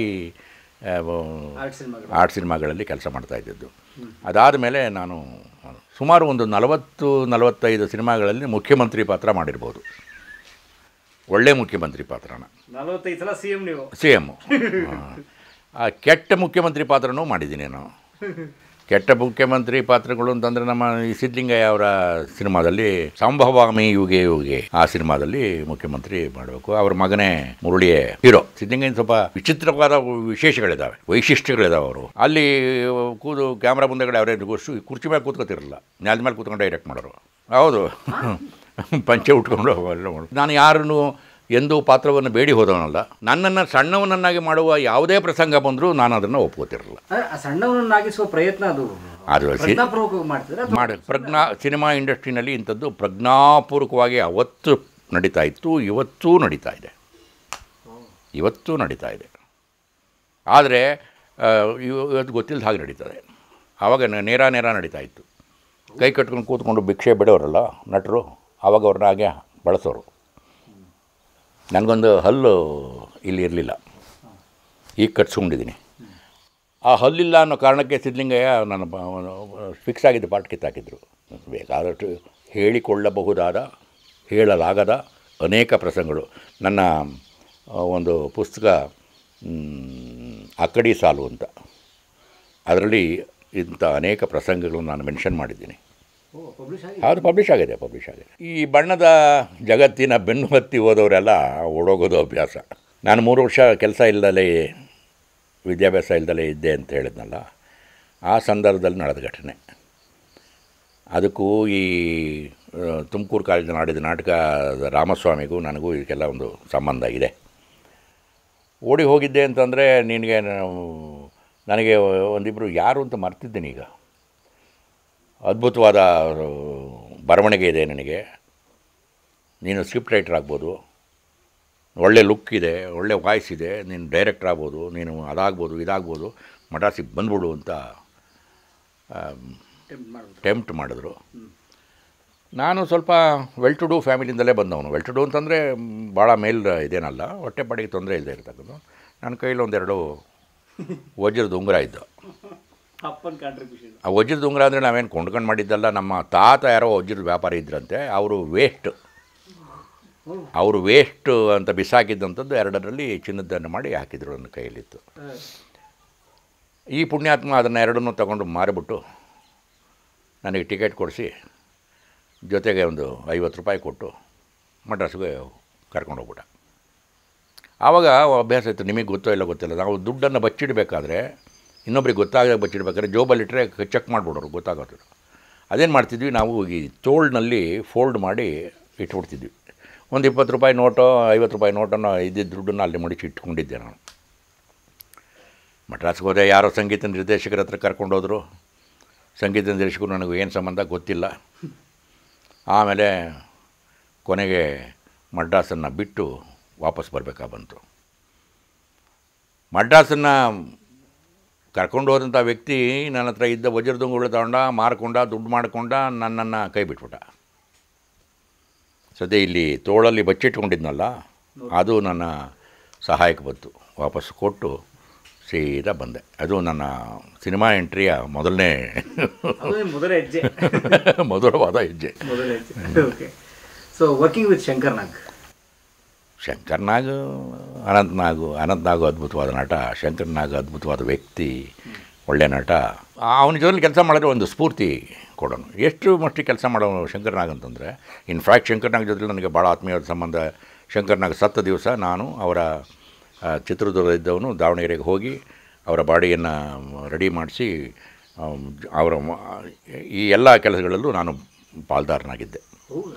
ಆರ್ಟ್ ಸಿನಿಮಾಗಳಲ್ಲಿ ಕೆಲಸ ಮಾಡ್ತಾ ಅದಾದ ಮೇಲೆ ನಾನು ಸುಮಾರು ಒಂದು ನಲವತ್ತು ನಲವತ್ತೈದು ಸಿನಿಮಾಗಳಲ್ಲಿ ಮುಖ್ಯಮಂತ್ರಿ ಪಾತ್ರ ಮಾಡಿರ್ಬೋದು ಒಳ್ಳೆ ಮುಖ್ಯಮಂತ್ರಿ ಪಾತ್ರನ ನಲವತ್ತೈದು ಸಲ ಸಿ ಎಮ್ ನೀವು ಸಿ ಆ ಕೆಟ್ಟ ಮುಖ್ಯಮಂತ್ರಿ ಪಾತ್ರನೂ ಮಾಡಿದ್ದೀನಿ ನಾನು ಕೆಟ್ಟ ಮುಖ್ಯಮಂತ್ರಿ ಪಾತ್ರಗಳು ಅಂತಂದ್ರೆ ನಮ್ಮ ಈ ಸಿದ್ದಲಿಂಗಯ್ಯ ಅವರ ಸಿನಿಮಾದಲ್ಲಿ ಸಂಭವಾಮಿ ಯುಗೆ ಯುಗೆ ಆ ಸಿನಿಮಾದಲ್ಲಿ ಮುಖ್ಯಮಂತ್ರಿ ಮಾಡಬೇಕು ಅವ್ರ ಮಗನೇ ಮುರುಳಿಯೇ ಹೀರೋ ಸಿದ್ದಲಿಂಗಯ್ಯ ಸ್ವಲ್ಪ ವಿಚಿತ್ರವಾದ ವಿಶೇಷಗಳಿದ್ದಾವೆ ವೈಶಿಷ್ಟ್ಯಗಳಿದ್ದಾವೆ ಅವರು ಅಲ್ಲಿ ಕೂದು ಕ್ಯಾಮ್ರಾ ಮುಂದೆಗಡೆ ಅವರೇ ಕುರ್ಚಿ ಮೇಲೆ ಕೂತ್ಕೋತಿರಲ್ಲ ನೆಲದ ಮೇಲೆ ಕೂತ್ಕೊಂಡು ಡೈರೆಕ್ಟ್ ಮಾಡೋರು ಹೌದು ಪಂಚೆ ಉಟ್ಕೊಂಡು ಹೋಗೋಲ್ಲ ನಾನು ಯಾರನ್ನು ಎಂದು ಪಾತ್ರವನ್ನು ಬೇಡಿ ಹೋದವನಲ್ಲ ನನ್ನನ್ನು ಸಣ್ಣವನನ್ನಾಗಿ ಮಾಡುವ ಯಾವುದೇ ಪ್ರಸಂಗ ಬಂದರೂ ನಾನು ಅದನ್ನು ಒಪ್ಕೋತಿರಲಿಲ್ಲ ಸಣ್ಣವನನ್ನಾಗಿಸುವ ಪ್ರಯತ್ನ ಅದು ಅದು ಮಾಡಿ ಪ್ರಜ್ಞಾ ಸಿನಿಮಾ ಇಂಡಸ್ಟ್ರಿನಲ್ಲಿ ಇಂಥದ್ದು ಪ್ರಜ್ಞಾಪೂರ್ವಕವಾಗಿ ಅವತ್ತು ನಡೀತಾ ಇತ್ತು ಇವತ್ತೂ ನಡೀತಾ ಇದೆ ಇವತ್ತೂ ನಡೀತಾ ಇದೆ ಆದರೆ ಇವತ್ತು ಗೊತ್ತಿಲ್ಲದ ಹಾಗೆ ನಡೀತದೆ ಆವಾಗ ನೇರ ನೇರ ನಡೀತಾ ಇತ್ತು ಕೈ ಕಟ್ಕೊಂಡು ಕೂತ್ಕೊಂಡು ಭಿಕ್ಷೆ ಬಿಡೋರಲ್ಲ ನಟರು ಅವಾಗ ಅವ್ರನ್ನ ಹಾಗೆ ಬಳಸೋರು ನನಗೊಂದು ಹಲ್ಲು ಇಲ್ಲಿ ಇರಲಿಲ್ಲ ಈಗ ಕಟ್ಸ್ಕೊಂಡಿದ್ದೀನಿ ಆ ಹಲ್ಲಿಲ್ಲ ಅನ್ನೋ ಕಾರಣಕ್ಕೆ ಸಿದ್ಧಲಿಂಗಯ್ಯ ನಾನು ಫಿಕ್ಸ್ ಆಗಿದ್ದ ಪಾಟ್ ಕಿತ್ತಾಕಿದ್ರು ಬೇಕಾದಷ್ಟು ಹೇಳಿಕೊಳ್ಳಬಹುದಾದ ಹೇಳಲಾಗದ ಅನೇಕ ಪ್ರಸಂಗಗಳು ನನ್ನ ಒಂದು ಪುಸ್ತಕ ಅಕ್ಕಡಿ ಸಾಲು ಅಂತ ಅದರಲ್ಲಿ ಇಂಥ ಅನೇಕ ಪ್ರಸಂಗಗಳು ನಾನು ಮೆನ್ಷನ್ ಮಾಡಿದ್ದೀನಿ ಹೌದು ಪಬ್ಲಿಷ್ ಆಗಿದೆ ಪಬ್ಲಿಷ್ ಆಗಿದೆ ಈ ಬಣ್ಣದ ಜಗತ್ತಿನ ಬೆನ್ನು ಹತ್ತಿ ಓದೋರೆಲ್ಲ ಓಡೋಗೋದು ಅಭ್ಯಾಸ ನಾನು ಮೂರು ವರ್ಷ ಕೆಲಸ ಇಲ್ಲದಲೇ ವಿದ್ಯಾಭ್ಯಾಸ ಇಲ್ಲದಲೇ ಇದ್ದೆ ಅಂತ ಹೇಳಿದ್ನಲ್ಲ ಆ ಸಂದರ್ಭದಲ್ಲಿ ನಡೆದ ಘಟನೆ ಅದಕ್ಕೂ ಈ ತುಮಕೂರು ಕಾಲೇಜಿನಲ್ಲಿ ಆಡಿದ ನಾಟಕ ರಾಮಸ್ವಾಮಿಗೂ ನನಗೂ ಇದಕ್ಕೆಲ್ಲ ಒಂದು ಸಂಬಂಧ ಇದೆ ಓಡಿ ಹೋಗಿದ್ದೆ ಅಂತಂದರೆ ನಿನಗೆ ನನಗೆ ಒಂದಿಬ್ಬರು ಯಾರು ಅಂತ ಮರ್ತಿದ್ದೀನಿ ಈಗ ಅದ್ಭುತವಾದ ಬರವಣಿಗೆ ಇದೆ ನನಗೆ ನೀನು ಸ್ಕ್ರಿಪ್ಟ್ ರೈಟರ್ ಆಗ್ಬೋದು ಒಳ್ಳೆ ಲುಕ್ ಇದೆ ಒಳ್ಳೆ ವಾಯ್ಸ್ ಇದೆ ನೀನು ಡೈರೆಕ್ಟರ್ ಆಗ್ಬೋದು ನೀನು ಅದಾಗ್ಬೋದು ಇದಾಗ್ಬೋದು ಮಟಾಸಿಗೆ ಬಂದ್ಬಿಡು ಅಂತ ಟೆಂಪ್ಟ್ ಮಾಡಿದ್ರು ನಾನು ಸ್ವಲ್ಪ ವೆಲ್ ಟು ಡೂ ಫ್ಯಾಮಿಲಿಯಿಂದಲೇ ಬಂದವನು ವೆಲ್ ಟು ಡೂ ಅಂತಂದರೆ ಭಾಳ ಮೇಲ್ ಇದೇನಲ್ಲ ಹೊಟ್ಟೆಪಾಡಿಗೆ ತೊಂದರೆ ಇಲ್ಲದೆ ಇರ್ತಕ್ಕಂಥ ನನ್ನ ಕೈಯಲ್ಲಿ ಒಂದೆರಡು ವಜ್ರದ ಉಂಗುರ ಇದ್ದು ಆ ವಜ್ರದ ಉಂಗುರ ಅಂದರೆ ನಾವೇನು ಕೊಂಡ್ಕೊಂಡು ಮಾಡಿದ್ದಲ್ಲ ನಮ್ಮ ತಾತ ಯಾರೋ ವಜ್ರದ ವ್ಯಾಪಾರಿ ಇದ್ರಂತೆ ಅವರು ವೇಸ್ಟ್ ಅವರು ವೇಸ್ಟ್ ಅಂತ ಬಿಸಾಕಿದ್ದಂಥದ್ದು ಎರಡರಲ್ಲಿ ಚಿನ್ನದನ್ನು ಮಾಡಿ ಹಾಕಿದ್ರು ನನ್ನ ಕೈಯಲ್ಲಿತ್ತು ಈ ಪುಣ್ಯಾತ್ಮ ಅದನ್ನು ಎರಡನ್ನೂ ತಗೊಂಡು ಮಾರಿಬಿಟ್ಟು ನನಗೆ ಟಿಕೆಟ್ ಕೊಡಿಸಿ ಜೊತೆಗೆ ಒಂದು ಐವತ್ತು ರೂಪಾಯಿ ಕೊಟ್ಟು ಮಡ್ರಾಸ್ಗೆ ಕರ್ಕೊಂಡು ಹೋಗ್ಬಿಟ್ಟ ಆವಾಗ ಅಭ್ಯಾಸ ಇತ್ತು ನಿಮಗೆ ಗೊತ್ತೋ ಇಲ್ಲ ಗೊತ್ತಿಲ್ಲ ನಾವು ದುಡ್ಡನ್ನು ಬಚ್ಚಿಡಬೇಕಾದ್ರೆ ಇನ್ನೊಬ್ರಿಗೆ ಗೊತ್ತಾಗದೆ ಬಚ್ಚಿಡ್ಬೇಕಾದ್ರೆ ಜೋಬಲ್ಲಿಟ್ಟರೆ ಚೆಕ್ ಮಾಡಿಬಿಡೋರು ಗೊತ್ತಾಗೋದು ಅದೇನು ಮಾಡ್ತಿದ್ವಿ ನಾವು ಈ ತೋಳ್ನಲ್ಲಿ ಫೋಲ್ಡ್ ಮಾಡಿ ಇಟ್ಬಿಡ್ತಿದ್ವಿ ಒಂದು ಇಪ್ಪತ್ತು ರೂಪಾಯಿ ನೋಟೋ ಐವತ್ತು ರೂಪಾಯಿ ನೋಟನ್ನು ಇದ್ದಿದ್ದ ದುಡ್ಡನ್ನು ಅಲ್ಲಿ ಮಡಿಸಿ ಇಟ್ಕೊಂಡಿದ್ದೆ ನಾನು ಮಡ್ರಾಸ್ಗೆ ಹೋದೆ ಯಾರೋ ಸಂಗೀತ ನಿರ್ದೇಶಕರ ಹತ್ರ ಕರ್ಕೊಂಡೋದ್ರು ಸಂಗೀತ ನಿರ್ದೇಶಕರು ನನಗೆ ಏನು ಸಂಬಂಧ ಗೊತ್ತಿಲ್ಲ ಆಮೇಲೆ ಕೊನೆಗೆ ಮಡ್ರಾಸನ್ನು ಬಿಟ್ಟು ವಾಪಸ್ ಬರಬೇಕಾ ಬಂತು ಮಡ್ರಾಸನ್ನು ಕರ್ಕೊಂಡು ಹೋದಂಥ ವ್ಯಕ್ತಿ ನನ್ನ ಹತ್ರ ಇದ್ದ ವಜ್ರದುಂಗುಗಳು ತಗೊಂಡ ಮಾರ್ಕೊಂಡ ದುಡ್ಡು ಮಾಡಿಕೊಂಡ ನನ್ನನ್ನು ಕೈ ಬಿಟ್ಬಿಟ್ಟ ಸದ್ಯ ಇಲ್ಲಿ ತೋಳಲ್ಲಿ ಬಚ್ಚಿಟ್ಕೊಂಡಿದ್ನಲ್ಲ ಅದು ನನ್ನ ಸಹಾಯಕ್ಕೆ ಬಂತು ವಾಪಸ್ ಕೊಟ್ಟು ಸೀದಾ ಬಂದೆ ಅದು ನನ್ನ ಸಿನಿಮಾ ಎಂಟ್ರಿಯ ಮೊದಲನೇ ಮೊದಲ ಹೆಜ್ಜೆ ಮೊದಲವಾದ ಹೆಜ್ಜೆ so working with Shankar Shankarnag Ananthnag Ananthnag ಅದ್ಭುತವಾದ ನಟ ಶಂಕರನಾಗು ಅದ್ಭುತವಾದ ವ್ಯಕ್ತಿ ಒಳ್ಳೆಯ ನಟ ಅವನ ಜೊತೆ ಕೆಲಸ ಮಾಡಿದ್ರೆ ಒಂದು ಸ್ಫೂರ್ತಿ ಕೊಡೋನು ಎಷ್ಟು ಮಷ್ಟು ಕೆಲಸ ಮಾಡೋ ಶಂಕರ್ನಾಗ್ ಅಂತಂದರೆ ಇನ್ಫ್ಯಾಕ್ಟ್ ಶಂಕರ್ನಾಗ್ ಜೊತೆ ನನಗೆ ಭಾಳ ಆತ್ಮೀಯವಾದ ಸಂಬಂಧ ಶಂಕರ್ನಾಗ್ ಸತ್ತ ದಿವಸ ನಾನು ಅವರ ಚಿತ್ರದುರ್ಗದಿದ್ದವನು ದಾವಣಗೆರೆಗೆ ಹೋಗಿ ಅವರ ಬಾಡಿಯನ್ನು ರೆಡಿ ಮಾಡಿಸಿ ಅವರ ಈ ಎಲ್ಲ ಕೆಲಸಗಳಲ್ಲೂ ನಾನು ಪಾಲ್ದಾರನಾಗಿದ್ದೆ ಹೌದು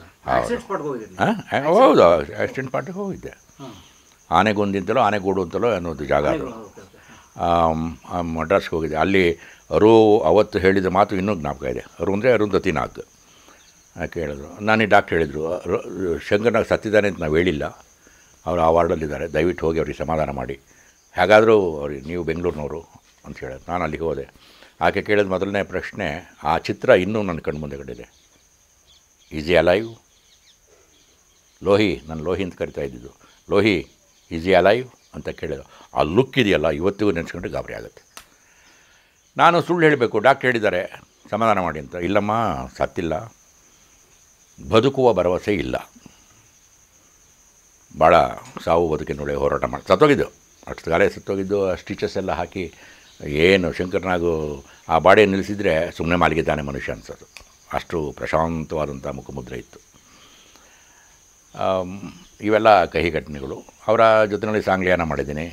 ಹೌದು ಆಕ್ಸಿಡೆಂಟ್ ಪಾರ್ಟಿಗೆ ಹೋಗಿದ್ದೆ ಆನೆಗೊಂದಿಂತಲೋ ಆನೆಗೂಡು ಅಂತಲೋ ಅನ್ನೋದು ಜಾಗ ಅದು ಮಡ್ರಾಸ್ಗೆ ಹೋಗಿದ್ದೆ ಅಲ್ಲಿ ಅರು ಅವತ್ತು ಹೇಳಿದ ಮಾತು ಇನ್ನೂ ಜ್ಞಾಪಕ ಇದೆ ಅರು ಅಂದರೆ ಅರುಂಧತಿನಾಗ್ ಕೇಳಿದ್ರು ನಾನು ಈ ಡಾಕ್ಟ್ರ್ ಹೇಳಿದರು ಶಂಕರ್ನಾಗ ಸತ್ತಿದ್ದಾನೆ ಅಂತ ನಾವು ಹೇಳಿಲ್ಲ ಅವರು ಆ ವಾರ್ಡಲ್ಲಿದ್ದಾರೆ ದಯವಿಟ್ಟು ಹೋಗಿ ಅವ್ರಿಗೆ ಸಮಾಧಾನ ಮಾಡಿ ಹೇಗಾದರೂ ಅವ್ರಿಗೆ ನೀವು ಬೆಂಗಳೂರಿನವರು ಅಂತ ಹೇಳಿದ್ರು ನಾನು ಅಲ್ಲಿಗೆ ಹೋದೆ ಆಕೆ ಕೇಳಿದ ಮೊದಲನೇ ಪ್ರಶ್ನೆ ಆ ಚಿತ್ರ ಇನ್ನೂ ನನ್ನ ಕಣ್ಮುಂದೆಗಡೆ ಇದೆ ಈಸಿ ಅಲೈವ್ ಲೋಹಿ ನಾನು ಲೋಹಿ ಅಂತ ಕರಿತಾ ಇದ್ದಿದ್ದು ಲೋಹಿ ಈಸಿ ಅಲೈವ್ ಅಂತ ಕೇಳಿದ ಆ ಲುಕ್ ಇದೆಯಲ್ಲ ಇವತ್ತಿಗೂ ನೆನೆಸ್ಕೊಂಡ್ರೆ ಗಾಬರಿ ಆಗುತ್ತೆ ನಾನು ಸುಳ್ಳು ಹೇಳಬೇಕು ಡಾಕ್ಟ್ರ್ ಹೇಳಿದ್ದಾರೆ ಸಮಾಧಾನ ಮಾಡಿ ಅಂತ ಇಲ್ಲಮ್ಮ ಸತ್ತಿಲ್ಲ ಬದುಕುವ ಭರವಸೆ ಇಲ್ಲ ಭಾಳ ಸಾವು ಬದುಕಿನೊಳೆ ಹೋರಾಟ ಮಾಡಿ ಸತ್ತೋಗಿದ್ದು ಅಷ್ಟು ಕಾಲೇ ಸತ್ತೋಗಿದ್ದು ಆ ಸ್ಟಿಚಸ್ ಎಲ್ಲ ಹಾಕಿ ಏನು ಶಂಕರ್ನಾಗು ಆ ಬಾಡಿ ನಿಲ್ಲಿಸಿದರೆ ಸುಮ್ಮನೆ ಮಾಲಿಗೆ ತಾನೆ ಮನುಷ್ಯ ಅನ್ಸೋದು ಅಷ್ಟು ಪ್ರಶಾಂತವಾದಂಥ ಮುಖಮುದ್ರೆ ಇತ್ತು ಇವೆಲ್ಲ ಕಹಿ ಘಟನೆಗಳು ಅವರ ಜೊತೆಯಲ್ಲಿ ಸಾಂಗ್ಲಿಯಾನ ಮಾಡಿದ್ದೀನಿ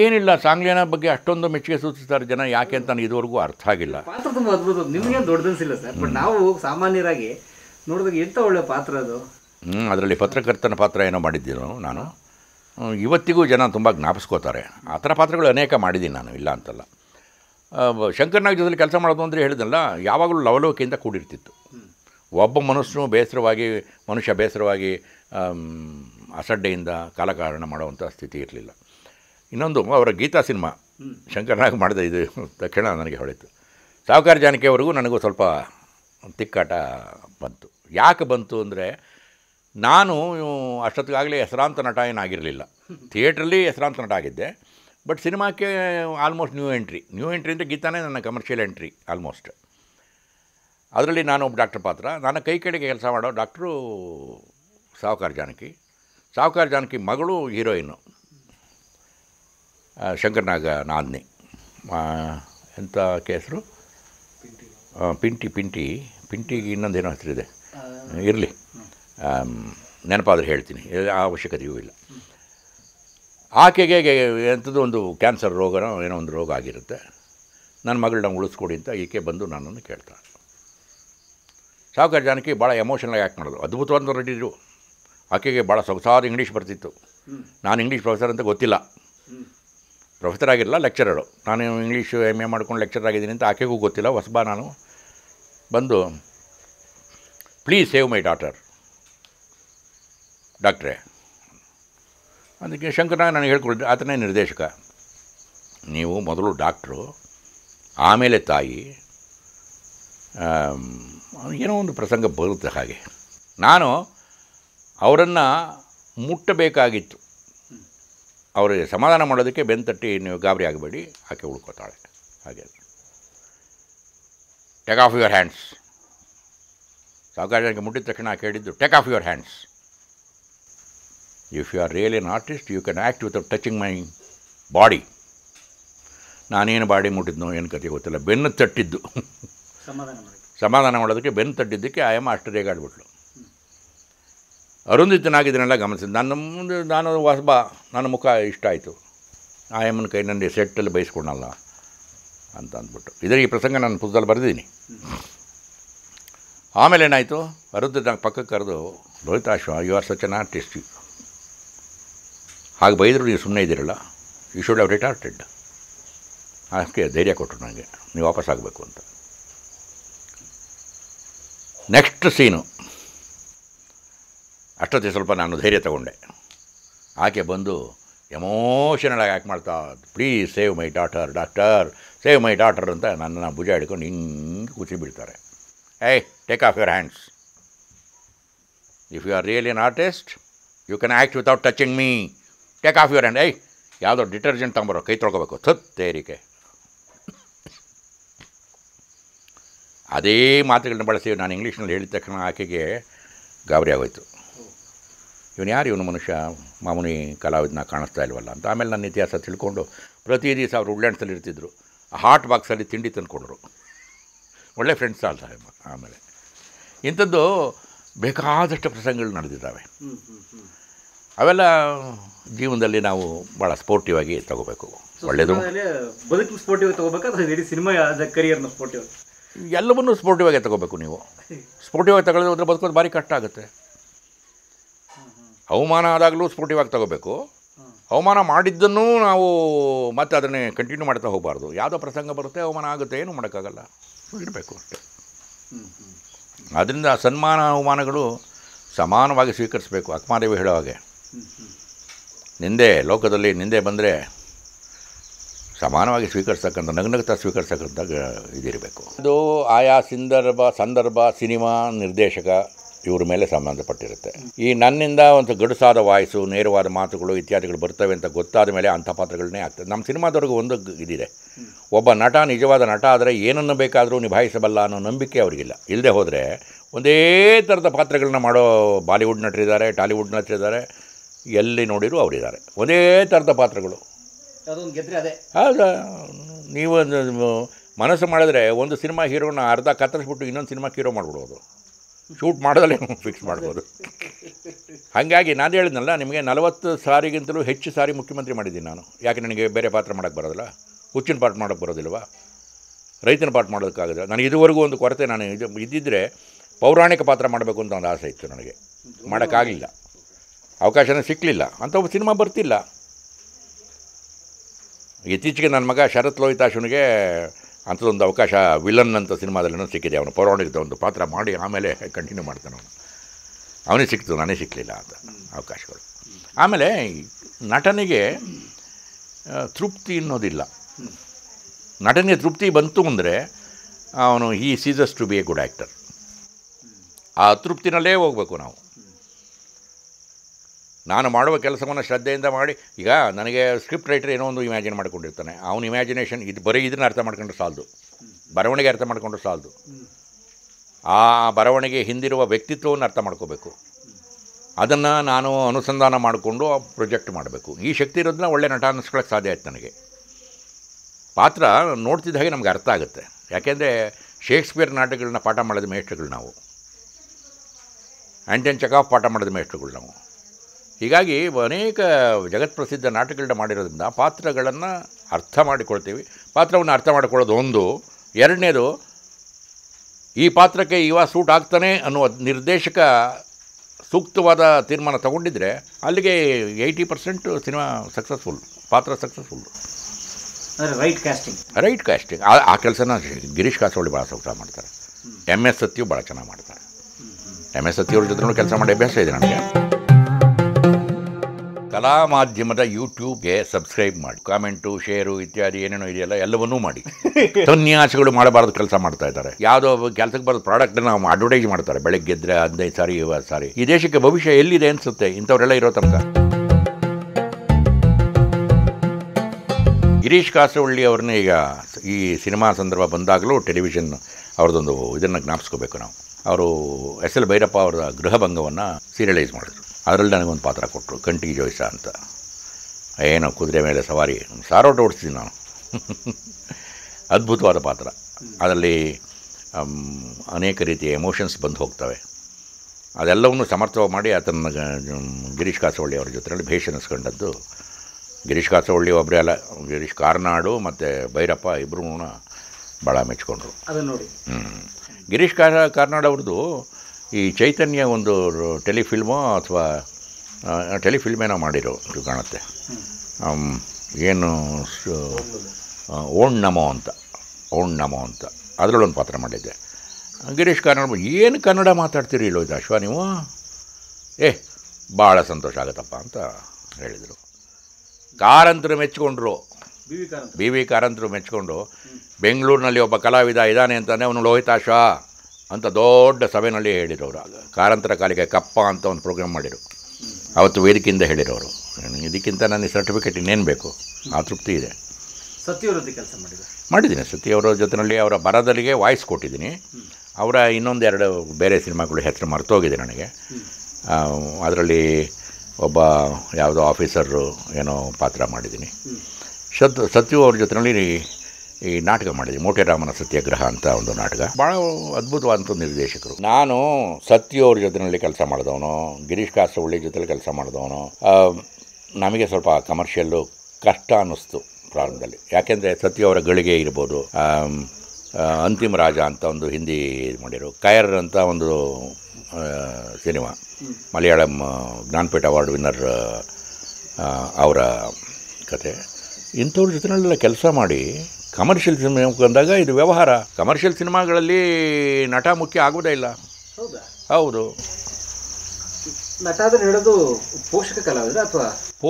ಏನಿಲ್ಲ ಸಾಂಗ್ಲಿಯಾನ ಬಗ್ಗೆ ಅಷ್ಟೊಂದು ಮೆಚ್ಚುಗೆ ಸೂಚಿಸ್ತಾರೆ ಜನ ಯಾಕೆ ಅಂತ ನಾನು ಇದುವರೆಗೂ ಅರ್ಥ ಆಗಿಲ್ಲ ಪಾತ್ರ ಅದ್ಭುತ ನಿಮಗೆ ದೊಡ್ಡದಿಲ್ಲ ಸರ್ ಬಟ್ ನಾವು ಸಾಮಾನ್ಯರಾಗಿ ನೋಡಿದಾಗ ಎಂಥ ಒಳ್ಳೆಯ ಪಾತ್ರ ಅದು ಹ್ಞೂ ಅದರಲ್ಲಿ ಪತ್ರಕರ್ತನ ಪಾತ್ರ ಏನೋ ಮಾಡಿದ್ದೀನೋ ನಾನು ಇವತ್ತಿಗೂ ಜನ ತುಂಬ ಜ್ಞಾಪಿಸ್ಕೋತಾರೆ ಆ ಥರ ಪಾತ್ರಗಳು ಅನೇಕ ಮಾಡಿದ್ದೀನಿ ನಾನು ಇಲ್ಲ ಅಂತಲ್ಲ ಶಂಕರ್ನಾಗ್ ಜೊತೆಲಿ ಕೆಲಸ ಮಾಡೋದು ಅಂದರೆ ಹೇಳಿದಲ್ಲ ಯಾವಾಗಲೂ ಲವಲೋಕೆಯಿಂದ ಕೂಡಿರ್ತಿತ್ತು ಒಬ್ಬ ಮನುಷ್ಯನು ಬೇಸರವಾಗಿ ಮನುಷ್ಯ ಬೇಸರವಾಗಿ ಅಸಡ್ಡೆಯಿಂದ ಕಾಲಕಾರಣ ಮಾಡುವಂಥ ಸ್ಥಿತಿ ಇರಲಿಲ್ಲ ಇನ್ನೊಂದು ಅವರ ಗೀತಾ ಸಿನಿಮಾ ಶಂಕರ್ನಾಗ್ ಮಾಡಿದ ಇದು ತಕ್ಷಣ ನನಗೆ ಹೊಳಿತು ಸಾಹುಕಾರ ಜಾನಕಿಯವರೆಗೂ ನನಗೂ ಸ್ವಲ್ಪ ತಿಕ್ಕಾಟ ಬಂತು ಯಾಕೆ ಬಂತು ಅಂದರೆ ನಾನು ಅಷ್ಟೊತ್ತಿಗಾಗಲೇ ಹೆಸರಾಂತ ನಟ ಏನಾಗಿರಲಿಲ್ಲ ಥಿಯೇಟ್ರಲ್ಲಿ ಹೆಸರಾಂತ ನಟ ಆಗಿದ್ದೆ ಬಟ್ ಸಿನಿಮಾಕ್ಕೆ almost new entry new entry ಅಂದರೆ ಗೀತಾನೇ ನನ್ನ ಕಮರ್ಷಿಯಲ್ ಎಂಟ್ರಿ ಆಲ್ಮೋಸ್ಟ್ ಅದರಲ್ಲಿ ನಾನು ಒಬ್ಬ ಡಾಕ್ಟರ್ ಪಾತ್ರ ನನ್ನ ಕೈ ಕಡೆಗೆ ಕೆಲಸ ಮಾಡೋ ಡಾಕ್ಟ್ರು ಸಾವುಕಾರ ಜಾನಕಿ ಸಾವುಕಾರ ಜಾನಕಿ ಮಗಳು ಹೀರೋಯಿನ್ನು ಶಂಕರ್ನಾಗ ನಾದಿನಿ ಎಂಥ ಕೇಸರು ಪಿಂಟಿ ಪಿಂಟಿ ಪಿಂಟಿಗೆ ಇನ್ನೊಂದೇನೋ ಹೆಸರಿದೆ ಇರಲಿ ನೆನಪಾದರೆ ಹೇಳ್ತೀನಿ ಅವಶ್ಯಕತೆಯೂ ಇಲ್ಲ ಆಕೆಗೆ ಎಂಥದ್ದು ಒಂದು ಕ್ಯಾನ್ಸರ್ ರೋಗನೋ ಏನೋ ಒಂದು ರೋಗ ಆಗಿರುತ್ತೆ ನನ್ನ ಮಗಳನ್ನ ಉಳಿಸ್ಕೊಡಿ ಅಂತ ಈಕೆ ಬಂದು ನನ್ನನ್ನು ಕೇಳ್ತಾಳೆ ಸಾವುಕಾರ ಜಾನಕಿ ಭಾಳ ಆಗಿ ಆ್ಯಕ್ಟ್ ಮಾಡೋದು ಅದ್ಭುತವಾದ ನಟಿದ್ರು ಆಕೆಗೆ ಭಾಳ ಸೊಗಸಾದ ಇಂಗ್ಲೀಷ್ ಬರ್ತಿತ್ತು ನಾನು ಇಂಗ್ಲೀಷ್ ಪ್ರೊಫೆಸರ್ ಅಂತ ಗೊತ್ತಿಲ್ಲ ಪ್ರೊಫೆಸರ್ ಆಗಿರಲ್ಲ ಲೆಕ್ಚರರು ನಾನು ಇಂಗ್ಲೀಷು ಎಮ್ ಎ ಮಾಡ್ಕೊಂಡು ಲೆಕ್ಚರ್ ಆಗಿದ್ದೀನಿ ಅಂತ ಆಕೆಗೂ ಗೊತ್ತಿಲ್ಲ ಹೊಸಬ ನಾನು ಬಂದು ಪ್ಲೀಸ್ ಸೇವ್ ಮೈ ಡಾಟರ್ ಡಾಕ್ಟ್ರೇ ಅದಕ್ಕೆ ಶಂಕರನಾಗ ನನಗೆ ಹೇಳ್ಕೊಡ್ತೀನಿ ಆತನೇ ನಿರ್ದೇಶಕ ನೀವು ಮೊದಲು ಡಾಕ್ಟ್ರು ಆಮೇಲೆ ತಾಯಿ ಏನೋ ಒಂದು ಪ್ರಸಂಗ ಬರುತ್ತೆ ಹಾಗೆ ನಾನು ಅವರನ್ನು ಮುಟ್ಟಬೇಕಾಗಿತ್ತು ಅವರಿಗೆ ಸಮಾಧಾನ ಮಾಡೋದಕ್ಕೆ ಬೆಂತಟ್ಟಿ ನೀವು ಗಾಬರಿ ಆಗಬೇಡಿ ಆಕೆ ಉಳ್ಕೊತಾಳೆ ಹಾಗೆ ಟೇಕ್ ಆಫ್ ಯುವರ್ ಹ್ಯಾಂಡ್ಸ್ ಸಾವುಕಾರನಿಗೆ ಮುಟ್ಟಿದ ತಕ್ಷಣ ಆಕೆ take off your hands if you are really an artist you can act without touching my body ನಾನೇನು ಬಾಡಿ ಮುಟ್ಟಿದ್ನೋ ಏನು ಕತೆ ಗೊತ್ತಿಲ್ಲ ಬೆನ್ನು ತಟ್ಟಿದ್ದು ಸಮಾಧಾನ ಮಾಡೋದಕ್ಕೆ ಬೆನ್ನು ತಟ್ಟಿದ್ದಕ್ಕೆ ಆಯಮ್ಮ ಆಶ್ಚರ್ಯಗಾಡ್ಬಿಟ್ಲು ಅರುಂಧಿತನಾಗಿದ್ದನೆಲ್ಲ ಗಮನಿಸಿದ್ದು ನನ್ನ ಮುಂದೆ ನಾನು ಹೊಸಬ ನನ್ನ ಮುಖ ಇಷ್ಟ ಆಯಿತು ಆಯಮ್ಮನ ಕೈ ನನ್ನ ಸೆಟ್ಟಲ್ಲಿ ಬಯಸ್ಕೊಳಲ್ಲ ಅಂತ ಅಂದ್ಬಿಟ್ಟು ಇದರ ಈ ಪ್ರಸಂಗ ನಾನು ಪುಸ್ತಕದಲ್ಲಿ ಬರೆದಿದ್ದೀನಿ ಆಮೇಲೆ ಏನಾಯಿತು ಅರುಂಧಿತ ಪಕ್ಕಕ್ಕೆ ಕರೆದು Lohithaswa you are such an artist ಆಗ ಬೈದರು ನೀವು ಸುಮ್ಮನೆ ಇದ್ದೀರಲ್ಲ ಯು ಶುಡ್ ಹ್ಯಾವ್ ರಿಟಾರ್ಟೆಡ್ ಅದಕ್ಕೆ ಧೈರ್ಯ ಕೊಟ್ಟರು ನನಗೆ ನೀವು ವಾಪಸ್ ಆಗಬೇಕು ಅಂತ ನೆಕ್ಸ್ಟ್ ಸೀನು ಅಷ್ಟೊತ್ತಿಗೆ ಸ್ವಲ್ಪ ನಾನು ಧೈರ್ಯ ತಗೊಂಡೆ ಆಕೆ ಬಂದು ಎಮೋಷನಲ್ ಆಗಿ ಆ್ಯಕ್ಟ್ ಮಾಡ್ತಾ please save my daughter doctor save my daughter ಅಂತ ನನ್ನನ್ನು ಭುಜ ಹಿಡ್ಕೊಂಡು ಹಿಂಗೆ ಕುಚಿ ಬಿಡ್ತಾರೆ ಏಯ್ take off your hands if you are really an artist you can act without touching me take off your hand I ಯಾವುದೋ ಡಿಟರ್ಜೆಂಟ್ ತೊಗೊಂಬರೋ ಕೈ ತೊಳ್ಕೋಬೇಕು ಥತ್ ತೇರಿಕೆ ಅದೇ ಮಾತುಗಳನ್ನ ಬಳಸಿ ನಾನು ಇಂಗ್ಲೀಷ್ನಲ್ಲಿ ಹೇಳಿದ ತಕ್ಷಣ ಆಕೆಗೆ ಗಾಬರಿ ಆಗೋಯ್ತು ಇವನು ಯಾರು ಇವನು ಮನುಷ್ಯ ಮಾಮೂನಿ ಕಲಾವಿದನ ಕಾಣಿಸ್ತಾ ಇಲ್ವಲ್ಲ ಅಂತ ಆಮೇಲೆ ನನ್ನ ಇತಿಹಾಸ ತಿಳ್ಕೊಂಡು ಪ್ರತಿ ದಿವಸ ಅವ್ರು ಉಡ್ಲ್ಯಾಂಡ್ಸಲ್ಲಿ ಇರ್ತಿದ್ರು ಹಾಟ್ ಬಾಕ್ಸಲ್ಲಿ ತಿಂಡಿ ತಂದುಕೊಂಡ್ರು ಒಳ್ಳೆ ಫ್ರೆಂಡ್ಸ್ ಅಲ್ಲ ಆಮೇಲೆ ಇಂಥದ್ದು ಬೇಕಾದಷ್ಟು ಪ್ರಸಂಗಗಳು ನಡೆದಿದ್ದಾವೆ ಅವೆಲ್ಲ ಜೀವನದಲ್ಲಿ ನಾವು ಭಾಳ ಸ್ಪೋರ್ಟಿವ್ ಆಗಿ ತಗೋಬೇಕು ಒಳ್ಳೆಯದು ಬದುಕು ಸ್ಪೋರ್ಟಿವ್ ತಗೋಬೇಕಾದ್ರೆ ಸಿನಿಮಾ ಕರಿಯರ್ನ ಸ್ಪೋರ್ಟಿವ್ ಎಲ್ಲವನ್ನೂ ಸ್ಪೋರ್ಟಿವ್ ಆಗಿ ತಗೋಬೇಕು ನೀವು ಸ್ಪೋರ್ಟಿವ್ ಆಗಿ ತಗೊಳ್ಳೋದು ಅಂದರೆ ಬದುಕೋದು ಭಾರಿ ಕಷ್ಟ ಆಗುತ್ತೆ ಅವಮಾನ ಆದಾಗಲೂ ಸ್ಪೋರ್ಟಿವ್ ಆಗಿ ತಗೋಬೇಕು ಅವಮಾನ ಮಾಡಿದ್ದನ್ನು ನಾವು ಮತ್ತೆ ಅದನ್ನೇ ಕಂಟಿನ್ಯೂ ಮಾಡ್ತಾ ಹೋಗಬಾರ್ದು ಯಾವುದೋ ಪ್ರಸಂಗ ಬರುತ್ತೆ ಅವಮಾನ ಆಗುತ್ತೆ ಏನು ಮಾಡೋಕ್ಕಾಗಲ್ಲ ಇರಬೇಕು ಅಷ್ಟೆ ಆದ್ದರಿಂದ ಸನ್ಮಾನ ಅವಮಾನಗಳು ಸಮಾನವಾಗಿ ಸ್ವೀಕರಿಸಬೇಕು ಅಕ್ಮಾದೇವಿ ಹೇಳೋ ಹಾಗೆ ನಿಂದೆ ಲೋಕದಲ್ಲಿ ನಿಂದೆ ಬಂದರೆ ಸಮಾನವಾಗಿ ಸ್ವೀಕರಿಸ್ತಕ್ಕಂಥ ನಗ್ನಗತ ಸ್ವೀಕರಿಸ್ತಕ್ಕಂಥ ಇದಿರಬೇಕು ಅದು ಆಯಾ ಸಂದರ್ಭ ಸಂದರ್ಭ ಸಿನಿಮಾ ನಿರ್ದೇಶಕ ಇವ್ರ ಮೇಲೆ ಸಂಬಂಧಪಟ್ಟಿರುತ್ತೆ ಈ ನನ್ನಿಂದ ಒಂದು ಗಡುಸಾದ ವಾಯ್ಸು ನೇರವಾದ ಮಾತುಗಳು ಇತ್ಯಾದಿಗಳು ಬರ್ತವೆ ಅಂತ ಗೊತ್ತಾದ ಮೇಲೆ ಅಂಥ ಪಾತ್ರಗಳನ್ನೇ ಆಗ್ತದೆ ನಮ್ಮ ಸಿನಿಮಾದವರೆಗೂ ಒಂದು ಇದಿದೆ ಒಬ್ಬ ನಟ ನಿಜವಾದ ನಟ ಆದರೆ ಏನನ್ನು ಬೇಕಾದರೂ ನಿಭಾಯಿಸಬಲ್ಲ ಅನ್ನೋ ನಂಬಿಕೆ ಅವರಿಗಿಲ್ಲ ಇಲ್ಲದೆ ಹೋದರೆ ಒಂದೇ ಥರದ ಪಾತ್ರಗಳನ್ನ ಮಾಡೋ ಬಾಲಿವುಡ್ ನಟರಿದ್ದಾರೆ ಟಾಲಿವುಡ್ ನಟರಿದ್ದಾರೆ ಎಲ್ಲಿ ನೋಡಿದ್ರು ಅವರಿದ್ದಾರೆ ಒಂದೇ ಥರದ ಪಾತ್ರಗಳು ಹೌದಾ ನೀವು ಮನಸ್ಸು ಮಾಡಿದ್ರೆ ಒಂದು ಸಿನಿಮಾ ಹೀರೋನ ಅರ್ಧ ಕತ್ತರಿಸ್ಬಿಟ್ಟು ಇನ್ನೊಂದು ಸಿನಿಮಾ ಹೀರೋ ಮಾಡ್ಬಿಡೋದು ಶೂಟ್ ಮಾಡೋದಲ್ಲೇ ಫಿಕ್ಸ್ ಮಾಡ್ಬೋದು ಹಾಗಾಗಿ ನಾನು ಹೇಳಿದ್ನಲ್ಲ ನಿಮಗೆ ನಲವತ್ತು ಸಾರಿಗಿಂತಲೂ ಹೆಚ್ಚು ಸಾರಿ ಮುಖ್ಯಮಂತ್ರಿ ಮಾಡಿದ್ದೀನಿ ನಾನು ಯಾಕೆ ನನಗೆ ಬೇರೆ ಪಾತ್ರ ಮಾಡೋಕ್ಕೆ ಬರೋದಿಲ್ಲ ಹುಚ್ಚಿನ ಪಾಠ ಮಾಡೋಕ್ಕೆ ಬರೋದಿಲ್ವಾ ರೈತನ ಪಾಠ ಮಾಡೋದಕ್ಕಾಗಲ್ಲ ನಾನು ಇದುವರೆಗೂ ಒಂದು ಕೊರತೆ ನಾನು ಇದು ಇದ್ದಿದ್ದರೆ ಪೌರಾಣಿಕ ಪಾತ್ರ ಮಾಡಬೇಕು ಅಂತ ಒಂದು ಆಸೆ ಇತ್ತು ನನಗೆ ಮಾಡೋಕ್ಕಾಗಲಿಲ್ಲ ಅವಕಾಶನೇ ಸಿಕ್ಕಲಿಲ್ಲ ಅಂಥ ಒಬ್ಬ ಸಿನಿಮಾ ಬರ್ತಿಲ್ಲ ಇತ್ತೀಚೆಗೆ ನನ್ನ ಮಗ ಶರತ್ ಲೋಹಿತಾಶನಿಗೆ ಅಂಥದ್ದೊಂದು ಅವಕಾಶ ವಿಲನ್ ಅಂತ ಸಿನಿಮಾದಲ್ಲಿನೂ ಸಿಕ್ಕಿದೆ ಅವನು ಪೌರಾಣಿಕದ ಒಂದು ಪಾತ್ರ ಮಾಡಿ ಆಮೇಲೆ ಕಂಟಿನ್ಯೂ ಮಾಡ್ತಾನೆ ಅವನು ಅವನೇ ಸಿಕ್ತು ನಾನೇ ಸಿಕ್ಕಲಿಲ್ಲ ಅಂತ ಅವಕಾಶಗಳು ಆಮೇಲೆ ನಟನಿಗೆ ತೃಪ್ತಿ ಅನ್ನೋದಿಲ್ಲ ನಟನಿಗೆ ತೃಪ್ತಿ ಬಂತು ಅಂದರೆ ಅವನು ಈ ceases to be a good actor ಆ ತೃಪ್ತಿನಲ್ಲೇ ಹೋಗಬೇಕು ನಾವು ನಾನು ಮಾಡುವ ಕೆಲಸವನ್ನು ಶ್ರದ್ಧೆಯಿಂದ ಮಾಡಿ ಈಗ ನನಗೆ ಸ್ಕ್ರಿಪ್ಟ್ ರೈಟರ್ ಏನೋ ಒಂದು ಇಮ್ಯಾಜಿನ್ ಮಾಡ್ಕೊಂಡಿರ್ತಾನೆ ಅವನು ಇಮ್ಯಾಜಿನೇಷನ್ ಇದು ಬರೀ ಇದನ್ನ ಅರ್ಥ ಮಾಡ್ಕೊಂಡು ಸಾಲದು ಬರವಣಿಗೆ ಅರ್ಥ ಮಾಡಿಕೊಂಡು ಸಾಲದು ಆ ಬರವಣಿಗೆ ಹಿಂದಿರುವ ವ್ಯಕ್ತಿತ್ವವನ್ನು ಅರ್ಥ ಮಾಡ್ಕೋಬೇಕು ಅದನ್ನು ನಾನು ಅನುಸಂಧಾನ ಮಾಡಿಕೊಂಡು ಪ್ರೊಜೆಕ್ಟ್ ಮಾಡಬೇಕು ಈ ಶಕ್ತಿ ಇರೋದನ್ನ ಒಳ್ಳೆ ನಟ ಅನ್ನಿಸ್ಕೊಳ್ಳೋಕೆ ಸಾಧ್ಯ ಆಯ್ತು ನನಗೆ ಪಾತ್ರ ನೋಡ್ತಿದ್ದ ಹಾಗೆ ನಮ್ಗೆ ಅರ್ಥ ಆಗುತ್ತೆ ಯಾಕೆಂದರೆ ಶೇಕ್ಸ್ಪಿಯರ್ ನಾಟಕಗಳನ್ನ ಪಾಠ ಮಾಡಿದ ಮೇಷ್ಟ್ರುಗಳು ನಾವು ಆ್ಯಂಟನ್ ಚಕಾಫ್ ಪಾಠ ಮಾಡಿದ ಮೇಷ್ಟ್ರುಗಳು ನಾವು ಹೀಗಾಗಿ ಅನೇಕ ಜಗತ್ಪ್ರಸಿದ್ಧ ನಾಟಕಗಳನ್ನ ಮಾಡಿರೋದ್ರಿಂದ ಪಾತ್ರಗಳನ್ನು ಅರ್ಥ ಮಾಡಿಕೊಳ್ತೀವಿ ಪಾತ್ರವನ್ನು ಅರ್ಥ ಮಾಡಿಕೊಳ್ಳೋದು ಒಂದು ಎರಡನೇದು ಈ ಪಾತ್ರಕ್ಕೆ ಇವಾಗ ಸೂಟ್ ಆಗ್ತಾನೆ ಅನ್ನುವ ನಿರ್ದೇಶಕ ಸೂಕ್ತವಾದ ತೀರ್ಮಾನ ತಗೊಂಡಿದ್ರೆ ಅಲ್ಲಿಗೆ ಏಯ್ಟಿ ಪರ್ಸೆಂಟ್ ಸಿನಿಮಾ ಸಕ್ಸಸ್ಫುಲ್ ಪಾತ್ರ successful right casting right casting ಆ ಕೆಲಸನ ಗಿರೀಶ್ ಕಾಸೋಳಿ ಭಾಳ ಸೂಕ್ತ ಮಾಡ್ತಾರೆ ಎಮ್ ಎಸ್ ಸತ್ಯು ಭಾಳ ಚೆನ್ನಾಗಿ ಮಾಡ್ತಾರೆ ಎಮ್ ಎಸ್ ಸತ್ಯವ್ರ ಜೊತೆ ಕೆಲಸ ಮಾಡಿ ಅಭ್ಯಾಸ ಇದೆ ನನಗೆ ಕಲಾ ಮಾಧ್ಯಮದ ಯೂಟ್ಯೂಬ್ಗೆ ಸಬ್ಸ್ಕ್ರೈಬ್ ಮಾಡಿ ಕಾಮೆಂಟು ಶೇರು ಇತ್ಯಾದಿ ಏನೇನೋ ಇದೆಯಲ್ಲ ಎಲ್ಲವನ್ನೂ ಮಾಡಿ ಸನ್ಯಾಸಿಗಳು ಮಾಡಬಾರದು ಕೆಲಸ ಮಾಡ್ತಾ ಇದ್ದಾರೆ ಯಾವುದೋ ಕೆಲಸಕ್ಕೆ ಬರೋದು ಪ್ರಾಡಕ್ಟ್ ನಾವು ಅಡ್ವರ್ಟೈಸ್ ಮಾಡ್ತಾರೆ ಬೆಳಗ್ಗೆ ಇದ್ರೆ ಹದಿನೈದು ಸಾರಿ ಇವತ್ತು ಸಾರಿ ಈ ದೇಶಕ್ಕೆ ಭವಿಷ್ಯ ಎಲ್ಲಿದೆ ಅನಿಸುತ್ತೆ ಇಂಥವರೆಲ್ಲ ಇರೋ ತನಕ ಗಿರೀಶ್ ಕಾಸವಳ್ಳಿ ಅವ್ರನ್ನ ಈಗ ಈ ಸಿನಿಮಾ ಸಂದರ್ಭ ಬಂದಾಗಲೂ ಟೆಲಿವಿಷನ್ ಅವ್ರದ್ದೊಂದು ಇದನ್ನು ಜ್ಞಾಪಿಸ್ಕೋಬೇಕು ನಾವು ಅವರು ಎಸ್ ಎಲ್ ಭೈರಪ್ಪ ಅವರ ಗೃಹಭಂಗವನ್ನು ಸೀರಿಯಲೈಸ್ ಮಾಡಿದ್ರು ಅದರಲ್ಲಿ ನನಗೊಂದು ಪಾತ್ರ ಕೊಟ್ಟರು ಕಂಟಿಗೆ ಜೋಯಿಸ ಅಂತ ಏನೋ ಕುದುರೆ ಮೇಲೆ ಸವಾರಿ ಸಾರೋಟ ಓಡಿಸ್ತೀನಿ ನಾನು ಅದ್ಭುತವಾದ ಪಾತ್ರ ಅದರಲ್ಲಿ ಅನೇಕ ರೀತಿಯ ಎಮೋಷನ್ಸ್ ಬಂದು ಹೋಗ್ತವೆ ಅದೆಲ್ಲವನ್ನು ಸಮರ್ಥವಾಗಿ ಮಾಡಿ ಆತನ ಗಿರೀಶ್ ಕಾಸವಳ್ಳಿ ಅವರ ಜೊತೆಯಲ್ಲಿ ಭೇಷನಿಸ್ಕೊಂಡದ್ದು ಗಿರೀಶ್ ಕಾಸವಳ್ಳಿ ಒಬ್ಬರೇ ಅಲ್ಲ ಗಿರೀಶ್ ಕಾರ್ನಾಡು ಮತ್ತು ಭೈರಪ್ಪ ಇಬ್ಬರೂ ಭಾಳ ಮೆಚ್ಕೊಂಡ್ರು ಹ್ಞೂ ಗಿರೀಶ್ ಕಾರ್ ಕಾರ್ನಾಡ್ ಅವ್ರದ್ದು ಈ ಚೈತನ್ಯ ಒಂದು ಟೆಲಿಫಿಲ್ಮೋ ಅಥವಾ ಟೆಲಿಫಿಲ್ಮೇನೋ ಮಾಡಿರೋ ಕಾಣುತ್ತೆ ಏನು ಓಣ್ ನಮೋ ಅಂತ ಓಣ್ ನಮೋ ಅಂತ ಅದರಲ್ಲೊಂದು ಪಾತ್ರ ಮಾಡಿದ್ದೆ ಗಿರೀಶ್ ಕಾರ್ನಾಡ್ ಏನು ಕನ್ನಡ ಮಾತಾಡ್ತೀರಿ ಇದು ಅಶ್ವ ನೀವು ಏ ಭಾಳ ಸಂತೋಷ ಆಗುತ್ತಪ್ಪ ಅಂತ ಹೇಳಿದರು ಕಾರಂತರು ಮೆಚ್ಚಿಕೊಂಡ್ರು ಬಿ ವಿ ಕಾರಂತರು ಮೆಚ್ಚಿಕೊಂಡು ಬೆಂಗಳೂರಿನಲ್ಲಿ ಒಬ್ಬ ಕಲಾವಿದ ಇದ್ದಾನೆ ಅಂತಾನೆ ಅವನು ಲೋಹಿತಾಶ್ವ ಅಂತ ದೊಡ್ಡ ಸಭೆಯಲ್ಲಿ ಹೇಳಿರೋರು ಕಾರಂತರ ಕಾಲಿಗೆ ಕಪ್ಪ ಅಂತ ಒಂದು ಪ್ರೋಗ್ರಾಮ್ ಮಾಡಿದರು ಅವತ್ತು ವೇದಿಕೆಯಿಂದ ಹೇಳಿರೋರು ಇದಕ್ಕಿಂತ ನನಗೆ ಸರ್ಟಿಫಿಕೇಟ್ ಇನ್ನೇನು ಬೇಕು ಆ ತೃಪ್ತಿ ಇದೆ ಸತ್ಯವರದ್ದು ಕೆಲಸ ಮಾಡಿದೆ ಮಾಡಿದ್ದೀನಿ ಸತ್ಯವರ ಜೊತೆಯಲ್ಲಿ ಅವರ ಬರದಲ್ಲಿಗೆ ವಾಯ್ಸ್ ಕೊಟ್ಟಿದ್ದೀನಿ ಅವರ ಇನ್ನೊಂದೆರಡು ಬೇರೆ ಸಿನಿಮಾಗಳು ಹೆಸರು ಮರೆತೋಗಿದೆ ನನಗೆ ಅದರಲ್ಲಿ ಒಬ್ಬ ಯಾವುದೋ ಆಫೀಸರು ಏನೋ ಪಾತ್ರ ಮಾಡಿದ್ದೀನಿ ಸತ್ ಸತ್ಯು ಅವ್ರ ಜೊತೆಯಲ್ಲಿ ಈ ನಾಟಕ ಮಾಡಿದೆ ಮೋಟೆರಾಮನ ಸತ್ಯಾಗ್ರಹ ಅಂತ ಒಂದು ನಾಟಕ ಭಾಳ ಅದ್ಭುತವಾದಂಥ ನಿರ್ದೇಶಕರು ನಾನು ಸತ್ಯವ್ರ ಜೊತೆಯಲ್ಲಿ ಕೆಲಸ ಮಾಡಿದವನು ಗಿರೀಶ್ ಕಾಸರಳ್ಳಿ ಜೊತೆಲಿ ಕೆಲಸ ಮಾಡಿದವನು ನಮಗೆ ಸ್ವಲ್ಪ ಕಮರ್ಷಿಯಲ್ಲು ಕಷ್ಟ ಅನ್ನಿಸ್ತು ಪ್ರಾರಂಭದಲ್ಲಿ ಯಾಕೆಂದರೆ ಸತ್ಯವರ ಗಳಿಗೆ ಇರ್ಬೋದು ಅಂತಿಮ ರಾಜ ಅಂತ ಒಂದು ಹಿಂದಿ ಮಾಡಿದರು ಕಾಯರ್ ಅಂತ ಒಂದು cinema Malayalam Jnanpith award winner ಅವರ ಕತೆ ಇಂಥವ್ರ ಜೊತೆನಲ್ಲೆಲ್ಲ ಕೆಲಸ ಮಾಡಿ ಕಮರ್ಷಿಯಲ್ ಸಿನಿಮಾ ಅಂದಾಗ ಇದು ವ್ಯವಹಾರ ಕಮರ್ಷಿಯಲ್ ಸಿನಿಮಾಗಳಲ್ಲಿ ನಟ ಮುಖ್ಯ ಆಗೋದೇ ಇಲ್ಲ ಹೌದು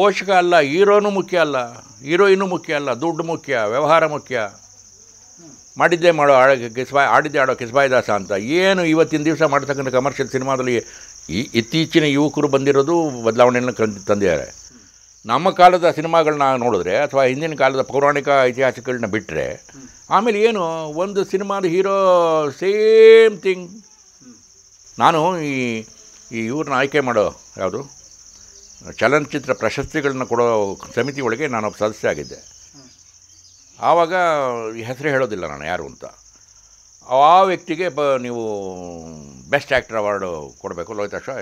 ಪೋಷಕ ಅಲ್ಲ ಹೀರೋನು ಮುಖ್ಯ ಅಲ್ಲ ಹೀರೋಯಿನೂ ಮುಖ್ಯ ಅಲ್ಲ ದುಡ್ಡು ಮುಖ್ಯ ವ್ಯವಹಾರ ಮುಖ್ಯ ಮಾಡಿದ್ದೇ ಮಾಡೋ ಆಡ ಕಿಸ್ಬಾಯ್ ಆಡಿದ್ದೇ ಆಡೋ ದಾಸ ಅಂತ ಏನು ಇವತ್ತಿನ ದಿವಸ ಮಾಡ್ತಕ್ಕಂಥ ಕಮರ್ಷಿಯಲ್ ಸಿನಿಮಾದಲ್ಲಿ ಇತ್ತೀಚಿನ ಯುವಕರು ಬಂದಿರೋದು ಬದಲಾವಣೆಯನ್ನು ತಂದಿದ್ದಾರೆ ನಮ್ಮ ಕಾಲದ ಸಿನಿಮಾಗಳನ್ನ ನೋಡಿದ್ರೆ ಅಥವಾ ಹಿಂದಿನ ಕಾಲದ ಪೌರಾಣಿಕ ಇತಿಹಾಸಗಳನ್ನ ಬಿಟ್ಟರೆ ಆಮೇಲೆ ಏನು ಒಂದು ಸಿನಿಮಾದ ಹೀರೋ ಸೇಮ್ ಥಿಂಗ್ ನಾನು ಈ ಈ ಇವ್ರನ್ನ ಆಯ್ಕೆ ಮಾಡೋ ಯಾವುದು ಚಲನಚಿತ್ರ ಪ್ರಶಸ್ತಿಗಳನ್ನ ಕೊಡೋ ಸಮಿತಿ ಒಳಗೆ ನಾನು ಸದಸ್ಯ ಆಗಿದ್ದೆ ಆವಾಗ ಹೆಸರು ಹೇಳೋದಿಲ್ಲ ನಾನು ಯಾರು ಅಂತ ಆ ವ್ಯಕ್ತಿಗೆ ಬ ನೀವು ಬೆಸ್ಟ್ ಆ್ಯಕ್ಟರ್ ಅವಾರ್ಡು ಕೊಡಬೇಕು ಲೋಹಿತಾ ಶಾ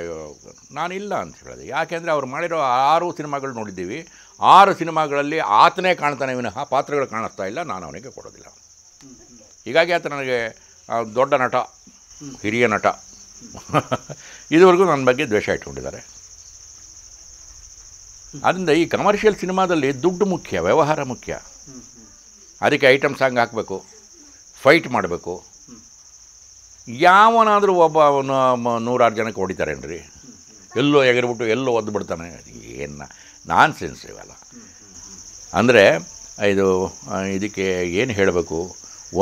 ನಾನಿಲ್ಲ ಅಂತ ಹೇಳಿದೆ ಯಾಕೆಂದರೆ ಅವ್ರು ಮಾಡಿರೋ ಆರು ಸಿನಿಮಾಗಳು ನೋಡಿದ್ದೀವಿ ಆರು ಸಿನಿಮಾಗಳಲ್ಲಿ ಆತನೇ ಕಾಣ್ತಾನೆ ವಿನಃ ಪಾತ್ರಗಳು ಕಾಣಿಸ್ತಾ ಇಲ್ಲ ನಾನು ಅವನಿಗೆ ಕೊಡೋದಿಲ್ಲ ಹೀಗಾಗಿ ಆತ ನನಗೆ ದೊಡ್ಡ ನಟ ಹಿರಿಯ ನಟ ಇದುವರೆಗೂ ನನ್ನ ಬಗ್ಗೆ ದ್ವೇಷ ಇಟ್ಕೊಂಡಿದ್ದಾರೆ ಆದ್ದರಿಂದ ಈ ಕಮರ್ಷಿಯಲ್ ಸಿನಿಮಾದಲ್ಲಿ ದುಡ್ಡು ಮುಖ್ಯ ವ್ಯವಹಾರ ಮುಖ್ಯ ಅದಕ್ಕೆ ಐಟಮ್ ಸಾಂಗ್ ಹಾಕಬೇಕು ಫೈಟ್ ಮಾಡಬೇಕು ಯಾವನಾದರೂ ಒಬ್ಬ ನೂರಾರು ಜನಕ್ಕೆ ಹೊಡಿತಾರೇನು ರೀ ಎಲ್ಲೋ ಎಗರ್ಬಿಟ್ಟು ಎಲ್ಲೋ ಒದ್ದು ಬಿಡ್ತಾನೆ ಏನು ನಾನ್ ಸೆನ್ಸ್ ಇವೆಲ್ಲ ಅಂದರೆ ಇದು ಇದಕ್ಕೆ ಏನು ಹೇಳಬೇಕು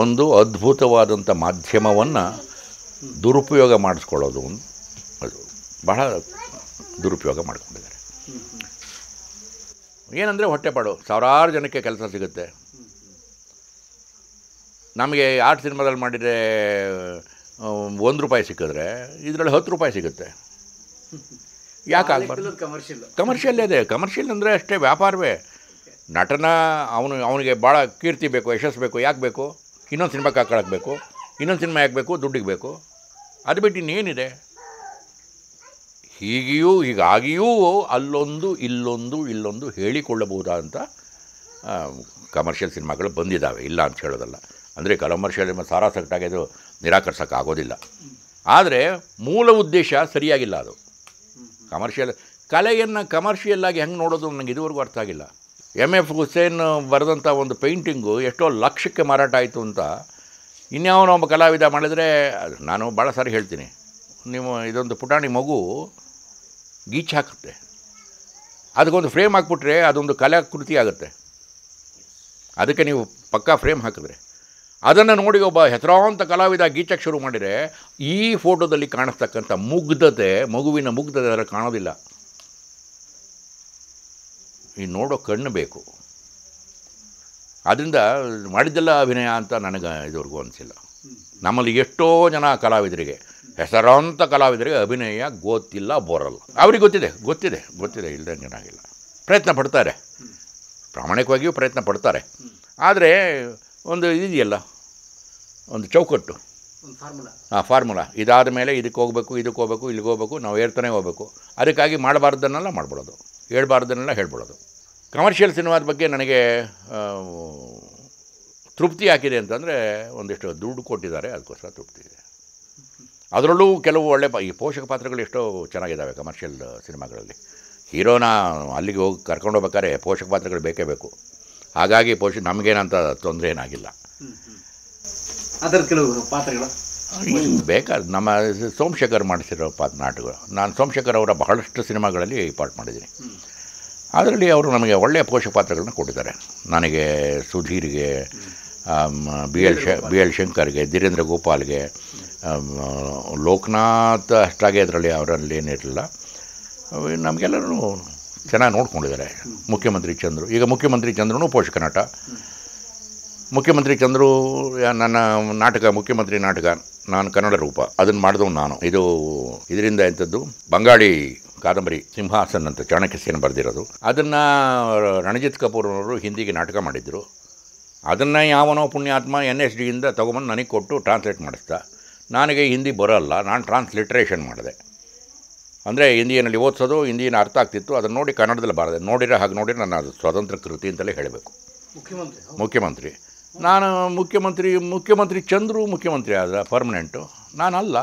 ಒಂದು ಅದ್ಭುತವಾದಂಥ ಮಾಧ್ಯಮವನ್ನು ದುರುಪಯೋಗ ಮಾಡಿಸ್ಕೊಳ್ಳೋದು ಅದು ಬಹಳ ದುರುಪಯೋಗ ಮಾಡಿಕೊಂಡಿದ್ದಾರೆ ಏನಂದರೆ ಹೊಟ್ಟೆಪಾಡು ಸಾವಿರಾರು ಜನಕ್ಕೆ ಕೆಲಸ ಸಿಗುತ್ತೆ ನಮಗೆ ಆರ್ಟ್ ಸಿನಿಮಾದಲ್ಲಿ ಮಾಡಿದರೆ ಒಂದು ರೂಪಾಯಿ ಸಿಕ್ಕಿದ್ರೆ ಇದರಲ್ಲಿ ಹತ್ತು ರೂಪಾಯಿ ಸಿಗುತ್ತೆ ಯಾಕೆ ಆಗಬಾರ್ದು ಕಮರ್ಷಿಯಲ್ ಕಮರ್ಷಿಯಲ್ ಇದೆ ಕಮರ್ಷಿಯಲ್ ಅಂದರೆ ಅಷ್ಟೇ ವ್ಯಾಪಾರವೇ ನಟನ ಅವನು ಅವನಿಗೆ ಭಾಳ ಕೀರ್ತಿ ಬೇಕು ಯಶಸ್ಸು ಬೇಕು ಯಾಕೆ ಬೇಕು ಇನ್ನೊಂದು ಸಿನಿಮಾಕ್ಕೆ ಕಾಕೊಳಕ್ಕೆ ಬೇಕು ಇನ್ನೊಂದು ಸಿನಿಮಾ ಯಾಕೆ ಬೇಕು ದುಡ್ಡಿಗೆ ಬೇಕು ಅದು ಬಿಟ್ಟು ಇನ್ನೇನಿದೆ ಹೀಗೆಯೂ ಹೀಗಾಗಿಯೂ ಅಲ್ಲೊಂದು ಇಲ್ಲೊಂದು ಇಲ್ಲೊಂದು ಹೇಳಿಕೊಳ್ಳಬಹುದಾದಂಥ ಕಮರ್ಷಿಯಲ್ ಸಿನಿಮಾಗಳು ಬಂದಿದ್ದಾವೆ ಇಲ್ಲ ಅಂತ ಹೇಳೋದಲ್ಲ ಅಂದರೆ ಕಮರ್ಷಿಯಲ್ ಸಾರಾ ನಿರಾಕರಿಸೋಕ್ಕಾಗೋದಿಲ್ಲ ಆದರೆ ಮೂಲ ಉದ್ದೇಶ ಸರಿಯಾಗಿಲ್ಲ ಅದು ಕಮರ್ಷಿಯಲ್ ಕಲೆಯನ್ನು ಕಮರ್ಷಿಯಲ್ಲಾಗಿ ಹೆಂಗೆ ನೋಡೋದು ನನಗೆ ಇದುವರೆಗೂ ಅರ್ಥ ಆಗಿಲ್ಲ ಎಮ್ ಎಫ್ ಹುಸೇನ್ ಬರೆದಂಥ ಒಂದು ಪೇಂಟಿಂಗು ಎಷ್ಟೋ ಲಕ್ಷಕ್ಕೆ ಮಾರಾಟ ಆಯಿತು ಅಂತ ಇನ್ಯಾವನೋ ಒಬ್ಬ ಕಲಾವಿದ ಮಾಡಿದರೆ ನಾನು ಭಾಳ ಸಾರಿ ಹೇಳ್ತೀನಿ ನೀವು ಇದೊಂದು ಪುಟಾಣಿ ಮಗು ಗೀಚ್ ಹಾಕುತ್ತೆ ಅದಕ್ಕೊಂದು ಫ್ರೇಮ್ ಹಾಕ್ಬಿಟ್ರೆ ಅದೊಂದು ಕಲಾಕೃತಿ ಆಗುತ್ತೆ ಅದಕ್ಕೆ ನೀವು ಪಕ್ಕಾ ಫ್ರೇಮ್ ಹಾಕಿದ್ರೆ ಅದನ್ನು ನೋಡಿ ಒಬ್ಬ ಹೆಸರಾಂತ ಕಲಾವಿದ ಗೀಚಕ್ಕೆ ಶುರು ಮಾಡಿದರೆ ಈ ಫೋಟೋದಲ್ಲಿ ಕಾಣಿಸ್ತಕ್ಕಂಥ ಮುಗ್ಧತೆ ಮಗುವಿನ ಮುಗ್ಧತೆ ಅದರ ಕಾಣೋದಿಲ್ಲ ಈ ನೋಡೋ ಕಣ್ಣು ಬೇಕು ಆದ್ದರಿಂದ ಮಾಡಿದ್ದೆಲ್ಲ ಅಭಿನಯ ಅಂತ ನನಗೆ ಇದುವರೆಗೂ ಅನಿಸಿಲ್ಲ ನಮ್ಮಲ್ಲಿ ಎಷ್ಟೋ ಜನ ಕಲಾವಿದರಿಗೆ ಹೆಸರಾಂತ ಕಲಾವಿದರಿಗೆ ಅಭಿನಯ ಗೊತ್ತಿಲ್ಲ ಬರಲ್ಲ ಅವ್ರಿಗೆ ಗೊತ್ತಿದೆ ಗೊತ್ತಿದೆ ಗೊತ್ತಿದೆ ಇಲ್ಲದಂಗೆ ಚೆನ್ನಾಗಿಲ್ಲ ಪ್ರಯತ್ನ ಪಡ್ತಾರೆ ಪ್ರಾಮಾಣಿಕವಾಗಿಯೂ ಪ್ರಯತ್ನ ಪಡ್ತಾರೆ ಆದರೆ ಒಂದು ಇದೆಯಲ್ಲ ಒಂದು ಚೌಕಟ್ಟು ಹಾಂ ಫಾರ್ಮುಲಾ ಇದಾದ ಮೇಲೆ ಇದಕ್ಕೆ ಹೋಗಬೇಕು ಇದಕ್ಕೆ ಹೋಗಬೇಕು ಇಲ್ಲಿಗೆ ಹೋಗಬೇಕು ನಾವು ಹೇಳ್ತಾನೆ ಹೋಗಬೇಕು ಅದಕ್ಕಾಗಿ ಮಾಡಬಾರ್ದನ್ನೆಲ್ಲ ಮಾಡ್ಬಿಡೋದು ಹೇಳ್ಬಾರ್ದನ್ನೆಲ್ಲ ಹೇಳ್ಬಿಡೋದು ಕಮರ್ಷಿಯಲ್ ಸಿನಿಮಾದ ಬಗ್ಗೆ ನನಗೆ ತೃಪ್ತಿ ಹಾಕಿದೆ ಅಂತಂದರೆ ಒಂದಿಷ್ಟು ದುಡ್ಡು ಕೊಟ್ಟಿದ್ದಾರೆ ಅದಕ್ಕೋಸ್ಕರ ತೃಪ್ತಿ ಇದೆ ಅದರಲ್ಲೂ ಕೆಲವು ಒಳ್ಳೆ ಈ ಪೋಷಕ ಪಾತ್ರಗಳು ಎಷ್ಟೋ ಚೆನ್ನಾಗಿದ್ದಾವೆ ಕಮರ್ಷಿಯಲ್ ಸಿನಿಮಾಗಳಲ್ಲಿ ಹೀರೋನ ಅಲ್ಲಿಗೆ ಹೋಗಿ ಕರ್ಕೊಂಡು ಹೋಗ್ಬೇಕಾದ್ರೆ ಪೋಷಕ ಪಾತ್ರಗಳು ಬೇಕೇ ಬೇಕು ಹಾಗಾಗಿ ಪೋಷ ನಮಗೇನಂತ ತೊಂದರೆ ಏನಾಗಿಲ್ಲ ಅದರ ಕೆಲವು ಪಾತ್ರಗಳು ಬೇಕಾದ ನಮ್ಮ ಸೋಮಶೇಖರ್ ಮಾಡಿಸಿರೋ ಪಾತ್ರ ನಾಟಕಗಳು ನಾನು ಸೋಮಶೇಖರ್ ಅವರ ಬಹಳಷ್ಟು ಸಿನಿಮಾಗಳಲ್ಲಿ ಪಾರ್ಟ್ ಮಾಡಿದ್ದೀನಿ ಅದರಲ್ಲಿ ಅವರು ನಮಗೆ ಒಳ್ಳೆಯ ಪೋಷಕ ಪಾತ್ರಗಳನ್ನ ಕೊಟ್ಟಿದ್ದಾರೆ ನನಗೆ ಸುಧೀರ್ಗೆ ಬಿ ಎಲ್ ಶ ಬಿ ಎಲ್ ಶಂಕರ್ಗೆ ಧೀರೇಂದ್ರ ಗೋಪಾಲ್ಗೆ ಲೋಕನಾಥ್ ಅಷ್ಟಾಗಿ ಅದರಲ್ಲಿ ಅವರಲ್ಲಿ ಏನಿರಲಿಲ್ಲ ನಮಗೆಲ್ಲರೂ ಚೆನ್ನಾಗಿ ನೋಡ್ಕೊಂಡಿದ್ದಾರೆ ಮುಖ್ಯಮಂತ್ರಿ ಚಂದ್ರು ಈಗ ಮುಖ್ಯಮಂತ್ರಿ ಚಂದ್ರೂ ಪೋಷಕ ನಟ ಮುಖ್ಯಮಂತ್ರಿ ಚಂದ್ರು ನನ್ನ ನಾಟಕ ಮುಖ್ಯಮಂತ್ರಿ ನಾಟಕ ನಾನು ಕನ್ನಡ ರೂಪ ಅದನ್ನು ಮಾಡಿದವು ನಾನು ಇದು ಇದರಿಂದ ಎಂಥದ್ದು ಬಂಗಾಳಿ ಕಾದಂಬರಿ ಸಿಂಹಾಸನ್ ಅಂತ ಚಾಣಕ್ಯಸೇನ ಬರೆದಿರೋದು ಅದನ್ನು ರಣಜಿತ್ ಅವರು ಹಿಂದಿಗೆ ನಾಟಕ ಮಾಡಿದ್ದರು ಅದನ್ನು ಯಾವನೋ ಪುಣ್ಯಾತ್ಮ ಎನ್ ಎಸ್ ಡಿಯಿಂದ ತೊಗೊಂಬಂದು ನನಗೆ ಕೊಟ್ಟು ಟ್ರಾನ್ಸ್ಲೇಟ್ ಮಾಡಿಸ್ತಾ ನನಗೆ ಹಿಂದಿ ಬರೋಲ್ಲ ನಾನು ಟ್ರಾನ್ಸ್ಲಿಟ್ರೇಷನ್ ಮಾಡಿದೆ ಅಂದರೆ ಹಿಂದಿಯಲ್ಲಿ ಓದಿಸೋದು ಹಿಂದಿನ ಅರ್ಥ ಆಗ್ತಿತ್ತು ಅದನ್ನು ನೋಡಿ ಕನ್ನಡದಲ್ಲಿ ಬಾರದೆ ನೋಡಿರೋ ಹಾಗೆ ನೋಡಿ ನನ್ನ ಅದು ಸ್ವತಂತ್ರ ಕೃತಿ ಅಂತಲೇ ಹೇಳಬೇಕು ಮುಖ್ಯಮಂತ್ರಿ ಮುಖ್ಯಮಂತ್ರಿ ನಾನು ಮುಖ್ಯಮಂತ್ರಿ ಮುಖ್ಯಮಂತ್ರಿ ಚಂದ್ರು ಮುಖ್ಯಮಂತ್ರಿ ಆದ ಪರ್ಮನೆಂಟು ನಾನಲ್ಲ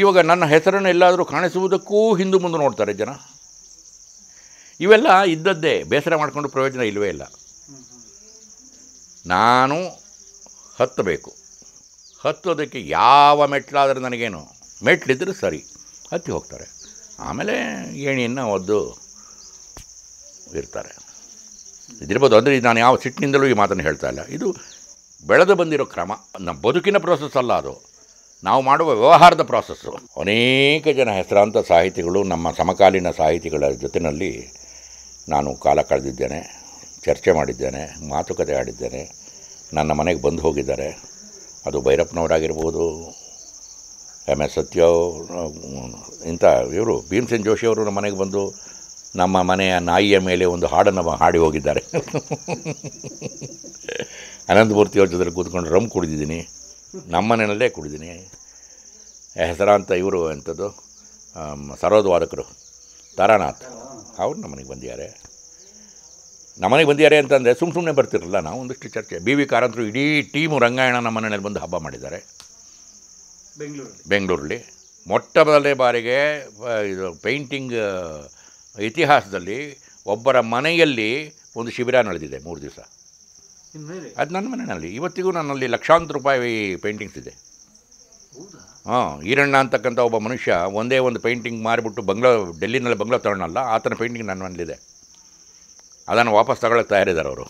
ಇವಾಗ ನನ್ನ ಹೆಸರನ್ನು ಎಲ್ಲಾದರೂ ಕಾಣಿಸುವುದಕ್ಕೂ ಹಿಂದೆ ಮುಂದೆ ನೋಡ್ತಾರೆ ಜನ ಇವೆಲ್ಲ ಇದ್ದದ್ದೇ ಬೇಸರ ಮಾಡಿಕೊಂಡು ಪ್ರಯೋಜನ ಇಲ್ಲವೇ ಇಲ್ಲ ನಾನು ಹತ್ತಬೇಕು ಹತ್ತೋದಕ್ಕೆ ಯಾವ ಮೆಟ್ಲಾದರೂ ನನಗೇನು ಮೆಟ್ಲಿದ್ದರೆ ಸರಿ ಹತ್ತಿ ಹೋಗ್ತಾರೆ ಆಮೇಲೆ ಏಣಿಯನ್ನ ಒದ್ದು ಇರ್ತಾರೆ ಇದಿರ್ಬೋದು ಅಂದರೆ ನಾನು ಯಾವ ಸಿಟ್ಟಿನಿಂದಲೂ ಈ ಮಾತನ್ನು ಹೇಳ್ತಾ ಇಲ್ಲ ಇದು ಬೆಳೆದು ಬಂದಿರೋ ಕ್ರಮ ನಮ್ಮ ಬದುಕಿನ ಪ್ರೋಸೆಸ್ ಅಲ್ಲ ಅದು ನಾವು ಮಾಡುವ ವ್ಯವಹಾರದ ಪ್ರಾಸೆಸ್ಸು ಅನೇಕ ಜನ ಹೆಸರಾಂತ ಸಾಹಿತಿಗಳು ನಮ್ಮ ಸಮಕಾಲೀನ ಸಾಹಿತಿಗಳ ಜೊತೆಯಲ್ಲಿ ನಾನು ಕಾಲ ಕಳೆದಿದ್ದೇನೆ ಚರ್ಚೆ ಮಾಡಿದ್ದೇನೆ ಮಾತುಕತೆ ಆಡಿದ್ದೇನೆ ನನ್ನ ಮನೆಗೆ ಬಂದು ಹೋಗಿದ್ದಾರೆ ಅದು ಭೈರಪ್ಪನವರಾಗಿರ್ಬೋದು ಎಮ್ ಎಸ್ ಸತ್ಯ ಇಂಥ ಇವರು ಭೀಮಸೇನ್ ಅವರು ನಮ್ಮ ಮನೆಗೆ ಬಂದು ನಮ್ಮ ಮನೆಯ ನಾಯಿಯ ಮೇಲೆ ಒಂದು ಹಾಡನ್ನು ಹಾಡಿ ಹೋಗಿದ್ದಾರೆ ಅನಂತಮೂರ್ತಿಯವ್ರ ಜೊತೆ ಕೂತ್ಕೊಂಡು ರಮ್ ಕುಡಿದಿದ್ದೀನಿ ನಮ್ಮ ಮನೆಯಲ್ಲೇ ಕುಡಿದ್ದೀನಿ ಹೆಸರಾಂತ ಇವರು ಎಂಥದ್ದು ಸರೋದ್ ವಾದಕರು ತಾರಾನಾಥ್ ಅವ್ರು ಮನೆಗೆ ಬಂದಿದ್ದಾರೆ ನಮ್ಮ ಮನೆಗೆ ಬಂದಿದ್ದಾರೆ ಅಂತಂದರೆ ಸುಮ್ಮ ಸುಮ್ಮನೆ ಬರ್ತಿರಲ್ಲ ನಾವು ಒಂದಷ್ಟು ಚರ್ಚೆ ಬಿ ವಿ ಕಾರಂತರು ಇಡೀ ಟೀಮು ರಂಗಾಯಣ ನಮ್ಮ ಮನೆಯಲ್ಲಿ ಬಂದು ಹಬ್ಬ ಮಾಡಿದ್ದಾರೆ ಬೆಂಗಳೂರಲ್ಲಿ ಮೊಟ್ಟ ಮೊದಲನೇ ಬಾರಿಗೆ ಇದು ಪೇಂಟಿಂಗ್ ಇತಿಹಾಸದಲ್ಲಿ ಒಬ್ಬರ ಮನೆಯಲ್ಲಿ ಒಂದು ಶಿಬಿರ ನಡೆದಿದೆ ಮೂರು ದಿವಸ ಅದು ನನ್ನ ಮನೆಯಲ್ಲಿ ಇವತ್ತಿಗೂ ನನ್ನಲ್ಲಿ ಲಕ್ಷಾಂತರ ರೂಪಾಯಿ ಪೇಂಟಿಂಗ್ಸ್ ಇದೆ ಹಾಂ ಈರಣ್ಣ ಅಂತಕ್ಕಂಥ ಒಬ್ಬ ಮನುಷ್ಯ ಒಂದೇ ಒಂದು ಪೇಂಟಿಂಗ್ ಮಾರಿಬಿಟ್ಟು ಬಂಗ್ಲಾ ಡೆಲ್ಲಿನಲ್ಲಿ ಬಂಗ್ಲೋ ತಗೊಳ್ಳಲ್ಲ ಆತನ ಪೇಂಟಿಂಗ್ ನನ್ನ ಮನೇಲಿದೆ ಅದನ್ನು ವಾಪಸ್ ತಗೊಳ್ಳೋಕ್ಕೆ ತಯಾರಿದ್ದಾರೆ ಅವರು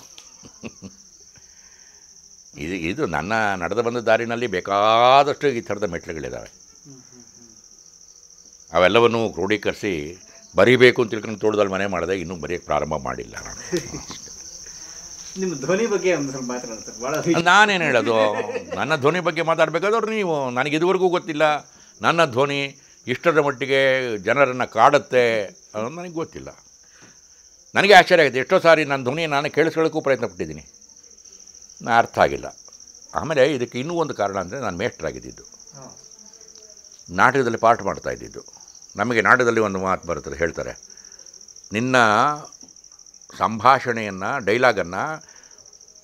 ಇದು ಇದು ನನ್ನ ನಡೆದು ಬಂದ ದಾರಿನಲ್ಲಿ ಬೇಕಾದಷ್ಟು ಈ ಥರದ ಮೆಟ್ಲುಗಳಿದ್ದಾವೆ ಅವೆಲ್ಲವನ್ನು ಕ್ರೋಢೀಕರಿಸಿ ಬರಿಬೇಕು ಅಂತ ತಿಳ್ಕೊಂಡು ತೋಟದಲ್ಲಿ ಮನೆ ಮಾಡಿದೆ ಇನ್ನೂ ಬರೆಯೋಕ್ಕೆ ಪ್ರಾರಂಭ ಮಾಡಿಲ್ಲ ನಾನು ನಿಮ್ಮ ಧ್ವನಿ ಬಗ್ಗೆ ನಾನೇನು ಹೇಳೋದು ನನ್ನ ಧ್ವನಿ ಬಗ್ಗೆ ಮಾತಾಡಬೇಕಾದ್ರೆ ನೀವು ನನಗೆ ಇದುವರೆಗೂ ಗೊತ್ತಿಲ್ಲ ನನ್ನ ಧ್ವನಿ ಇಷ್ಟರ ಮಟ್ಟಿಗೆ ಜನರನ್ನು ಕಾಡುತ್ತೆ ಅನ್ನೋದು ನನಗೆ ಗೊತ್ತಿಲ್ಲ ನನಗೆ ಆಶ್ಚರ್ಯ ಆಗುತ್ತೆ ಎಷ್ಟೋ ಸಾರಿ ನನ್ನ ಧ್ವನಿ ನಾನು ಕೇಳಿಸ್ಕೊಳ್ಳೋಕ್ಕೂ ಪ್ರಯತ್ನ ಪಟ್ಟಿದ್ದೀನಿ ಅರ್ಥ ಆಗಿಲ್ಲ ಆಮೇಲೆ ಇದಕ್ಕೆ ಇನ್ನೂ ಒಂದು ಕಾರಣ ಅಂದರೆ ನಾನು ಮೇಷ್ಟ್ರಾಗಿದ್ದಿದ್ದು ನಾಟಕದಲ್ಲಿ ಪಾಠ ಮಾಡ್ತಾ ಇದ್ದಿದ್ದು ನಮಗೆ ನಾಟಕದಲ್ಲಿ ಒಂದು ಮಾತು ಬರುತ್ತದೆ ಹೇಳ್ತಾರೆ ನಿನ್ನ ಸಂಭಾಷಣೆಯನ್ನು ಡೈಲಾಗನ್ನು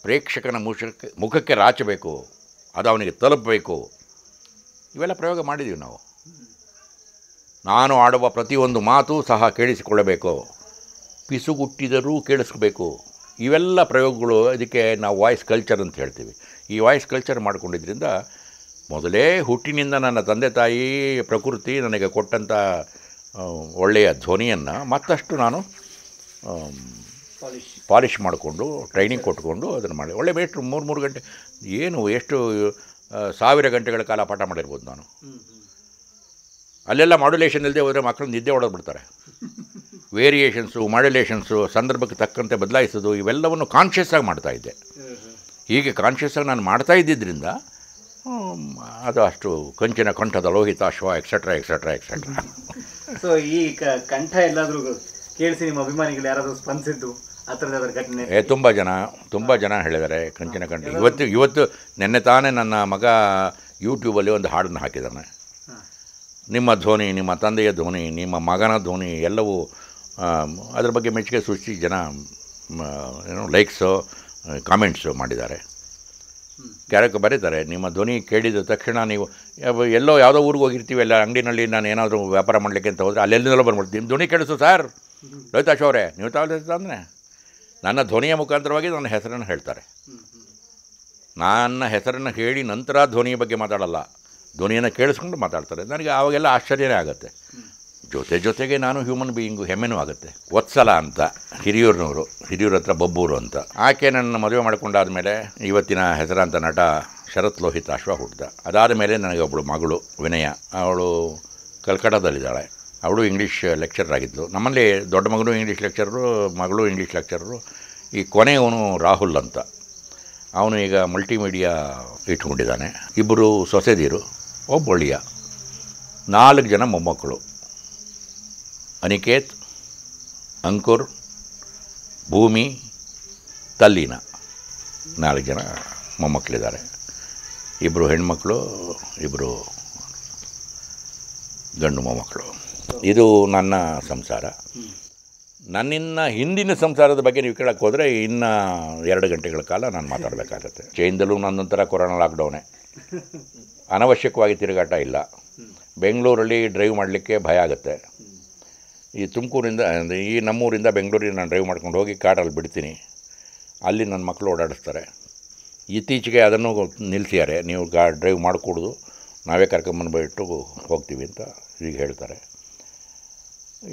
ಪ್ರೇಕ್ಷಕನ ಮುಖಕ್ಕೆ ಮುಖಕ್ಕೆ ರಾಚಬೇಕು ಅದು ಅವನಿಗೆ ತಲುಪಬೇಕು ಇವೆಲ್ಲ ಪ್ರಯೋಗ ಮಾಡಿದ್ದೀವಿ ನಾವು ನಾನು ಆಡುವ ಪ್ರತಿಯೊಂದು ಮಾತು ಸಹ ಕೇಳಿಸಿಕೊಳ್ಳಬೇಕು ಪಿಸುಗುಟ್ಟಿದರೂ ಕೇಳಿಸ್ಕೋಬೇಕು ಇವೆಲ್ಲ ಪ್ರಯೋಗಗಳು ಇದಕ್ಕೆ ನಾವು ವಾಯ್ಸ್ ಕಲ್ಚರ್ ಅಂತ ಹೇಳ್ತೀವಿ ಈ ವಾಯ್ಸ್ ಕಲ್ಚರ್ ಮಾಡಿಕೊಂಡಿದ್ದರಿಂದ ಮೊದಲೇ ಹುಟ್ಟಿನಿಂದ ನನ್ನ ತಂದೆ ತಾಯಿ ಪ್ರಕೃತಿ ನನಗೆ ಕೊಟ್ಟಂಥ ಒಳ್ಳೆಯ ಧ್ವನಿಯನ್ನು ಮತ್ತಷ್ಟು ನಾನು ಪಾಲಿಷ್ ಮಾಡಿಕೊಂಡು ಟ್ರೈನಿಂಗ್ ಕೊಟ್ಕೊಂಡು ಅದನ್ನು ಮಾಡಿ ಒಳ್ಳೆ ಬೇಷ್ಟು ಮೂರು ಮೂರು ಗಂಟೆ ಏನು ಎಷ್ಟು ಸಾವಿರ ಗಂಟೆಗಳ ಕಾಲ ಪಾಠ ಮಾಡಿರ್ಬೋದು ನಾನು ಅಲ್ಲೆಲ್ಲ ಮಾಡ್ಯುಲೇಷನ್ ಇಲ್ಲದೆ ಹೋದರೆ ಮಕ್ಕಳು ನಿದ್ದೆ ಹೊಡೆದ್ಬಿಡ್ತಾರೆ ವೇರಿಯೇಷನ್ಸು ಮಾಡ್ಯುಲೇಷನ್ಸು ಸಂದರ್ಭಕ್ಕೆ ತಕ್ಕಂತೆ ಬದಲಾಯಿಸೋದು ಇವೆಲ್ಲವನ್ನು ಕಾನ್ಷಿಯಸ್ ಆಗಿ ಇದ್ದೆ ಹೀಗೆ ಕಾನ್ಷಿಯಸ್ ಆಗಿ ನಾನು ಮಾಡ್ತಾ ಇದ್ದಿದ್ದರಿಂದ ಅದು ಅಷ್ಟು ಕಂಚಿನ ಕಂಠದ Lohithaswa etcetera etcetera etcetera so ಈ ಕಂಠ ಎಲ್ಲಾದರೂ ಕೇಳಿಸಿ ನಿಮ್ಮ ಅಭಿಮಾನಿಗಳು ಯಾರಾದರೂ ಸ್ಪಂದಿಸಿದ್ದು ಘಟನೆ ಏ ತುಂಬ ಜನ ತುಂಬ ಜನ ಹೇಳಿದ್ದಾರೆ ಕಂಚಿನ ಕಂಠ ಇವತ್ತು ಇವತ್ತು ನಿನ್ನೆ ತಾನೇ ನನ್ನ ಮಗ ಯೂಟ್ಯೂಬಲ್ಲಿ ಒಂದು ಹಾಡನ್ನು ಹಾಕಿದ್ದಾನೆ ನಿಮ್ಮ ಧ್ವನಿ ನಿಮ್ಮ ತಂದೆಯ ಧ್ವನಿ ನಿಮ್ಮ ಮಗನ ಧ್ವನಿ ಎಲ್ಲವೂ ಅದ್ರ ಬಗ್ಗೆ ಮೆಚ್ಚುಗೆ ಸೃಷ್ಟಿ ಜನ ಏನು ಲೈಕ್ಸು ಕಾಮೆಂಟ್ಸು ಮಾಡಿದ್ದಾರೆ ಕ್ಯಾರಕ್ಕೆ ಬರೀತಾರೆ ನಿಮ್ಮ ಧ್ವನಿ ಕೇಳಿದ ತಕ್ಷಣ ನೀವು ಎಲ್ಲೋ ಯಾವುದೋ ಊರಿಗೆ ಹೋಗಿರ್ತೀವಿ ಎಲ್ಲ ಅಂಗಡಿನಲ್ಲಿ ನಾನು ಏನಾದರೂ ವ್ಯಾಪಾರ ಮಾಡಲಿಕ್ಕೆ ಅಂತ ಹೋದರೆ ಅಲ್ಲೆಲ್ಲೋ ಬಂದ್ಬಿಡ್ತೀನಿ ನಿಮ್ಮ ಧ್ವನಿ ಕೇಳಿಸು ಸರ್ ರೋಹಿತಾಶ್ ಅವರೇ ನೀವು ತಾವು ಅಂದರೆ ನನ್ನ ಧ್ವನಿಯ ಮುಖಾಂತರವಾಗಿ ನನ್ನ ಹೆಸರನ್ನು ಹೇಳ್ತಾರೆ ನನ್ನ ಹೆಸರನ್ನು ಹೇಳಿ ನಂತರ ಧ್ವನಿಯ ಬಗ್ಗೆ ಮಾತಾಡಲ್ಲ ಧ್ವನಿಯನ್ನು ಕೇಳಿಸ್ಕೊಂಡು ಮಾತಾಡ್ತಾರೆ ನನಗೆ ಆವಾಗೆಲ್ಲ ಆಶ್ಚರ್ಯನೇ ಆಗುತ್ತೆ ಜೊತೆ ಜೊತೆಗೆ ನಾನು ಹ್ಯೂಮನ್ ಬೀಯಿಂಗು ಹೆಮ್ಮೆನೂ ಆಗುತ್ತೆ ಒತ್ಸಲ ಅಂತ ಹಿರಿಯೂರಿನವರು ಹಿರಿಯೂರ ಹತ್ರ ಬಬ್ಬೂರು ಅಂತ ಆಕೆ ನನ್ನ ಮದುವೆ ಮೇಲೆ ಇವತ್ತಿನ ಹೆಸರಾಂತ ನಟ ಶರತ್ ಲೋಹಿತ್ ಅಶ್ವ ಹುಟ್ಟಿದ ಅದಾದ ಮೇಲೆ ನನಗೆ ಒಬ್ಬಳು ಮಗಳು ವಿನಯ ಅವಳು ಕಲ್ಕಟದಲ್ಲಿದ್ದಾಳೆ ಅವಳು ಇಂಗ್ಲೀಷ್ ಲೆಕ್ಚರರ್ ಆಗಿದ್ದು ನಮ್ಮಲ್ಲಿ ದೊಡ್ಡ ಮಗನು ಇಂಗ್ಲೀಷ್ ಲೆಕ್ಚರರು ಮಗಳು ಇಂಗ್ಲೀಷ್ ಲೆಕ್ಚರರು ಈ ಕೊನೆಯವನು ರಾಹುಲ್ ಅಂತ ಅವನು ಈಗ ಮಲ್ಟಿಮೀಡಿಯಾ ಇಟ್ಕೊಂಡಿದ್ದಾನೆ ಇಬ್ಬರು ಸೊಸೆದಿರು ಒಬ್ಬಳಿಯ ನಾಲ್ಕು ಜನ ಮೊಮ್ಮಕ್ಕಳು ಅನಿಕೇತ್ ಅಂಕುರ್ ಭೂಮಿ ತಲ್ಲೀನ ನಾಲ್ಕು ಜನ ಮೊಮ್ಮಕ್ಕಳಿದ್ದಾರೆ ಇಬ್ಬರು ಹೆಣ್ಮಕ್ಕಳು ಇಬ್ಬರು ಗಂಡು ಮೊಮ್ಮಕ್ಕಳು ಇದು ನನ್ನ ಸಂಸಾರ ನನ್ನಿನ್ನ ಹಿಂದಿನ ಸಂಸಾರದ ಬಗ್ಗೆ ನೀವು ಕೇಳಕ್ಕೆ ಹೋದರೆ ಇನ್ನು ಎರಡು ಗಂಟೆಗಳ ಕಾಲ ನಾನು ಮಾತಾಡಬೇಕಾಗತ್ತೆ ಚೈನ್ದಲ್ಲೂ ನನ್ನೊಂಥರ ಕೊರೋನಾ ಲಾಕ್ಡೌನೇ ಅನವಶ್ಯಕವಾಗಿ ತಿರುಗಾಟ ಇಲ್ಲ ಬೆಂಗಳೂರಲ್ಲಿ ಡ್ರೈವ್ ಮಾಡಲಿಕ್ಕೆ ಭಯ ಆಗುತ್ತೆ ಈ ತುಮಕೂರಿಂದ ಈ ನಮ್ಮೂರಿಂದ ಬೆಂಗಳೂರಿಗೆ ನಾನು ಡ್ರೈವ್ ಮಾಡ್ಕೊಂಡು ಹೋಗಿ ಕಾಡಲ್ಲಿ ಬಿಡ್ತೀನಿ ಅಲ್ಲಿ ನನ್ನ ಮಕ್ಕಳು ಓಡಾಡಿಸ್ತಾರೆ ಇತ್ತೀಚೆಗೆ ಅದನ್ನು ನಿಲ್ಲಿಸಿದ್ದಾರೆ ನೀವು ಗಾ ಡ್ರೈವ್ ಮಾಡಿಕೊಡೋದು ನಾವೇ ಬಿಟ್ಟು ಹೋಗ್ತೀವಿ ಅಂತ ಈಗ ಹೇಳ್ತಾರೆ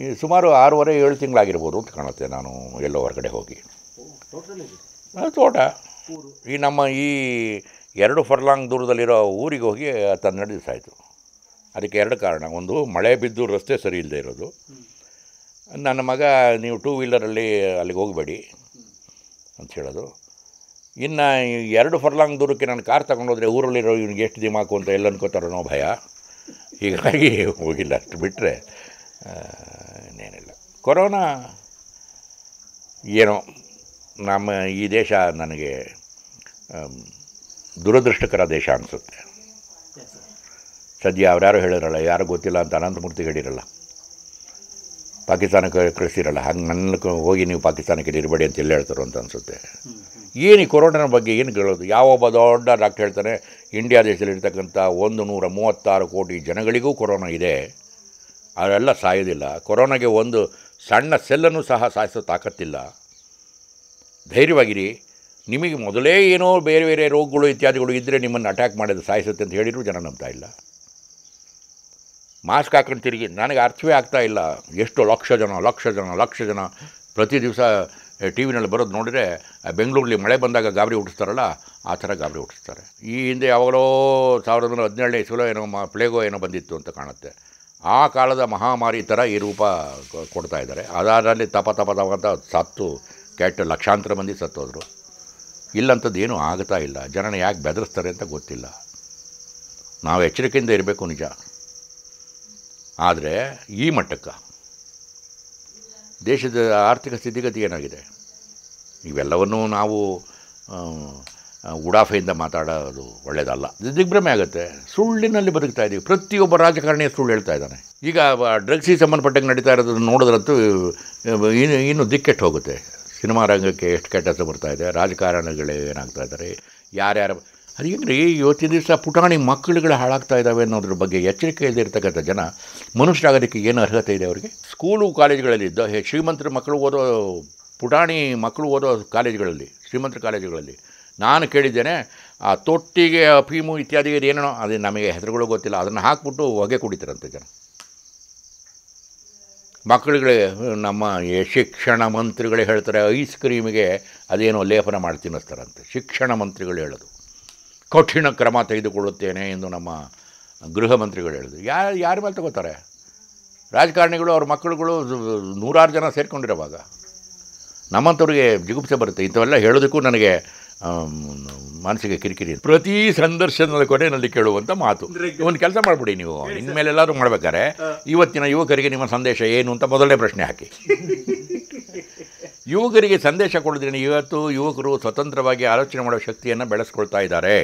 ಈ ಸುಮಾರು ಆರೂವರೆ ಏಳು ತಿಂಗಳಾಗಿರ್ಬೋದು ಅಂತ ಕಾಣುತ್ತೆ ನಾನು ಎಲ್ಲೋ ಹೊರಗಡೆ ಹೋಗಿ ತೋಟ ಈ ನಮ್ಮ ಈ ಎರಡು ಫರ್ಲಾಂಗ್ ದೂರದಲ್ಲಿರೋ ಊರಿಗೆ ಹೋಗಿ ಹನ್ನೆರಡು ದಿವಸ ಆಯಿತು ಅದಕ್ಕೆ ಎರಡು ಕಾರಣ ಒಂದು ಮಳೆ ಬಿದ್ದು ರಸ್ತೆ ಸರಿ ಇಲ್ಲದೆ ಇರೋದು ನನ್ನ ಮಗ ನೀವು ಟೂ ವೀಲರಲ್ಲಿ ಅಲ್ಲಿಗೆ ಹೋಗಬೇಡಿ ಅಂತ ಹೇಳೋದು ಇನ್ನು ಎರಡು ಫರ್ಲಾಂಗ್ ದೂರಕ್ಕೆ ನಾನು ಕಾರ್ ತಗೊಂಡೋದ್ರೆ ಊರಲ್ಲಿರೋ ಇವ್ನಿಗೆ ಎಷ್ಟು ಹಾಕು ಅಂತ ಎಲ್ಲ ಅನ್ಕೋತಾರೋ ಭಯ ಹೀಗಾಗಿ ಹೋಗಿಲ್ಲ ಅಷ್ಟು ಬಿಟ್ಟರೆ ಇನ್ನೇನಿಲ್ಲ ಕೊರೋನಾ ಏನೋ ನಮ್ಮ ಈ ದೇಶ ನನಗೆ ದುರದೃಷ್ಟಕರ ದೇಶ ಅನಿಸುತ್ತೆ ಸದ್ಯ ಯಾರು ಹೇಳಿರಲ್ಲ ಯಾರು ಗೊತ್ತಿಲ್ಲ ಅಂತ ಅನಂತಮೂರ್ತಿ ಹೇಳಿರಲ್ಲ ಪಾಕಿಸ್ತಾನಕ್ಕೆ ಕಳಿಸಿರಲ್ಲ ಹಂಗೆ ನನ್ನ ಹೋಗಿ ನೀವು ಪಾಕಿಸ್ತಾನಕ್ಕೆ ಇರಬೇಡಿ ಅಂತ ಎಲ್ಲಿ ಹೇಳ್ತಾರೋ ಅಂತ ಅನಿಸುತ್ತೆ ಏನು ಈ ಬಗ್ಗೆ ಏನು ಕೇಳೋದು ಯಾವೊಬ್ಬ ದೊಡ್ಡ ಡಾಕ್ಟರ್ ಹೇಳ್ತಾನೆ ಇಂಡಿಯಾ ದೇಶದಲ್ಲಿರ್ತಕ್ಕಂಥ ಒಂದು ನೂರ ಮೂವತ್ತಾರು ಕೋಟಿ ಜನಗಳಿಗೂ ಕೊರೋನಾ ಇದೆ ಅವರೆಲ್ಲ ಸಾಯೋದಿಲ್ಲ ಕೊರೋನಾಗೆ ಒಂದು ಸಣ್ಣ ಸೆಲ್ಲನ್ನು ಸಹ ಸಾಯಿಸೋ ತಾಕತ್ತಿಲ್ಲ ಧೈರ್ಯವಾಗಿರಿ ನಿಮಗೆ ಮೊದಲೇ ಏನೋ ಬೇರೆ ಬೇರೆ ರೋಗಗಳು ಇತ್ಯಾದಿಗಳು ಇದ್ದರೆ ನಿಮ್ಮನ್ನು ಅಟ್ಯಾಕ್ ಮಾಡೋದು ಸಾಯಿಸುತ್ತೆ ಅಂತ ಹೇಳಿದರೂ ಜನ ನಂಬ್ತಾ ಇಲ್ಲ ಮಾಸ್ಕ್ ಹಾಕೊಂಡು ತಿರುಗಿ ನನಗೆ ಅರ್ಥವೇ ಆಗ್ತಾ ಇಲ್ಲ ಎಷ್ಟು ಲಕ್ಷ ಜನ ಲಕ್ಷ ಜನ ಲಕ್ಷ ಜನ ಪ್ರತಿ ದಿವಸ ಟಿ ವಿನಲ್ಲಿ ಬರೋದು ನೋಡಿದರೆ ಬೆಂಗಳೂರಲ್ಲಿ ಮಳೆ ಬಂದಾಗ ಗಾಬರಿ ಹುಟ್ಟಿಸ್ತಾರಲ್ಲ ಆ ಥರ ಗಾಬರಿ ಹುಟ್ಟಿಸ್ತಾರೆ ಈ ಹಿಂದೆ ಯಾವಾಗಲೋ ಸಾವಿರದ ಒಂಬೈನೂರ ಹದಿನೇಳನೇ ಇಸ್ಲೋ ಏನೋ ಮ ಪ್ಲೇಗೋ ಏನೋ ಬಂದಿತ್ತು ಅಂತ ಕಾಣುತ್ತೆ ಆ ಕಾಲದ ಮಹಾಮಾರಿ ಥರ ಈ ರೂಪ ಕೊಡ್ತಾ ಇದ್ದಾರೆ ಅದಾದಲ್ಲಿ ತಪ ತಪ ತಪ ಅಂತ ಸತ್ತು ಕೆಟ್ಟ ಲಕ್ಷಾಂತರ ಮಂದಿ ಸತ್ತೋದ್ರು ಇಲ್ಲಂಥದ್ದು ಏನೂ ಆಗ್ತಾ ಇಲ್ಲ ಜನನ ಯಾಕೆ ಬೆದರಿಸ್ತಾರೆ ಅಂತ ಗೊತ್ತಿಲ್ಲ ನಾವು ಎಚ್ಚರಿಕೆಯಿಂದ ಇರಬೇಕು ನಿಜ ಆದರೆ ಈ ಮಟ್ಟಕ್ಕೆ ದೇಶದ ಆರ್ಥಿಕ ಸ್ಥಿತಿಗತಿ ಏನಾಗಿದೆ ಇವೆಲ್ಲವನ್ನೂ ನಾವು ಉಡಾಫೆಯಿಂದ ಮಾತಾಡೋದು ಒಳ್ಳೆಯದಲ್ಲ ದಿಗ್ಭ್ರಮೆ ಆಗುತ್ತೆ ಸುಳ್ಳಿನಲ್ಲಿ ಬದುಕ್ತಾ ಇದ್ದೀವಿ ಪ್ರತಿಯೊಬ್ಬ ರಾಜಕಾರಣಿಯ ಸುಳ್ಳು ಹೇಳ್ತಾ ಇದ್ದಾನೆ ಈಗ ಡ್ರಗ್ಸಿಗೆ ಸಂಬಂಧಪಟ್ಟಂಗೆ ನಡೀತಾ ಇರೋದನ್ನು ನೋಡಿದ್ರಂತೂ ಇನ್ನು ಇನ್ನೂ ದಿಕ್ಕೆಟ್ಟು ಹೋಗುತ್ತೆ ಸಿನಿಮಾ ರಂಗಕ್ಕೆ ಎಷ್ಟು ಕೆಟ್ಟ ಬರ್ತಾ ಇದೆ ರಾಜಕಾರಣಿಗಳು ಏನಾಗ್ತಾ ಇದ್ದಾರೆ ಯಾರ್ಯಾರು ಅದು ರೀ ಇವತ್ತಿನ ದಿವಸ ಪುಟಾಣಿ ಮಕ್ಕಳುಗಳು ಹಾಳಾಗ್ತಾ ಇದ್ದಾವೆ ಅನ್ನೋದ್ರ ಬಗ್ಗೆ ಎಚ್ಚರಿಕೆ ಇಲ್ಲದಿರ್ತಕ್ಕಂಥ ಜನ ಮನುಷ್ಯರಾಗೋದಕ್ಕೆ ಏನು ಅರ್ಹತೆ ಇದೆ ಅವರಿಗೆ ಸ್ಕೂಲು ಕಾಲೇಜುಗಳಲ್ಲಿ ಶ್ರೀಮಂತರ ಮಕ್ಕಳು ಓದೋ ಪುಟಾಣಿ ಮಕ್ಕಳು ಓದೋ ಕಾಲೇಜುಗಳಲ್ಲಿ ಶ್ರೀಮಂತರ ಕಾಲೇಜುಗಳಲ್ಲಿ ನಾನು ಕೇಳಿದ್ದೇನೆ ಆ ತೊಟ್ಟಿಗೆ ಅಫೀಮು ಇತ್ಯಾದಿ ಏನೇನೋ ಅದೇ ನಮಗೆ ಹೆಸರುಗಳು ಗೊತ್ತಿಲ್ಲ ಅದನ್ನು ಹಾಕ್ಬಿಟ್ಟು ಹೊಗೆ ಕುಡಿತಾರಂತೆ ಜನ ಮಕ್ಕಳುಗಳೇ ನಮ್ಮ ಶಿಕ್ಷಣ ಮಂತ್ರಿಗಳು ಹೇಳ್ತಾರೆ ಐಸ್ ಕ್ರೀಮಿಗೆ ಅದೇನೋ ಲೇಪನ ಮಾಡಿ ತಿನ್ನಿಸ್ತಾರಂತೆ ಶಿಕ್ಷಣ ಮಂತ್ರಿಗಳು ಹೇಳೋದು ಕಠಿಣ ಕ್ರಮ ತೆಗೆದುಕೊಳ್ಳುತ್ತೇನೆ ಎಂದು ನಮ್ಮ ಗೃಹ ಮಂತ್ರಿಗಳು ಹೇಳಿದರು ಯಾರು ಯಾರ ಮೇಲೆ ತಗೋತಾರೆ ರಾಜಕಾರಣಿಗಳು ಅವ್ರ ಮಕ್ಕಳುಗಳು ನೂರಾರು ಜನ ಸೇರಿಕೊಂಡಿರೋವಾಗ ನಮ್ಮಂಥವ್ರಿಗೆ ಜಿಗುಪ್ಸೆ ಬರುತ್ತೆ ಇಂಥವೆಲ್ಲ ಹೇಳೋದಕ್ಕೂ ನನಗೆ ಮನಸ್ಸಿಗೆ ಕಿರಿಕಿರಿ ಪ್ರತಿ ಸಂದರ್ಶನದ ಕೊನೆಯಲ್ಲಿ ಕೇಳುವಂಥ ಮಾತು ಒಂದು ಕೆಲಸ ಮಾಡಿಬಿಡಿ ನೀವು ಎಲ್ಲರೂ ಮಾಡ್ಬೇಕಾದ್ರೆ ಇವತ್ತಿನ ಯುವಕರಿಗೆ ನಿಮ್ಮ ಸಂದೇಶ ಏನು ಅಂತ ಮೊದಲನೇ ಪ್ರಶ್ನೆ ಹಾಕಿ ಯುವಕರಿಗೆ ಸಂದೇಶ ಕೊಡೋದ್ರಿಂದ ಇವತ್ತು ಯುವಕರು ಸ್ವತಂತ್ರವಾಗಿ ಆಲೋಚನೆ ಮಾಡೋ ಶಕ್ತಿಯನ್ನು ಬೆಳೆಸ್ಕೊಳ್ತಾ ಇದ್ದಾರೆ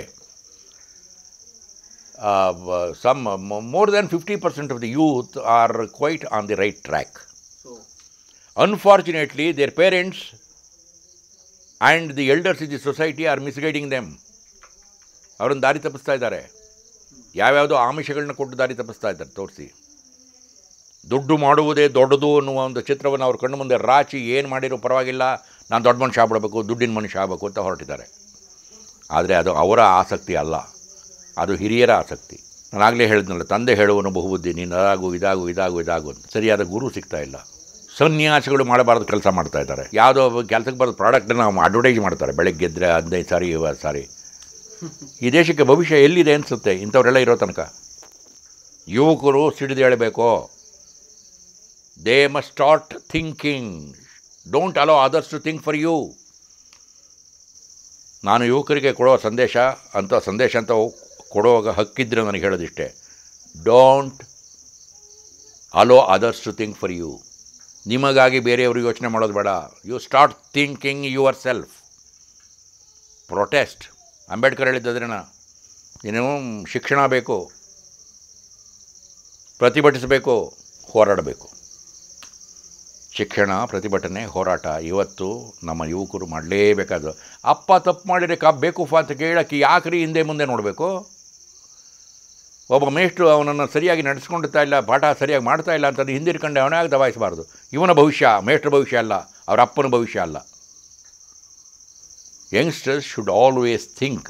uh, some uh, more than 50% of the youth are quite on the right track. There Unfortunately, their parents and the elders in the society are misguiding them. ಅವರನ್ನು ದಾರಿ ತಪ್ಪಿಸ್ತಾ ಇದ್ದಾರೆ ಯಾವ್ಯಾವುದೋ ಆಮಿಷಗಳನ್ನ ಕೊಟ್ಟು ದಾರಿ ತಪ್ಪಿಸ್ತಾ ಇದ್ದಾರೆ ತೋರಿಸಿ ದುಡ್ಡು ಮಾಡುವುದೇ ದೊಡ್ಡದು ಅನ್ನುವ ಒಂದು ಚಿತ್ರವನ್ನು ಅವ್ರ ಕಣ್ಣು ಮುಂದೆ ರಾಚಿ ಏನು ಮಾಡಿರೋ ಪರವಾಗಿಲ್ಲ ನಾನು ದೊಡ್ಡ ಮನುಷ್ಯ ಆಗ್ಬಿಡಬೇಕು ದುಡ್ಡಿನ ಮನುಷ್ಯ ಆಗಬೇಕು ಅಂತ ಹೊರಟಿದ್ದಾರೆ ಆದರೆ ಅದು ಅವರ ಆಸಕ್ತಿ ಅಲ್ಲ ಅದು ಹಿರಿಯರ ಆಸಕ್ತಿ ನಾನಾಗಲೇ ಹೇಳಿದ್ನಲ್ಲ ತಂದೆ ಹೇಳುವನು ಬಹುಬುದ್ಧಿ ನೀನು ಅದಾಗು ಇದಾಗು ಇದಾಗು ಇದಾಗು ಅಂತ ಸರಿಯಾದ ಗುರು ಸಿಗ್ತಾ ಇಲ್ಲ ಸನ್ಯಾಸಿಗಳು ಮಾಡಬಾರ್ದು ಕೆಲಸ ಮಾಡ್ತಾ ಇದ್ದಾರೆ ಯಾವುದೋ ಕೆಲಸಕ್ಕೆ ಬರೋದು ಪ್ರಾಡಕ್ಟನ್ನು ಅಡ್ವರ್ಟೈಸ್ ಮಾಡ್ತಾರೆ ಬೆಳಗ್ಗೆ ಎದ್ದರೆ ಹದಿನೈದು ಸಾರಿ ಸಾರಿ ಈ ದೇಶಕ್ಕೆ ಭವಿಷ್ಯ ಎಲ್ಲಿದೆ ಅನಿಸುತ್ತೆ ಇಂಥವರೆಲ್ಲ ಇರೋ ತನಕ ಯುವಕರು ಸಿಡಿದು ಹೇಳಬೇಕು they must start thinking don't allow others to think for you ನಾನು ಯುವಕರಿಗೆ ಕೊಡೋ ಸಂದೇಶ ಅಂತ ಸಂದೇಶ ಅಂತ ಕೊಡುವಾಗ ಹಕ್ಕಿದ್ರೆ ನನಗೆ ಹೇಳೋದಿಷ್ಟೇ don't allow others to think for you ನಿಮಗಾಗಿ ಬೇರೆಯವ್ರಿಗೆ ಯೋಚನೆ ಮಾಡೋದು ಬೇಡ you start thinking yourself protest Ambedkar ಹೇಳಿದ್ದದ್ರೇನ ಏನೋ ಶಿಕ್ಷಣ ಬೇಕು ಪ್ರತಿಭಟಿಸಬೇಕು ಹೋರಾಡಬೇಕು ಶಿಕ್ಷಣ ಪ್ರತಿಭಟನೆ ಹೋರಾಟ ಇವತ್ತು ನಮ್ಮ ಯುವಕರು ಮಾಡಲೇಬೇಕಾದ್ರು ಅಪ್ಪ ತಪ್ಪು ಮಾಡಿದರೆ ಬೇಕು ಬೇಕು ಅಂತ ಕೇಳೋಕ್ಕೆ ರೀ ಹಿಂದೆ ಮುಂದೆ ನೋಡಬೇಕು ಒಬ್ಬ ಮೇಷ್ಟ್ರು ಅವನನ್ನು ಸರಿಯಾಗಿ ನಡೆಸ್ಕೊಂಡಿರ್ತಾ ಇಲ್ಲ ಪಾಠ ಸರಿಯಾಗಿ ಮಾಡ್ತಾ ಇಲ್ಲ ಅಂತಂದು ಅವನೇ ಆಗಿ ದಬಾಯಿಸಬಾರ್ದು ಇವನ ಭವಿಷ್ಯ ಮೇಷ್ಟ್ರ ಭವಿಷ್ಯ ಅಲ್ಲ ಅವರ ಅಪ್ಪನ ಭವಿಷ್ಯ ಅಲ್ಲ youngsters should always think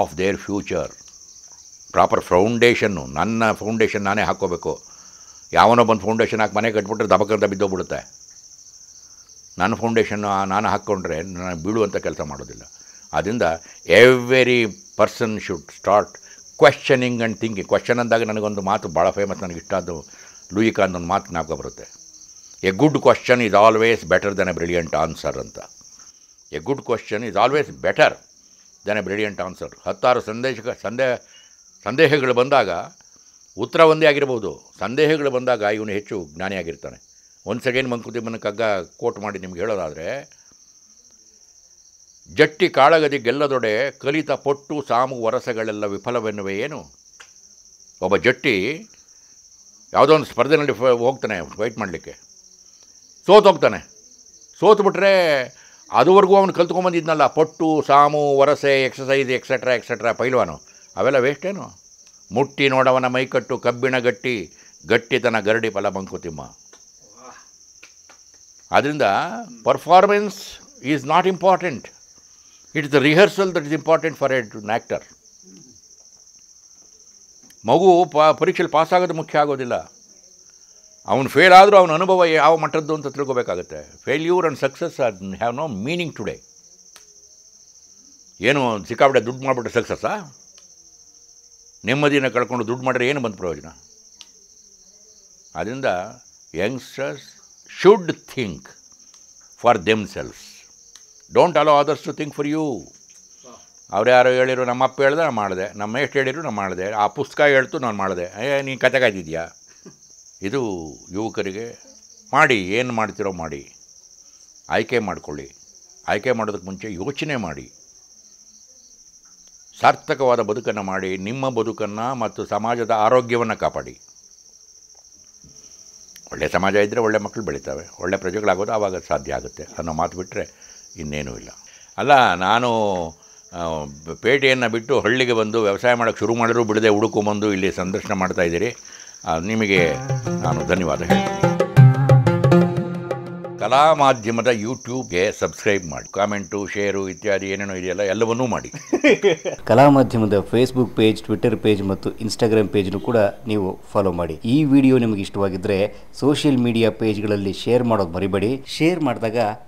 of their future proper ಫೌಂಡೇಶನ್ನು ನನ್ನ ಫೌಂಡೇಶನ್ ನಾನೇ ಹಾಕ್ಕೋಬೇಕು ಯಾವನೊಬ್ಬನ ಫೌಂಡೇಶನ್ ಹಾಕಿ ಮನೆ ಕಟ್ಬಿಟ್ರೆ ದಬಕಂತ ಬಿದ್ದೋಗ್ಬಿಡುತ್ತೆ ನನ್ನ ಫೌಂಡೇಶನ್ ನಾನು ಹಾಕ್ಕೊಂಡ್ರೆ ನಾನು ಬೀಳುವಂಥ ಕೆಲಸ ಮಾಡೋದಿಲ್ಲ ಆದ್ದರಿಂದ every person should start questioning and thinking question ಅಂದಾಗ ನನಗೊಂದು ಮಾತು ಭಾಳ ಫೇಮಸ್ ನನಗೆ ಇಷ್ಟ ಅದು ಲೂಯಿಕಾಂದ್ ಒಂದು ಮಾತು ನಾವು ಬರುತ್ತೆ a good question is always better than a brilliant answer ಅಂತ a good question is always better than a brilliant answer ಹತ್ತಾರು ಸಂದೇಶ ಸಂದೇಹ ಸಂದೇಹಗಳು ಬಂದಾಗ ಉತ್ತರ ಒಂದೇ ಆಗಿರ್ಬೋದು ಸಂದೇಹಗಳು ಬಂದಾಗ ಇವನು ಹೆಚ್ಚು ಜ್ಞಾನಿಯಾಗಿರ್ತಾನೆ ಒಂದು ಸೆಕೆಂಡ್ ಮಂಕುತಿಮ್ಮನ ಕಗ್ಗ ಕೋಟ್ ಮಾಡಿ ನಿಮ್ಗೆ ಹೇಳೋದಾದರೆ ಜಟ್ಟಿ ಕಾಳಗದಿ ಗೆಲ್ಲದೊಡೆ ಕಲಿತ ಪೊಟ್ಟು ಸಾಮು ವರಸಗಳೆಲ್ಲ ವಿಫಲವೆನ್ನುವೆ ಏನು ಒಬ್ಬ ಜಟ್ಟಿ ಯಾವುದೋ ಒಂದು ಸ್ಪರ್ಧೆಯಲ್ಲಿ ಹೋಗ್ತಾನೆ ಫೈಟ್ ಮಾಡಲಿಕ್ಕೆ ಸೋತೋಗ್ತಾನೆ ಸೋತುಬಿಟ್ರೆ ಅದುವರೆಗೂ ಅವನು ಕಲ್ತ್ಕೊಂಬಂದಿದ್ನಲ್ಲ ಪೊಟ್ಟು ಸಾಮು ವರಸೆ ಎಕ್ಸಸೈಸ್ ಎಕ್ಸೆಟ್ರಾ ಎಕ್ಸೆಟ್ರಾ ಪೈಲ್ವಾನು ಅವೆಲ್ಲ ವೇಸ್ಟೇನು ಮುಟ್ಟಿ ನೋಡವನ ಮೈಕಟ್ಟು ಕಬ್ಬಿಣ ಗಟ್ಟಿ ಗಟ್ಟಿತನ ಗರಡಿ ಫಲ ಬಂಕುತಿಮ್ಮ ಆದ್ದರಿಂದ performance is not important it is the rehearsal that is important for an actor ಮಗು ಪ ಪರೀಕ್ಷೆಯಲ್ಲಿ ಪಾಸ್ ಆಗೋದು ಮುಖ್ಯ ಆಗೋದಿಲ್ಲ ಅವನು ಫೇಲ್ ಆದರೂ ಅವನ ಅನುಭವ ಯಾವ ಮಟ್ಟದ್ದು ಅಂತ ತಿಳ್ಕೊಬೇಕಾಗತ್ತೆ failure and success are have no meaning today ಏನು ಸಿಕ್ಕಾಬಿಟ್ಟೆ ದುಡ್ಡು ಮಾಡಿಬಿಟ್ಟೆ ಸಕ್ಸಸ್ಸಾ ನೆಮ್ಮದಿಯನ್ನು ಕಳ್ಕೊಂಡು ದುಡ್ಡು ಮಾಡಿದ್ರೆ ಏನು ಬಂದು ಪ್ರಯೋಜನ ಅದರಿಂದ youngsters should think for themselves don't allow others to think for you ಅವ್ರು ಯಾರೋ ನಮ್ಮ ಅಪ್ಪ ಹೇಳಿದ್ರೆ ನಾನು ಮಾಡಿದೆ ನಮ್ಮ ಎಷ್ಟು ಹೇಳಿದ್ರು ನಾನು ಮಾಡಿದೆ ಆ ಪುಸ್ತಕ ಹೇಳ್ತು ನಾನು ಮಾಡಿದೆ ಏ ನೀನು ಕತೆ ಇದು ಯುವಕರಿಗೆ ಮಾಡಿ ಏನು ಮಾಡ್ತಿರೋ ಮಾಡಿ ಆಯ್ಕೆ ಮಾಡಿಕೊಳ್ಳಿ ಆಯ್ಕೆ ಮಾಡೋದಕ್ಕೆ ಮುಂಚೆ ಯೋಚನೆ ಮಾಡಿ ಸಾರ್ಥಕವಾದ ಬದುಕನ್ನು ಮಾಡಿ ನಿಮ್ಮ ಬದುಕನ್ನು ಮತ್ತು ಸಮಾಜದ ಆರೋಗ್ಯವನ್ನು ಕಾಪಾಡಿ ಒಳ್ಳೆಯ ಸಮಾಜ ಇದ್ದರೆ ಒಳ್ಳೆ ಮಕ್ಕಳು ಬೆಳೀತಾವೆ ಒಳ್ಳೆ ಪ್ರಜೆಗಳಾಗೋದು ಆವಾಗ ಸಾಧ್ಯ ಆಗುತ್ತೆ ಅನ್ನೋ ಮಾತು ಬಿಟ್ಟರೆ ಇನ್ನೇನೂ ಇಲ್ಲ ಅಲ್ಲ ನಾನು ಪೇಟೆಯನ್ನು ಬಿಟ್ಟು ಹಳ್ಳಿಗೆ ಬಂದು ವ್ಯವಸಾಯ ಮಾಡೋಕ್ಕೆ ಶುರು ಮಾಡಿದ್ರು ಬಿಡದೆ ಹುಡುಕೊಂಬಂದು ಇಲ್ಲಿ ಸಂದರ್ಶನ ಮಾಡ್ತಾ ಇದ್ದೀರಿ ನಿಮಗೆ ನಾನು ಧನ್ಯವಾದ ಹೇಳ್ತೀನಿ ಕಲಾ ಮಾಧ್ಯಮದ ಯೂಟ್ಯೂಬ್ಗೆ ಸಬ್ಸ್ಕ್ರೈಬ್ ಮಾಡಿ ಕಾಮೆಂಟು ಶೇರು ಇತ್ಯಾದಿ ಏನೇನೋ ಇದೆಯಲ್ಲ ಎಲ್ಲವನ್ನೂ ಮಾಡಿ ಕಲಾ ಮಾಧ್ಯಮದ ಫೇಸ್ಬುಕ್ ಪೇಜ್ ಟ್ವಿಟರ್ ಪೇಜ್ ಮತ್ತು ಇನ್ಸ್ಟಾಗ್ರಾಮ್ ಪೇಜ್ನು ಕೂಡ ನೀವು ಫಾಲೋ ಮಾಡಿ ಈ ವಿಡಿಯೋ ನಿಮಗೆ ಇಷ್ಟವಾಗಿದ್ದರೆ ಸೋಷಿಯಲ್ ಮೀಡಿಯಾ ಪೇಜ್ಗಳಲ್ಲಿ ಶೇರ್ ಮಾಡೋದು ಮರಿಬೇಡಿ ಶೇರ್ ಮಾಡಿದಾಗ